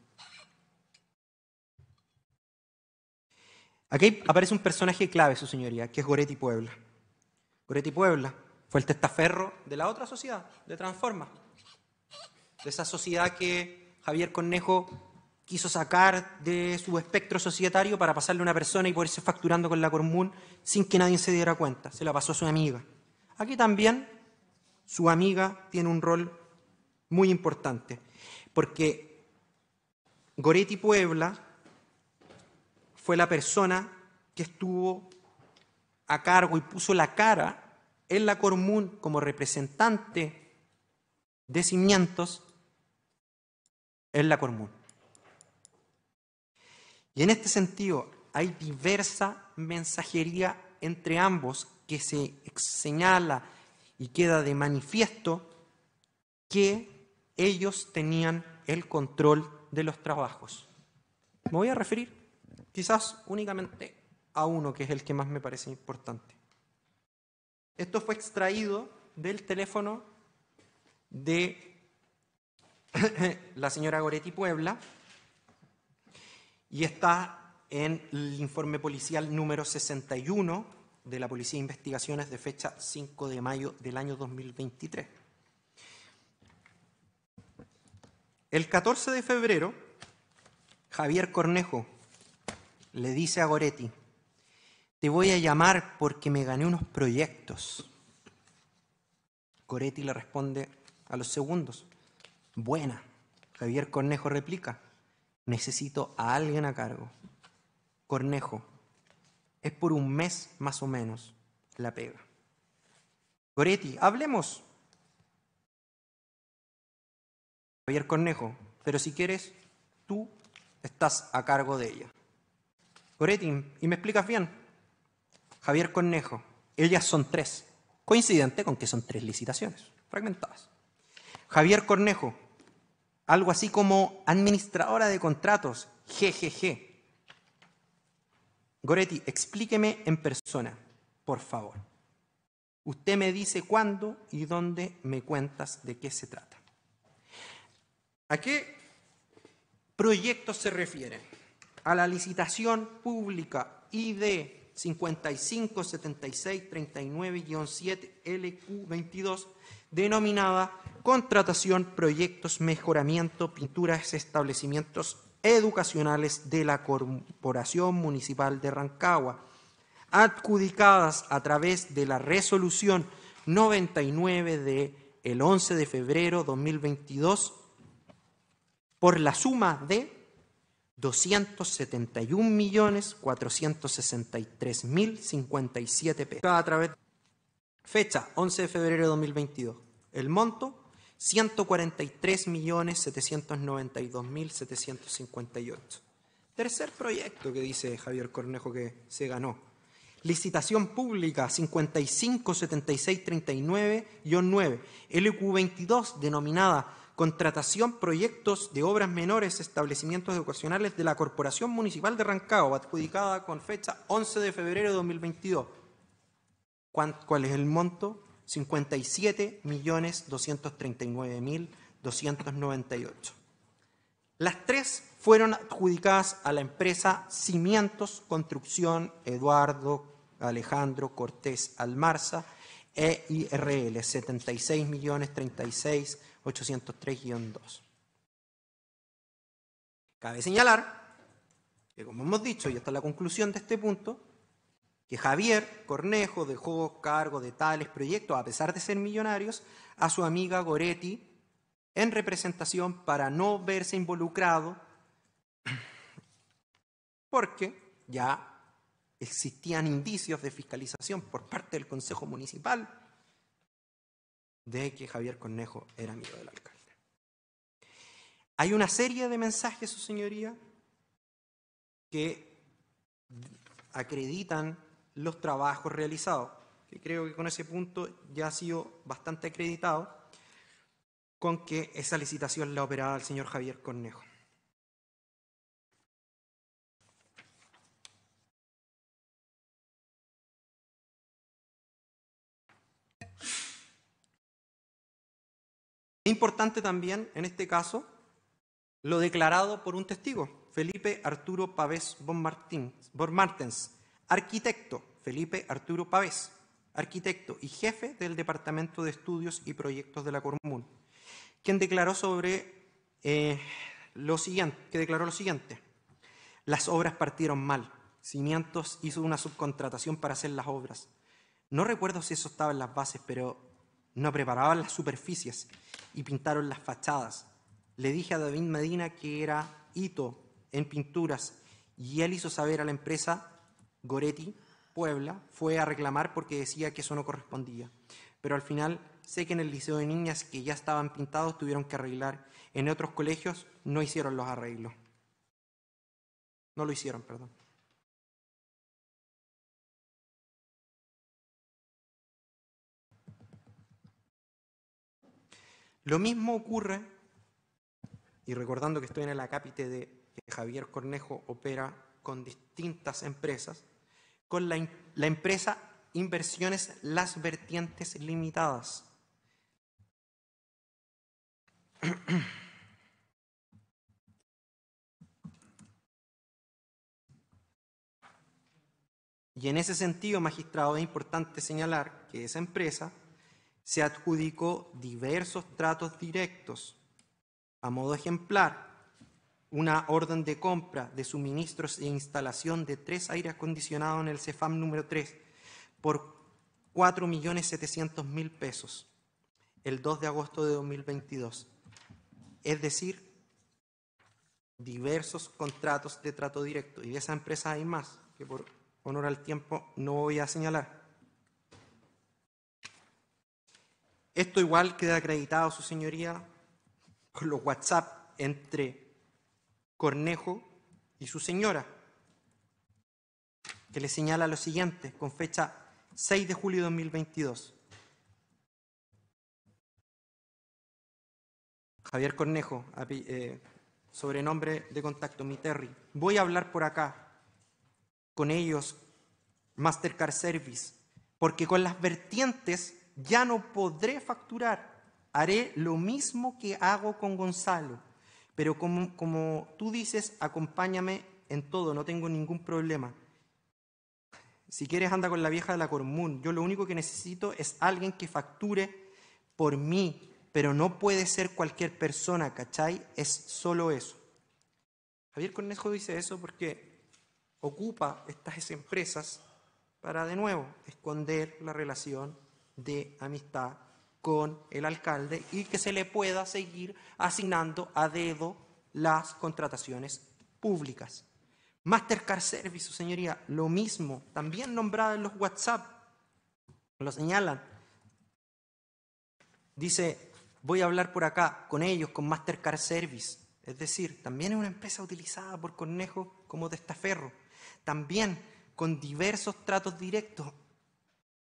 Aquí aparece un personaje clave, su señoría, que es Goretti Puebla. Goretti Puebla fue el testaferro de la otra sociedad, de Transforma. De esa sociedad que Javier Cornejo quiso sacar de su espectro societario para pasarle a una persona y poderse irse facturando con la Común sin que nadie se diera cuenta. Se la pasó a su amiga. Aquí también su amiga tiene un rol muy importante, porque Goretti Puebla fue la persona que estuvo a cargo y puso la cara en la común como representante de cimientos en la común Y en este sentido hay diversa mensajería entre ambos que se señala y queda de manifiesto que ellos tenían el control de los trabajos. Me voy a referir quizás únicamente a uno, que es el que más me parece importante. Esto fue extraído del teléfono de la señora Goretti Puebla y está en el informe policial número 61 de la Policía de Investigaciones de fecha 5 de mayo del año 2023. El 14 de febrero, Javier Cornejo, le dice a Goretti, te voy a llamar porque me gané unos proyectos. Goretti le responde a los segundos, buena. Javier Cornejo replica, necesito a alguien a cargo. Cornejo, es por un mes más o menos la pega. Goretti, hablemos. Javier Cornejo, pero si quieres, tú estás a cargo de ella. Goretti, y me explicas bien. Javier Cornejo, ellas son tres, coincidente con que son tres licitaciones, fragmentadas. Javier Cornejo, algo así como administradora de contratos, GGG. Goretti, explíqueme en persona, por favor. Usted me dice cuándo y dónde me cuentas de qué se trata. ¿A qué proyecto se refiere a la licitación pública ID 557639 7 LQ22, denominada Contratación, Proyectos, Mejoramiento, Pinturas, Establecimientos Educacionales de la Corporación Municipal de Rancagua, adjudicadas a través de la resolución 99 de el 11 de febrero 2022 por la suma de 271.463.057 pesos. A través fecha 11 de febrero de 2022. El monto 143.792.758. Tercer proyecto que dice Javier Cornejo que se ganó. Licitación pública 557639-9, LQ22, denominada contratación, proyectos de obras menores, establecimientos educacionales de la Corporación Municipal de Rancagua, adjudicada con fecha 11 de febrero de 2022. ¿Cuál es el monto? 57.239.298. Las tres fueron adjudicadas a la empresa Cimientos Construcción Eduardo Alejandro Cortés Almarza e EIRL, 76 millones 803-2. Cabe señalar que, como hemos dicho, y hasta la conclusión de este punto, que Javier Cornejo dejó cargo de tales proyectos, a pesar de ser millonarios, a su amiga Goretti en representación para no verse involucrado, porque ya existían indicios de fiscalización por parte del Consejo Municipal de que Javier Cornejo era amigo del alcalde. Hay una serie de mensajes, su señoría, que acreditan los trabajos realizados, que creo que con ese punto ya ha sido bastante acreditado, con que esa licitación la operaba el señor Javier Cornejo. Importante también, en este caso, lo declarado por un testigo, Felipe Arturo Pavés Bormartens, arquitecto, Felipe Arturo Pavés, arquitecto y jefe del Departamento de Estudios y Proyectos de la Común, quien declaró sobre eh, lo siguiente, que declaró lo siguiente. Las obras partieron mal. Cimientos hizo una subcontratación para hacer las obras. No recuerdo si eso estaba en las bases, pero no preparaban las superficies y pintaron las fachadas. Le dije a David Medina que era hito en pinturas y él hizo saber a la empresa Goretti Puebla, fue a reclamar porque decía que eso no correspondía. Pero al final sé que en el Liceo de Niñas que ya estaban pintados tuvieron que arreglar. En otros colegios no hicieron los arreglos. No lo hicieron, perdón. Lo mismo ocurre, y recordando que estoy en el acápite de que Javier Cornejo opera con distintas empresas, con la, la empresa Inversiones Las Vertientes Limitadas. Y en ese sentido, magistrado, es importante señalar que esa empresa se adjudicó diversos tratos directos. A modo ejemplar, una orden de compra de suministros e instalación de tres aires acondicionados en el CEFAM número 3 por 4.700.000 pesos el 2 de agosto de 2022. Es decir, diversos contratos de trato directo. Y de esa empresa hay más, que por honor al tiempo no voy a señalar. Esto igual queda acreditado, su señoría, con los WhatsApp entre Cornejo y su señora, que le señala lo siguiente, con fecha 6 de julio de 2022. Javier Cornejo, eh, sobrenombre de contacto, mi Terry. Voy a hablar por acá con ellos, Mastercard Service, porque con las vertientes ya no podré facturar, haré lo mismo que hago con Gonzalo, pero como, tú dices, acompáñame en todo, no tengo ningún problema. Si quieres anda con la vieja de la Cormún, yo lo único que necesito es alguien que facture por mí, pero no puede ser cualquier persona, ¿cachai? Es solo eso. Javier Cornejo dice eso porque ocupa estas empresas para de nuevo esconder la relación de amistad con el alcalde y que se le pueda seguir asignando a dedo las contrataciones públicas. Mastercard Service, su señoría, lo mismo, también nombrado en los WhatsApp, lo señalan. Dice, voy a hablar por acá con ellos, con Mastercard Service. Es decir, también es una empresa utilizada por Cornejo como testaferro. También con diversos tratos directos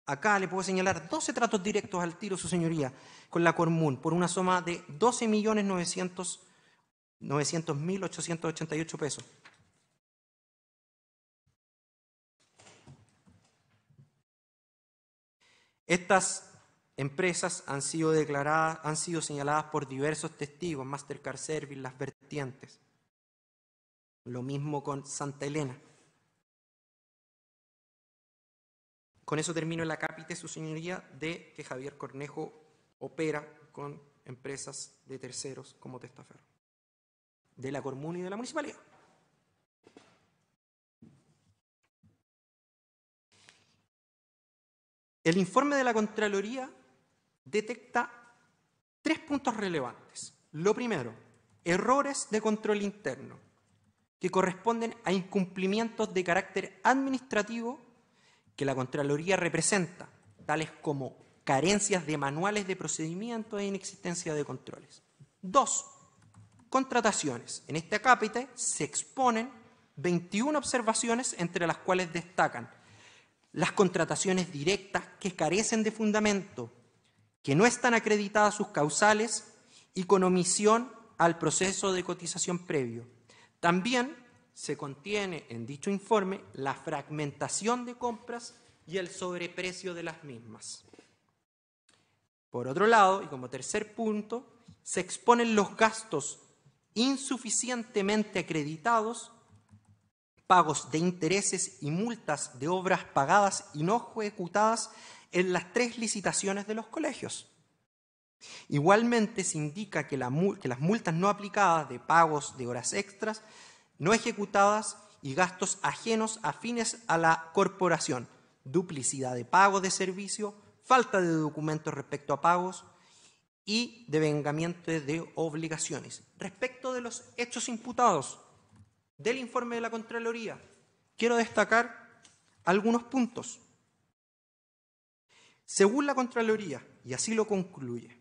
Acá le puedo señalar 12 tratos directos al tiro, su señoría, con la común por una suma de 12.900.888 pesos. Estas empresas han sido declaradas, han sido señaladas por diversos testigos, Mastercard Service, las vertientes. Lo mismo con Santa Elena. Con eso termino la acápite, su señoría, de que Javier Cornejo opera con empresas de terceros como testaferro, de la Comuna y de la municipalidad. El informe de la Contraloría detecta tres puntos relevantes. Lo primero, errores de control interno que corresponden a incumplimientos de carácter administrativo que la Contraloría representa, tales como carencias de manuales de procedimiento e inexistencia de controles. Dos, contrataciones. En este acápite se exponen 21 observaciones entre las cuales destacan las contrataciones directas que carecen de fundamento, que no están acreditadas sus causales y con omisión al proceso de cotización previo. También se contiene en dicho informe la fragmentación de compras y el sobreprecio de las mismas. Por otro lado, y como tercer punto, se exponen los gastos insuficientemente acreditados, pagos de intereses y multas de obras pagadas y no ejecutadas en las tres licitaciones de los colegios. Igualmente se indica que, las multas no aplicadas de pagos de horas extras no ejecutadas y gastos ajenos afines a la corporación, duplicidad de pagos de servicio, falta de documentos respecto a pagos y devengamiento de obligaciones. Respecto de los hechos imputados del informe de la Contraloría, quiero destacar algunos puntos. Según la Contraloría, y así lo concluye,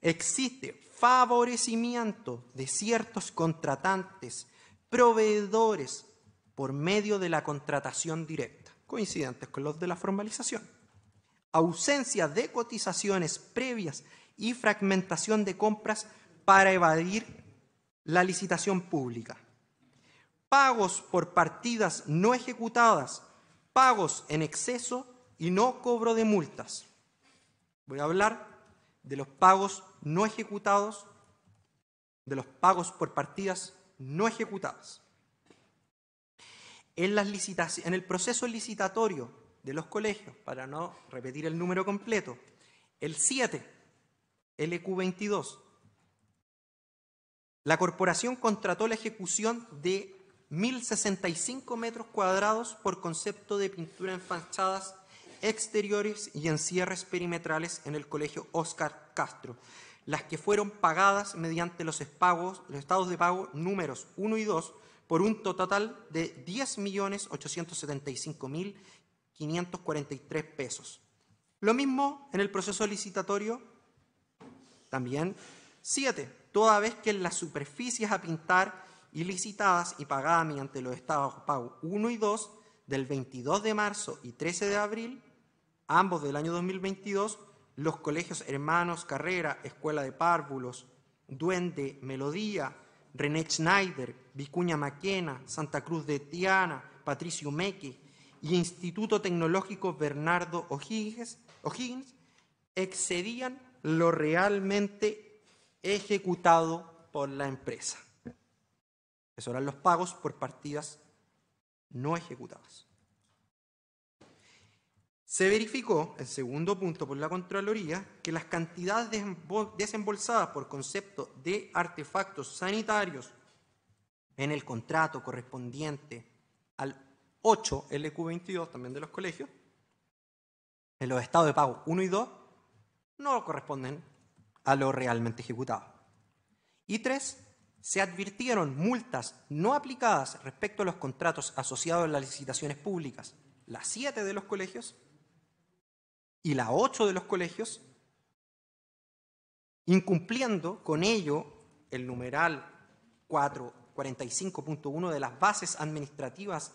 existe favorecimiento de ciertos contratantes proveedores por medio de la contratación directa, coincidentes con los de la formalización. Ausencia de cotizaciones previas y fragmentación de compras para evadir la licitación pública. Pagos por partidas no ejecutadas, pagos en exceso y no cobro de multas. Voy a hablar de los pagos no ejecutados, de los pagos por partidas no ejecutadas. En, el proceso licitatorio de los colegios, para no repetir el número completo, el 7, LQ22, e la corporación contrató la ejecución de 1.065 metros cuadrados por concepto de pintura en fachadas exteriores y en cierres perimetrales en el Colegio Oscar Castro, las que fueron pagadas mediante los, los estados de pago números 1 y 2 por un total de 10.875.543 pesos. Lo mismo en el proceso licitatorio, también 7, toda vez que las superficies a pintar y licitadas y pagadas mediante los estados de pago 1 y 2 del 22 de marzo y 13 de abril, ambos del año 2022, los colegios Hermanos Carrera, Escuela de Párvulos, Duende, Melodía, René Schneider, Vicuña Maquena, Santa Cruz de Tiana, Patricio Meque y Instituto Tecnológico Bernardo O'Higgins, excedían lo realmente ejecutado por la empresa. Esos eran los pagos por partidas no ejecutadas. Se verificó, el segundo punto, por la Contraloría, que las cantidades desembolsadas por concepto de artefactos sanitarios en el contrato correspondiente al 8 LQ22, también de los colegios, en los estados de pago 1 y 2, no corresponden a lo realmente ejecutado. Y 3. Se advirtieron multas no aplicadas respecto a los contratos asociados a las licitaciones públicas, las 7 de los colegios, y la 8 de los colegios, incumpliendo con ello el numeral 445.1 de las bases administrativas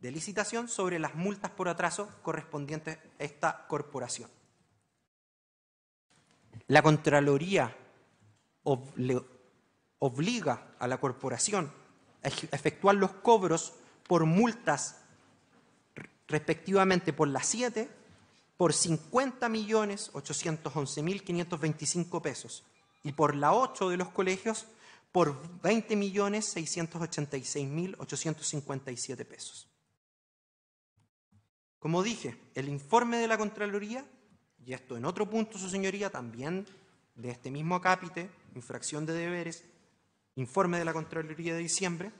de licitación sobre las multas por atraso correspondientes a esta corporación. La Contraloría obliga a la corporación a efectuar los cobros por multas respectivamente por las 7, por 50.811.525 pesos y por la 8 de los colegios por 20.686.857 pesos. Como dije, el informe de la Contraloría, y esto en otro punto, su señoría, también de este mismo acápite, infracción de deberes, informe de la Contraloría de diciembre,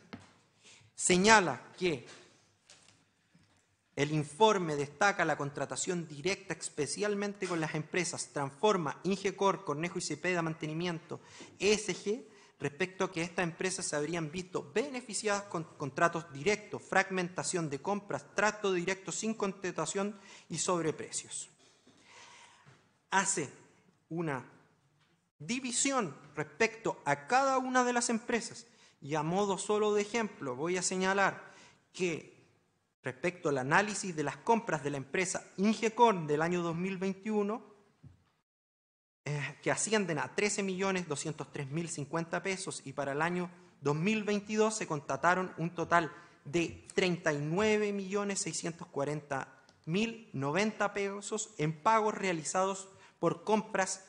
señala que el informe destaca la contratación directa especialmente con las empresas Transforma, Ingecor, Cornejo y Cepeda Mantenimiento, ESG, respecto a que estas empresas se habrían visto beneficiadas con contratos directos, fragmentación de compras, trato directo sin contratación y sobreprecios. Hace una división respecto a cada una de las empresas y a modo solo de ejemplo voy a señalar que respecto al análisis de las compras de la empresa Ingecon del año 2021, eh, que ascienden a 13.203.050 pesos y para el año 2022 se contrataron un total de 39.640.090 pesos en pagos realizados por compras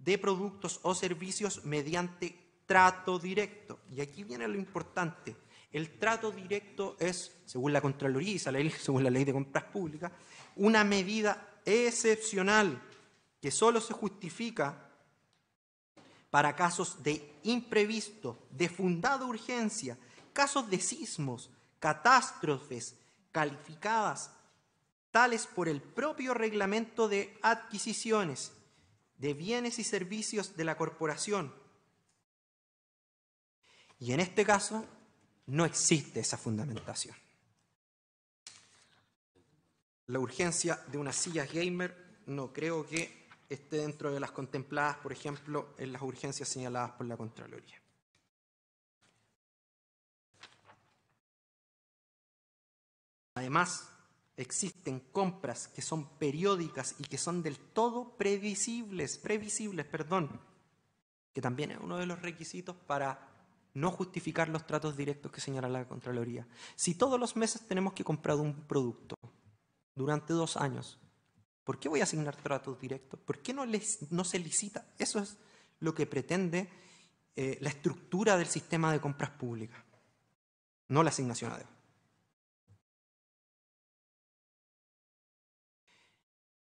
de productos o servicios mediante trato directo. Y aquí viene lo importante. El trato directo es, según la Contraloría y según la ley de compras públicas, una medida excepcional que solo se justifica para casos de imprevisto, de fundada urgencia, casos de sismos, catástrofes calificadas tales por el propio reglamento de adquisiciones de bienes y servicios de la corporación. Y en este caso, no existe esa fundamentación. La urgencia de unas sillas gamer no creo que esté dentro de las contempladas, por ejemplo, en las urgencias señaladas por la Contraloría. Además, existen compras que son periódicas y que son del todo previsibles, previsibles, perdón, que también es uno de los requisitos para no justificar los tratos directos que señala la Contraloría. Si todos los meses tenemos que comprar un producto durante dos años, ¿por qué voy a asignar tratos directos? ¿Por qué no, se licita? Eso es lo que pretende eh, la estructura del sistema de compras públicas, no la asignación a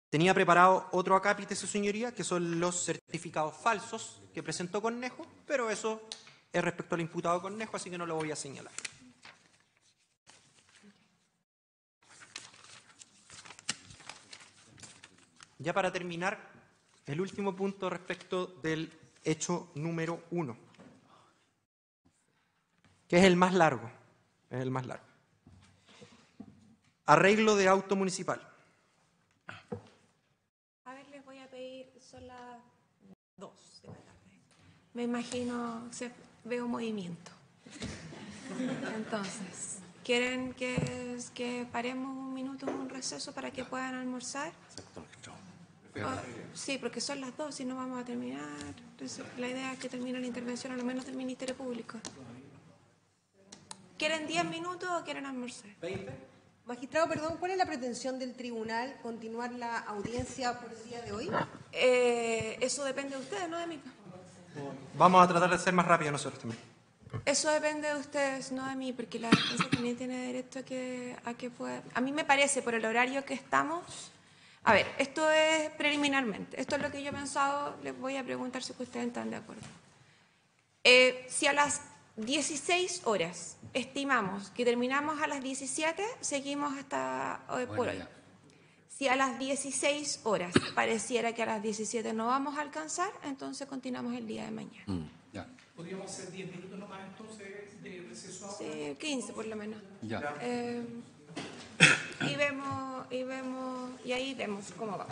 Tenía preparado otro acápite, su señoría, que son los certificados falsos que presentó Cornejo, pero eso respecto al imputado Cornejo, así que no lo voy a señalar. Ya para terminar, el último punto respecto del hecho número uno, que es el más largo, el más largo. Arreglo de auto municipal. A ver, les voy a pedir, son las dos de la tarde. Me imagino, se, veo movimiento. Entonces, ¿quieren que, que paremos un minuto, un receso para que puedan almorzar? Oh, sí, porque son las dos y no vamos a terminar. la idea es que termine la intervención, al menos del Ministerio Público. ¿Quieren 10 minutos o quieren almorzar? Magistrado, perdón, ¿cuál es la pretensión del tribunal? ¿Continuar la audiencia por el día de hoy? Eh, eso depende de ustedes, no de mí. Vamos a tratar de ser más rápidos nosotros también. Eso depende de ustedes, no de mí, porque la defensa también tiene derecho a que, a que pueda... A mí me parece, por el horario que estamos... A ver, esto es preliminarmente. Esto es lo que yo he pensado. Les voy a preguntar si ustedes están de acuerdo. Eh, si a las 16 horas estimamos que terminamos a las 17, seguimos hasta hoy por hoy. Si a las 16 horas pareciera que a las 17 no vamos a alcanzar, entonces continuamos el día de mañana. Mm, ya. ¿Podríamos hacer 10 minutos nomás entonces de receso Sí, 15 por lo menos. Ya. Eh, y vemos, y vemos, y ahí vemos cómo va.